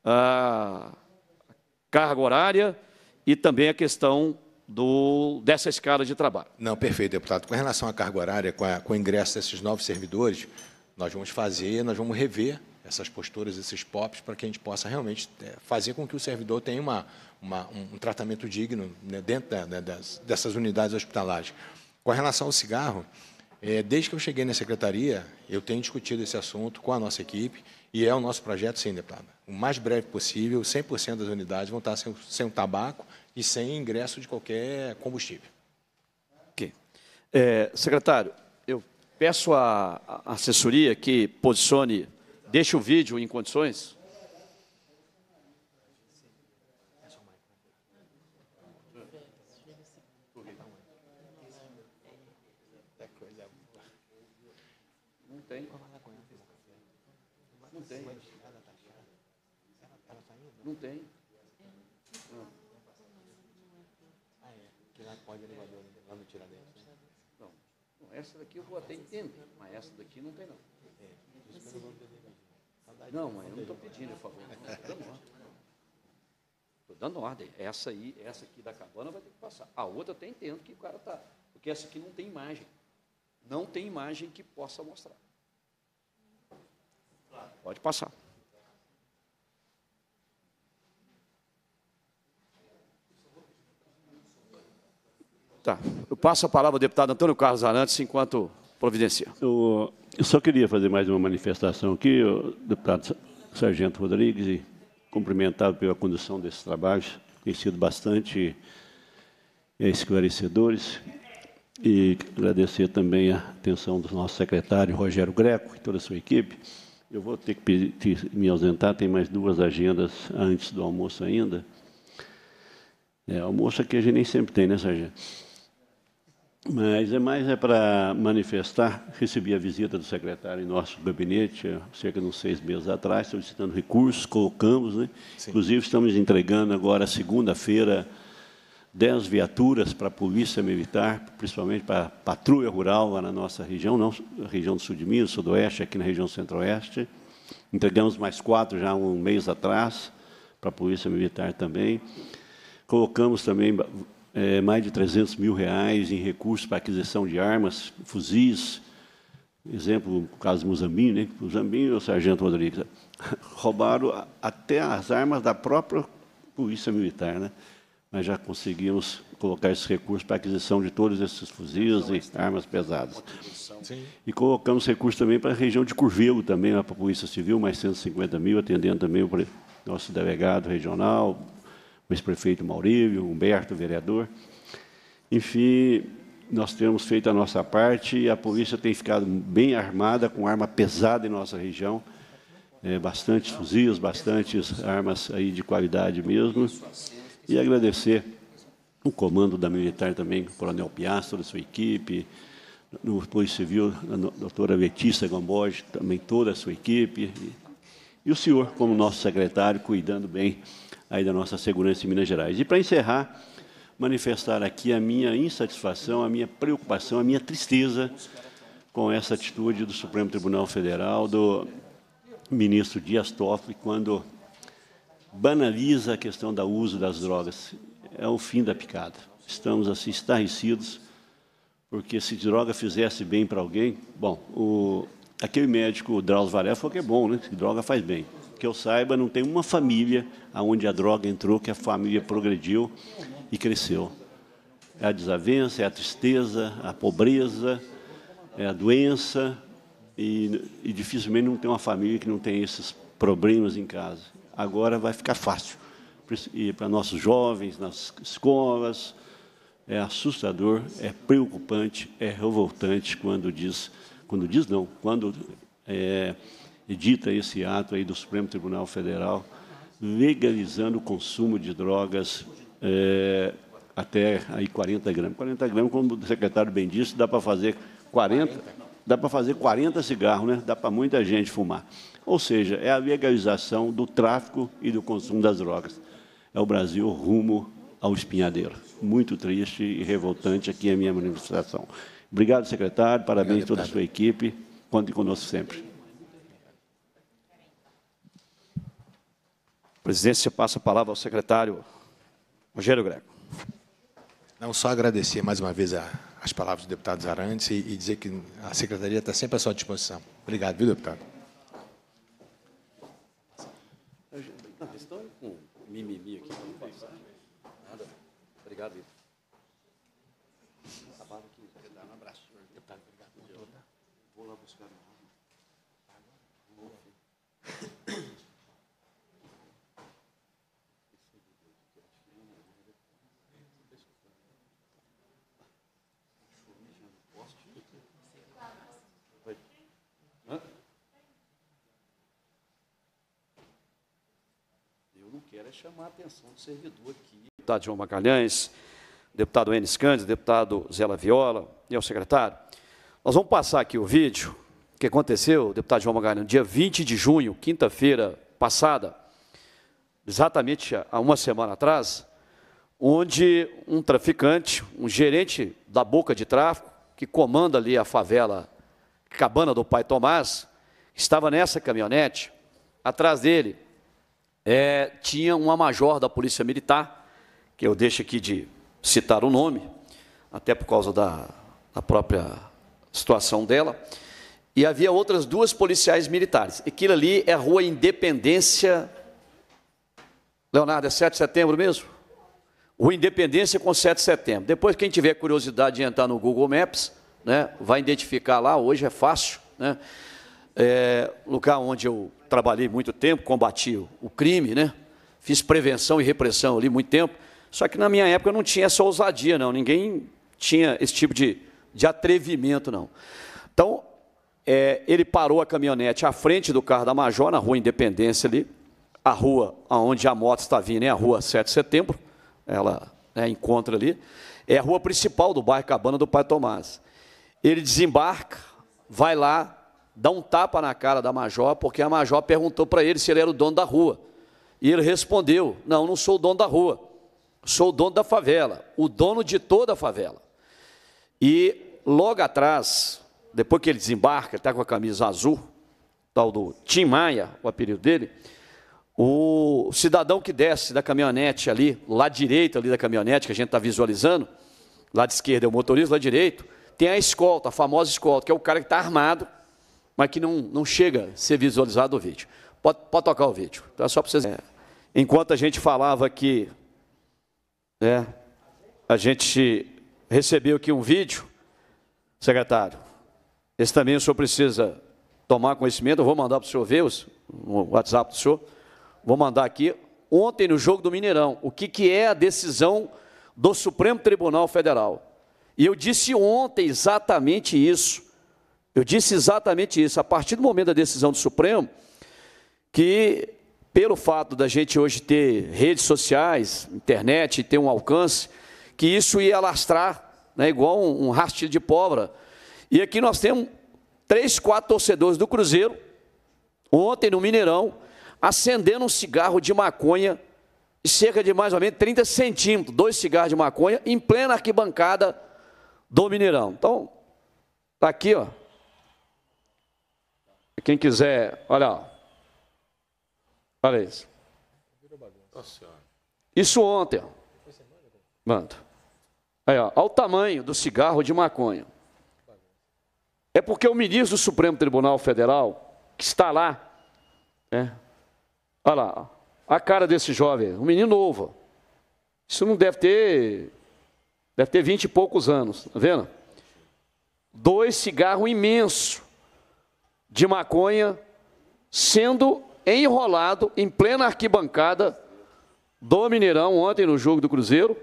a ah, carga horária e também a questão do, dessa escala de trabalho. Não, perfeito, deputado. Com relação à carga horária, com, a, com o ingresso desses novos servidores, nós vamos fazer, nós vamos rever essas posturas, esses POPs, para que a gente possa realmente é, fazer com que o servidor tenha uma, uma um tratamento digno né, dentro da, né, das, dessas unidades hospitalares. Com relação ao cigarro, é, desde que eu cheguei na secretaria, eu tenho discutido esse assunto com a nossa equipe e é o nosso projeto, sim, deputado. O mais breve possível, 100% das unidades vão estar sem, sem o tabaco e sem ingresso de qualquer combustível. Ok. É, secretário, eu peço à assessoria que posicione, deixe o vídeo em condições. Não, mãe, eu não estou pedindo, por favor. estou dando ordem. Estou dando ordem. Essa aí, essa aqui da cabana vai ter que passar. A outra até entendo que o cara está. Porque essa aqui não tem imagem. Não tem imagem que possa mostrar. Pode passar. Tá. Eu passo a palavra ao deputado Antônio Carlos Arantes enquanto providencia. O, eu só queria fazer mais uma manifestação aqui, o deputado Sargento Rodrigues, e cumprimentado pela condução desses trabalhos, tem sido bastante é, esclarecedores. E agradecer também a atenção do nosso secretário Rogério Greco e toda a sua equipe. Eu vou ter que pedir, me ausentar, tem mais duas agendas antes do almoço ainda. É, almoço aqui a gente nem sempre tem, né, Sargento? Mas é mais é para manifestar. Recebi a visita do secretário em nosso gabinete, cerca de uns seis meses atrás, solicitando recursos, colocamos, né? Inclusive, estamos entregando agora, segunda-feira, dez viaturas para a Polícia Militar, principalmente para a Patrulha Rural, lá na nossa região, não região do sul de Minas, sudoeste, aqui na região centro-oeste. Entregamos mais quatro já um mês atrás, para a Polícia Militar também. Colocamos também é, mais de 300 mil reais em recursos para aquisição de armas, fuzis. Exemplo, o caso de Muzambinho, né? Muzambinho e o Sargento Rodrigues roubaram até as armas da própria Polícia Militar, né? Mas já conseguimos colocar esses recursos para aquisição de todos esses fuzis e armas pesadas. E colocamos recursos também para a região de Curvelo, também para a Polícia Civil, mais 150 mil, atendendo também o nosso delegado regional, ex prefeito Maurílio, Humberto, vereador. Enfim, nós temos feito a nossa parte e a polícia tem ficado bem armada, com arma pesada em nossa região, é, bastantes fuzis, bastantes armas aí de qualidade mesmo. E agradecer o comando da militar também, o coronel Piastro, sua equipe, no Polícia Civil, a doutora Letícia Gamboge, também toda a sua equipe, e o senhor, como nosso secretário, cuidando bem aí da nossa segurança em Minas Gerais. E para encerrar, manifestar aqui a minha insatisfação, a minha preocupação, a minha tristeza com essa atitude do Supremo Tribunal Federal, do ministro Dias Toffoli, quando banaliza a questão do uso das drogas. É o fim da picada. Estamos assim estarrecidos, porque se droga fizesse bem para alguém, bom, o, aquele médico, o Drauzio Varela, falou que é bom, né? Que droga faz bem que eu saiba, não tem uma família aonde a droga entrou que a família progrediu e cresceu. É a desavença, é a tristeza, a pobreza, é a doença e, e dificilmente não tem uma família que não tem esses problemas em casa. Agora vai ficar fácil. E para nossos jovens, nas escolas, é assustador, é preocupante, é revoltante quando diz, quando diz não, quando é, edita esse ato aí do Supremo Tribunal Federal, legalizando o consumo de drogas é, até aí 40 gramas. 40 gramas, como o secretário bem disse, dá para fazer 40, 40 dá para fazer 40 cigarros, né? Dá para muita gente fumar. Ou seja, é a legalização do tráfico e do consumo das drogas. É o Brasil rumo ao espinhadeiro. Muito triste e revoltante aqui a minha manifestação. Obrigado, secretário. Parabéns Obrigado, a toda a sua equipe. Contem conosco sempre. presidência passa a palavra ao secretário Rogério Greco. Não só agradecer mais uma vez a, as palavras do deputado Zarantes e, e dizer que a secretaria está sempre à sua disposição. Obrigado, viu, deputado? chamar a atenção do servidor aqui. Deputado João Magalhães, deputado Enes Cândido, deputado Zé Viola e ao secretário. Nós vamos passar aqui o vídeo que aconteceu, deputado João Magalhães, dia 20 de junho, quinta-feira passada, exatamente há uma semana atrás, onde um traficante, um gerente da boca de tráfico, que comanda ali a favela Cabana do Pai Tomás, estava nessa caminhonete, atrás dele é, tinha uma major da Polícia Militar, que eu deixo aqui de citar o nome, até por causa da, da própria situação dela, e havia outras duas policiais militares. Aquilo ali é a Rua Independência. Leonardo, é 7 de setembro mesmo? Rua Independência com 7 de setembro. Depois, quem tiver curiosidade de entrar no Google Maps, né, vai identificar lá, hoje é fácil, né, é, lugar onde eu trabalhei muito tempo, combati o crime, né? Fiz prevenção e repressão ali muito tempo. Só que na minha época não tinha essa ousadia, não. Ninguém tinha esse tipo de, de atrevimento, não. Então, é, ele parou a caminhonete à frente do carro da Major, na rua Independência ali, a rua onde a moto está vindo é a rua 7 de setembro, ela né, encontra ali, é a rua principal do bairro Cabana do Pai Tomás. Ele desembarca, vai lá, dá um tapa na cara da major, porque a major perguntou para ele se ele era o dono da rua. E ele respondeu: Não, não sou o dono da rua, sou o dono da favela, o dono de toda a favela. E logo atrás, depois que ele desembarca, está com a camisa azul, tal do Tim Maia, o apelido dele, o cidadão que desce da caminhonete ali, lá direito ali da caminhonete, que a gente está visualizando, lá de esquerda é o motorista, lá direito, tem a escolta, a famosa escolta, que é o cara que está armado, mas que não, não chega a ser visualizado o vídeo. Pode, pode tocar o vídeo. Então é só para vocês. É, enquanto a gente falava que né, a gente recebeu aqui um vídeo, secretário, esse também o senhor precisa tomar conhecimento, eu vou mandar para o senhor ver, o WhatsApp do senhor, vou mandar aqui, ontem no jogo do Mineirão, o que, que é a decisão do Supremo Tribunal Federal. E eu disse ontem exatamente isso. Eu disse exatamente isso. A partir do momento da decisão do Supremo, que pelo fato da gente hoje ter redes sociais, internet, ter um alcance, que isso ia lastrar, né, igual um, um rastilho de pólvora. E aqui nós temos três, quatro torcedores do Cruzeiro, ontem no Mineirão, acendendo um cigarro de maconha, cerca de mais ou menos 30 centímetros, dois cigarros de maconha, em plena arquibancada do Mineirão. Então, está aqui, ó, quem quiser, olha lá. Olha isso. Isso ontem. Manda. Aí, ó, olha o tamanho do cigarro de maconha. É porque o ministro do Supremo Tribunal Federal, que está lá, né? olha lá, a cara desse jovem, um menino novo. Isso não deve ter. Deve ter vinte e poucos anos, tá vendo? Dois cigarros imensos de maconha sendo enrolado em plena arquibancada do Mineirão ontem no jogo do Cruzeiro.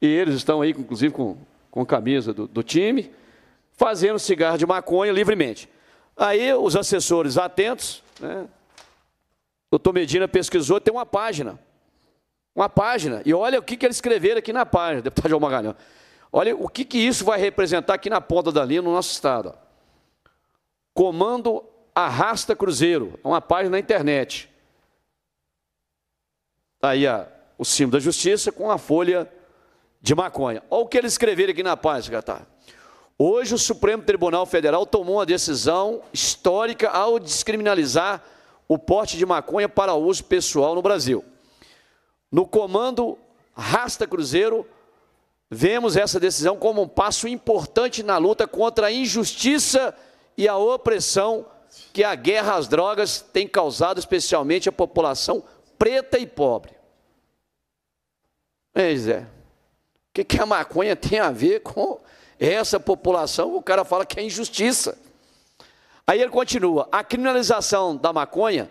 E eles estão aí, inclusive, com, com camisa do, do time, fazendo cigarro de maconha livremente. Aí os assessores atentos, né? Doutor Medina pesquisou, tem uma página. Uma página. E olha o que, que eles escreveram aqui na página, deputado João Magalhães. Olha o que, que isso vai representar aqui na ponta da linha no nosso estado. Ó. Comando Arrasta Cruzeiro. É uma página na internet. Tá aí a, o símbolo da justiça com a folha de maconha. Olha o que eles escreveram aqui na página, Catar. Hoje o Supremo Tribunal Federal tomou uma decisão histórica ao descriminalizar o porte de maconha para uso pessoal no Brasil. No comando Rasta Cruzeiro, vemos essa decisão como um passo importante na luta contra a injustiça e a opressão que a guerra às drogas tem causado, especialmente a população preta e pobre. Pois é. O que, a maconha tem a ver com essa população? O cara fala que é injustiça. Aí ele continua: a criminalização da maconha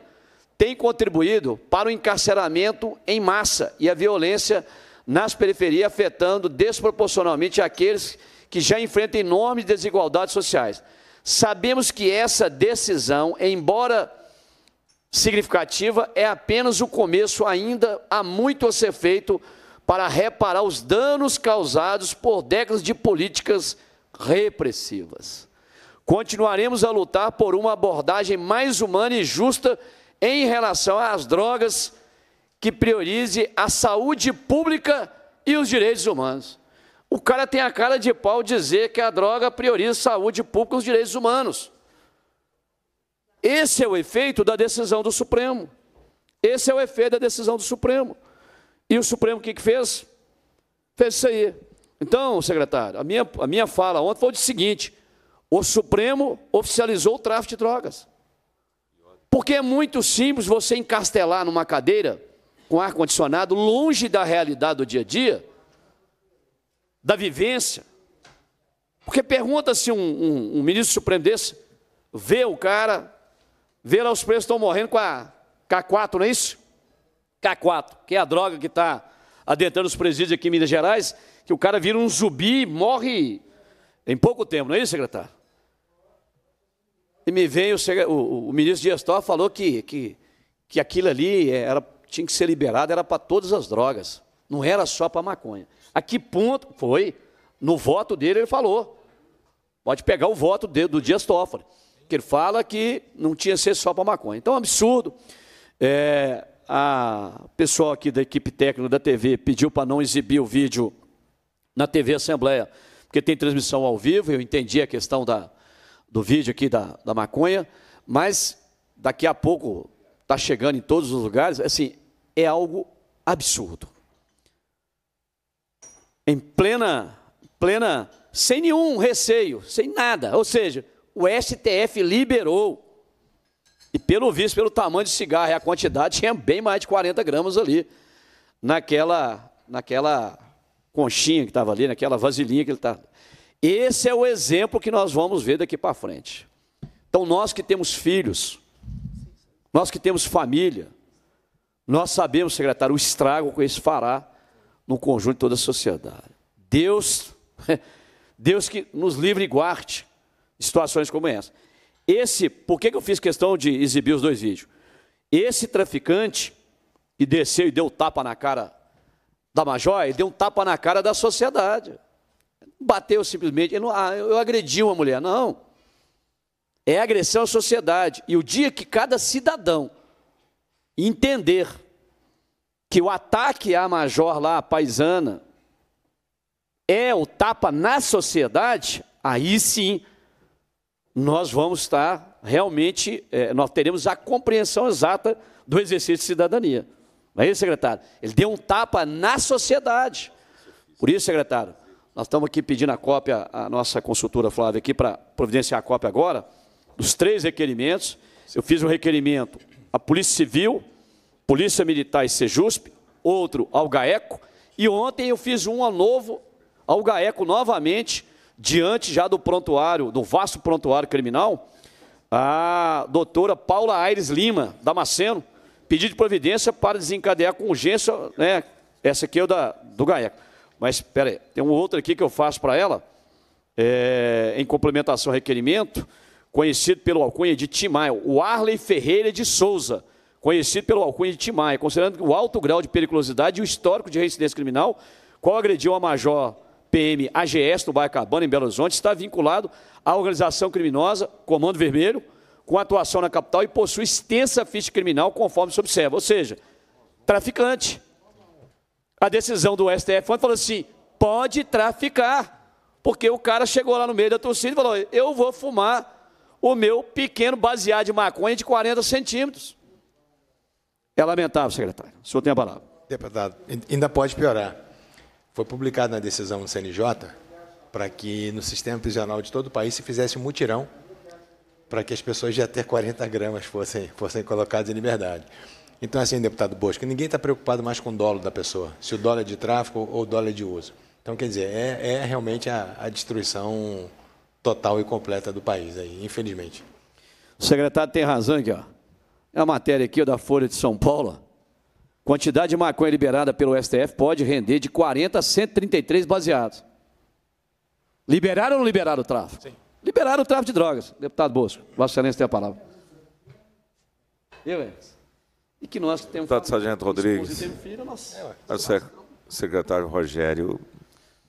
tem contribuído para o encarceramento em massa e a violência nas periferias, afetando desproporcionalmente aqueles que já enfrentam enormes desigualdades sociais sabemos que essa decisão, embora significativa, é apenas o começo, ainda há muito a ser feito para reparar os danos causados por décadas de políticas repressivas. Continuaremos a lutar por uma abordagem mais humana e justa em relação às drogas, que priorize a saúde pública e os direitos humanos. O cara tem a cara de pau dizer que a droga prioriza a saúde pública e os direitos humanos. Esse é o efeito da decisão do Supremo. Esse é o efeito da decisão do Supremo. E o Supremo o que, que fez? Fez isso aí. Então, secretário, a minha, a minha fala ontem foi o seguinte: o Supremo oficializou o tráfico de drogas. Porque é muito simples você encastelar numa cadeira com ar-condicionado longe da realidade do dia a dia da vivência. Porque pergunta se um, um, um ministro supremo desse vê o cara, vê lá os presos estão morrendo com a K4, não é isso? K4, que é a droga que está adentrando os presídios aqui em Minas Gerais, que o cara vira um zumbi e morre em pouco tempo, não é isso, secretário? E me veio o, o, o ministro Dias Toffoli falou que, que, que aquilo ali era, tinha que ser liberado, era para todas as drogas, não era só para maconha. A que ponto foi? No voto dele ele falou. Pode pegar o voto dele, do Dias Toffoli, que ele fala que não tinha ser só para maconha. Então, é um absurdo. É, a pessoal aqui da equipe técnica da TV pediu para não exibir o vídeo na TV Assembleia, porque tem transmissão ao vivo, eu entendi a questão da, do vídeo aqui da, da maconha, mas daqui a pouco está chegando em todos os lugares, assim, é algo absurdo em plena, plena, sem nenhum receio, sem nada. Ou seja, o STF liberou. E pelo visto, pelo tamanho de cigarro e a quantidade, tinha bem mais de 40 gramas ali, naquela, naquela conchinha que estava ali, naquela vasilhinha que ele estava. Tá. Esse é o exemplo que nós vamos ver daqui para frente. Então, nós que temos filhos, nós que temos família, nós sabemos, secretário, o estrago que isso fará no conjunto de toda a sociedade. Deus, Deus que nos livre e guarde de situações como essa. Esse, por que, que eu fiz questão de exibir os dois vídeos? Esse traficante que desceu e deu tapa na cara da Major, ele deu um tapa na cara da sociedade. Bateu simplesmente, ele não, ah, eu agredi uma mulher. Não. É agressão à sociedade. E o dia que cada cidadão entender que o ataque à major lá, à paisana, é o tapa na sociedade, aí sim nós vamos estar realmente, é, nós teremos a compreensão exata do exercício de cidadania. Não é isso, secretário? Ele deu um tapa na sociedade. Por isso, secretário, nós estamos aqui pedindo a cópia, a nossa consultora Flávia aqui, para providenciar a cópia agora, dos três requerimentos. Eu fiz um requerimento à Polícia Civil, Polícia Militar e Sejusp, outro ao GAECO, e ontem eu fiz um ao novo, ao GAECO novamente, diante já do prontuário, do vasto prontuário criminal, a doutora Paula Aires Lima, Damasceno, pedido de providência para desencadear com urgência, né, essa aqui é o da, do GAECO. Mas, espera aí, tem um outro aqui que eu faço para ela, é, em complementação ao requerimento, conhecido pelo alcunha de Timaio, o Arley Ferreira de Souza, conhecido pelo alcunha de Timai, considerando o alto grau de periculosidade e o histórico de reincidência criminal, qual agrediu a major PM AGS do bairro Cabana, em Belo Horizonte, está vinculado à organização criminosa Comando Vermelho, com atuação na capital e possui extensa ficha criminal, conforme se observa. Ou seja, traficante. A decisão do STF falou assim, pode traficar. Porque o cara chegou lá no meio da torcida e falou, eu vou fumar o meu pequeno baseado de maconha de 40 centímetros. É lamentável, secretário. O senhor tem a palavra. Deputado, ainda pode piorar. Foi publicado na decisão do CNJ para que no sistema prisional de todo o país se fizesse um mutirão para que as pessoas de até 40 gramas fossem, fossem colocadas em liberdade. Então, assim, deputado Bosco, ninguém está preocupado mais com o dolo da pessoa, se o dolo é de tráfico ou o dolo é de uso. Então, quer dizer, é, é realmente a, a, destruição total e completa do país, aí, infelizmente. O secretário tem razão aqui, ó. É uma matéria aqui da Folha de São Paulo. Quantidade de maconha liberada pelo STF pode render de 40 a 133 baseados. Liberaram ou não liberaram o tráfico? Sim. Liberaram o tráfico de drogas. Deputado Bosco, Vossa Excelência tem a palavra. Eu, Enes. É. E que nós temos. Deputado Sargento Rodrigues. Filho, nós... É, é, secretário Rogério,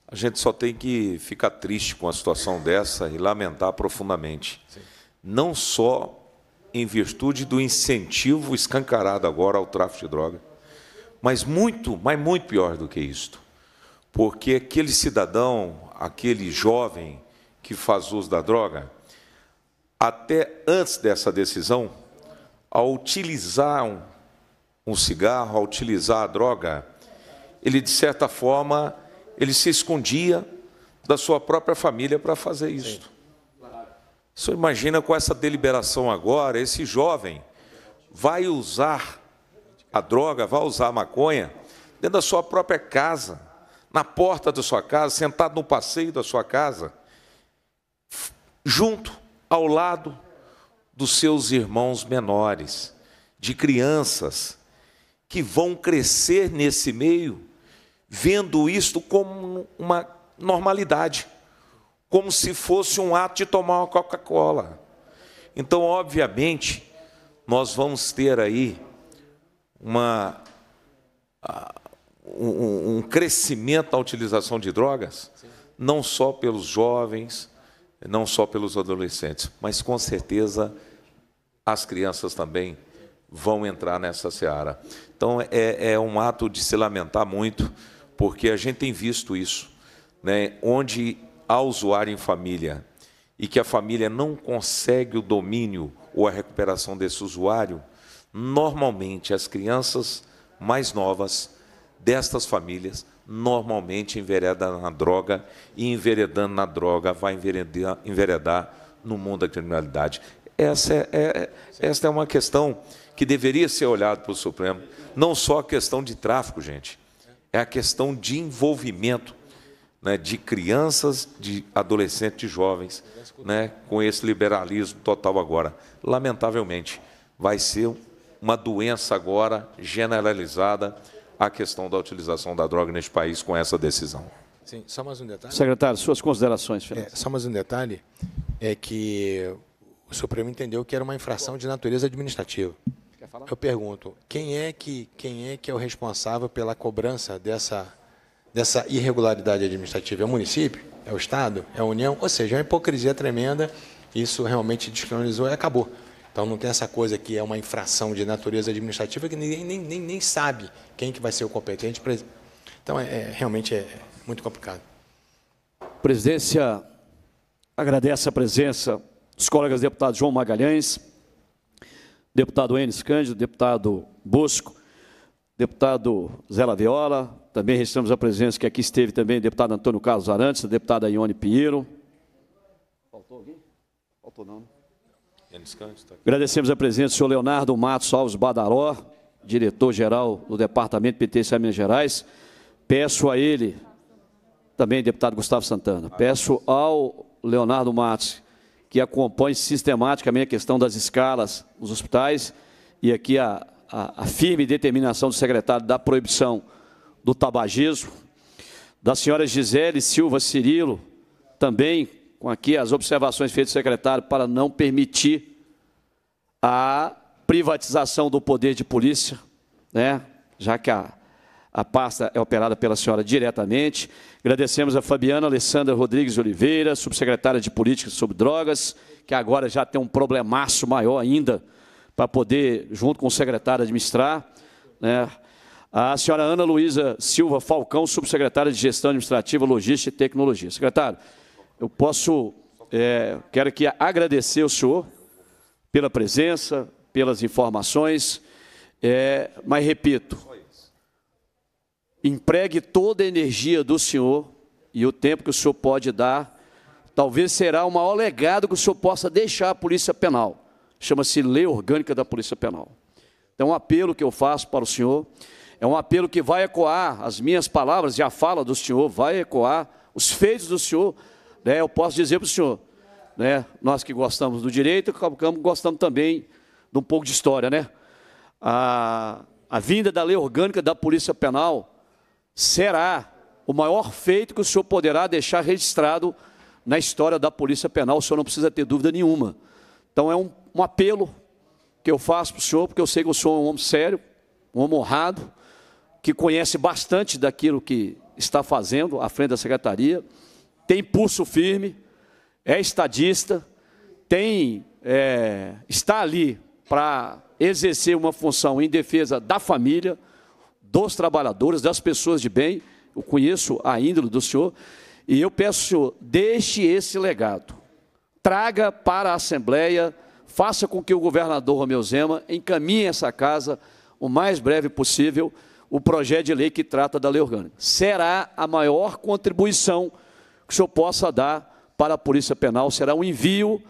a gente só tem que ficar triste com a situação dessa e lamentar profundamente. Sim. Não só em virtude do incentivo escancarado agora ao tráfico de droga. Mas muito, mas muito pior do que isto. Porque aquele cidadão, aquele jovem que faz uso da droga, até antes dessa decisão, ao utilizar um, um cigarro, ao utilizar a droga, ele de certa forma, ele se escondia da sua própria família para fazer isso. Só imagina com essa deliberação agora, esse jovem vai usar a droga, vai usar a maconha dentro da sua própria casa, na porta da sua casa, sentado no passeio da sua casa, junto, ao lado dos seus irmãos menores, de crianças que vão crescer nesse meio, vendo isto como uma normalidade como se fosse um ato de tomar uma Coca-Cola. Então, obviamente, nós vamos ter aí uma, um, um crescimento na utilização de drogas, Sim. não só pelos jovens, não só pelos adolescentes, mas com certeza as crianças também vão entrar nessa seara. Então, é, é um ato de se lamentar muito, porque a gente tem visto isso. Né? Onde ao usuário em família e que a família não consegue o domínio ou a recuperação desse usuário, normalmente as crianças mais novas destas famílias normalmente enveredam na droga e enveredando na droga vai enveredar, enveredar no mundo da criminalidade. Essa é, é, é esta é uma questão que deveria ser olhada pelo Supremo. Não só a questão de tráfico, gente, é a questão de envolvimento né, de crianças, de adolescentes, de jovens, né, com esse liberalismo total agora. Lamentavelmente, vai ser uma doença agora generalizada a questão da utilização da droga neste país com essa decisão. Sim, só mais um detalhe. Secretário, suas considerações finais. É, só mais um detalhe, é que o Supremo entendeu que era uma infração de natureza administrativa. Eu pergunto, quem é que, quem é, que é o responsável pela cobrança dessa dessa irregularidade administrativa é o município, é o Estado, é a União, ou seja, é uma hipocrisia tremenda. Isso realmente descriminalizou e acabou. Então não tem essa coisa que é uma infração de natureza administrativa que ninguém nem, nem, nem sabe quem que vai ser o competente. Então é, é realmente é muito complicado. Presidência agradece a presença dos colegas deputados João Magalhães, deputado Enes Cândido, deputado Bosco, deputado Zé Laviola, também registramos a presença que aqui esteve também deputado Antônio Carlos Arantes, a deputada Ione Pinheiro. Faltou alguém? Faltou não, né? É, tá Agradecemos a presença do senhor Leonardo Matos Alves Badaró, diretor-geral do Departamento Penitenciário Minas Gerais. Peço a ele, também deputado Gustavo Santana, peço ao Leonardo Matos que acompanhe sistematicamente a questão das escalas nos hospitais e aqui a a, a firme determinação do secretário da proibição do tabagismo, da senhora Gisele Silva Cirilo, também com aqui as observações feitas do secretário para não permitir a privatização do poder de polícia, né? já que a, a pasta é operada pela senhora diretamente. Agradecemos a Fabiana Alessandra Rodrigues Oliveira, subsecretária de Política sobre Drogas, que agora já tem um problemaço maior ainda para poder, junto com o secretário, administrar. Né? A senhora Ana Luísa Silva Falcão, subsecretária de Gestão Administrativa, Logística e Tecnologia. Secretário, eu posso, é, quero aqui agradecer o senhor pela presença, pelas informações, é, mas repito, empregue toda a energia do senhor e o tempo que o senhor pode dar, talvez será o maior legado que o senhor possa deixar à Polícia Penal chama-se Lei Orgânica da Polícia Penal. Então, um apelo que eu faço para o senhor, é um apelo que vai ecoar as minhas palavras e a fala do senhor, vai ecoar os feitos do senhor. Né? Eu posso dizer para o senhor, né? nós que gostamos do direito, gostamos também de um pouco de história. Né? A, a vinda da Lei Orgânica da Polícia Penal será o maior feito que o senhor poderá deixar registrado na história da Polícia Penal, o senhor não precisa ter dúvida nenhuma. Então, é um um apelo que eu faço para o senhor, porque eu sei que o senhor é um homem sério, um homem honrado, que conhece bastante daquilo que está fazendo à frente da secretaria, tem pulso firme, é estadista, tem é, está ali para exercer uma função em defesa da família, dos trabalhadores, das pessoas de bem. Eu conheço a índole do senhor e eu peço, senhor, deixe esse legado. Traga para a Assembleia faça com que o governador Romeu Zema encaminhe essa casa o mais breve possível o projeto de lei que trata da lei orgânica. Será a maior contribuição que o senhor possa dar para a Polícia Penal, será o envio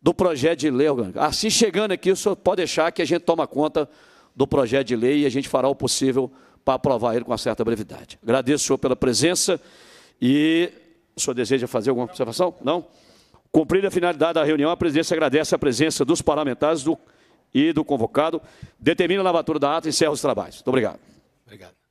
do projeto de lei orgânica. Assim chegando aqui, o senhor pode deixar que a gente toma conta do projeto de lei e a gente fará o possível para aprovar ele com uma certa brevidade. Agradeço o senhor pela presença e o senhor deseja fazer alguma observação? Não? Cumprida a finalidade da reunião, a presidência agradece a presença dos parlamentares do, e do convocado, determina a lavatura da ata e encerra os trabalhos. Muito obrigado. Obrigado.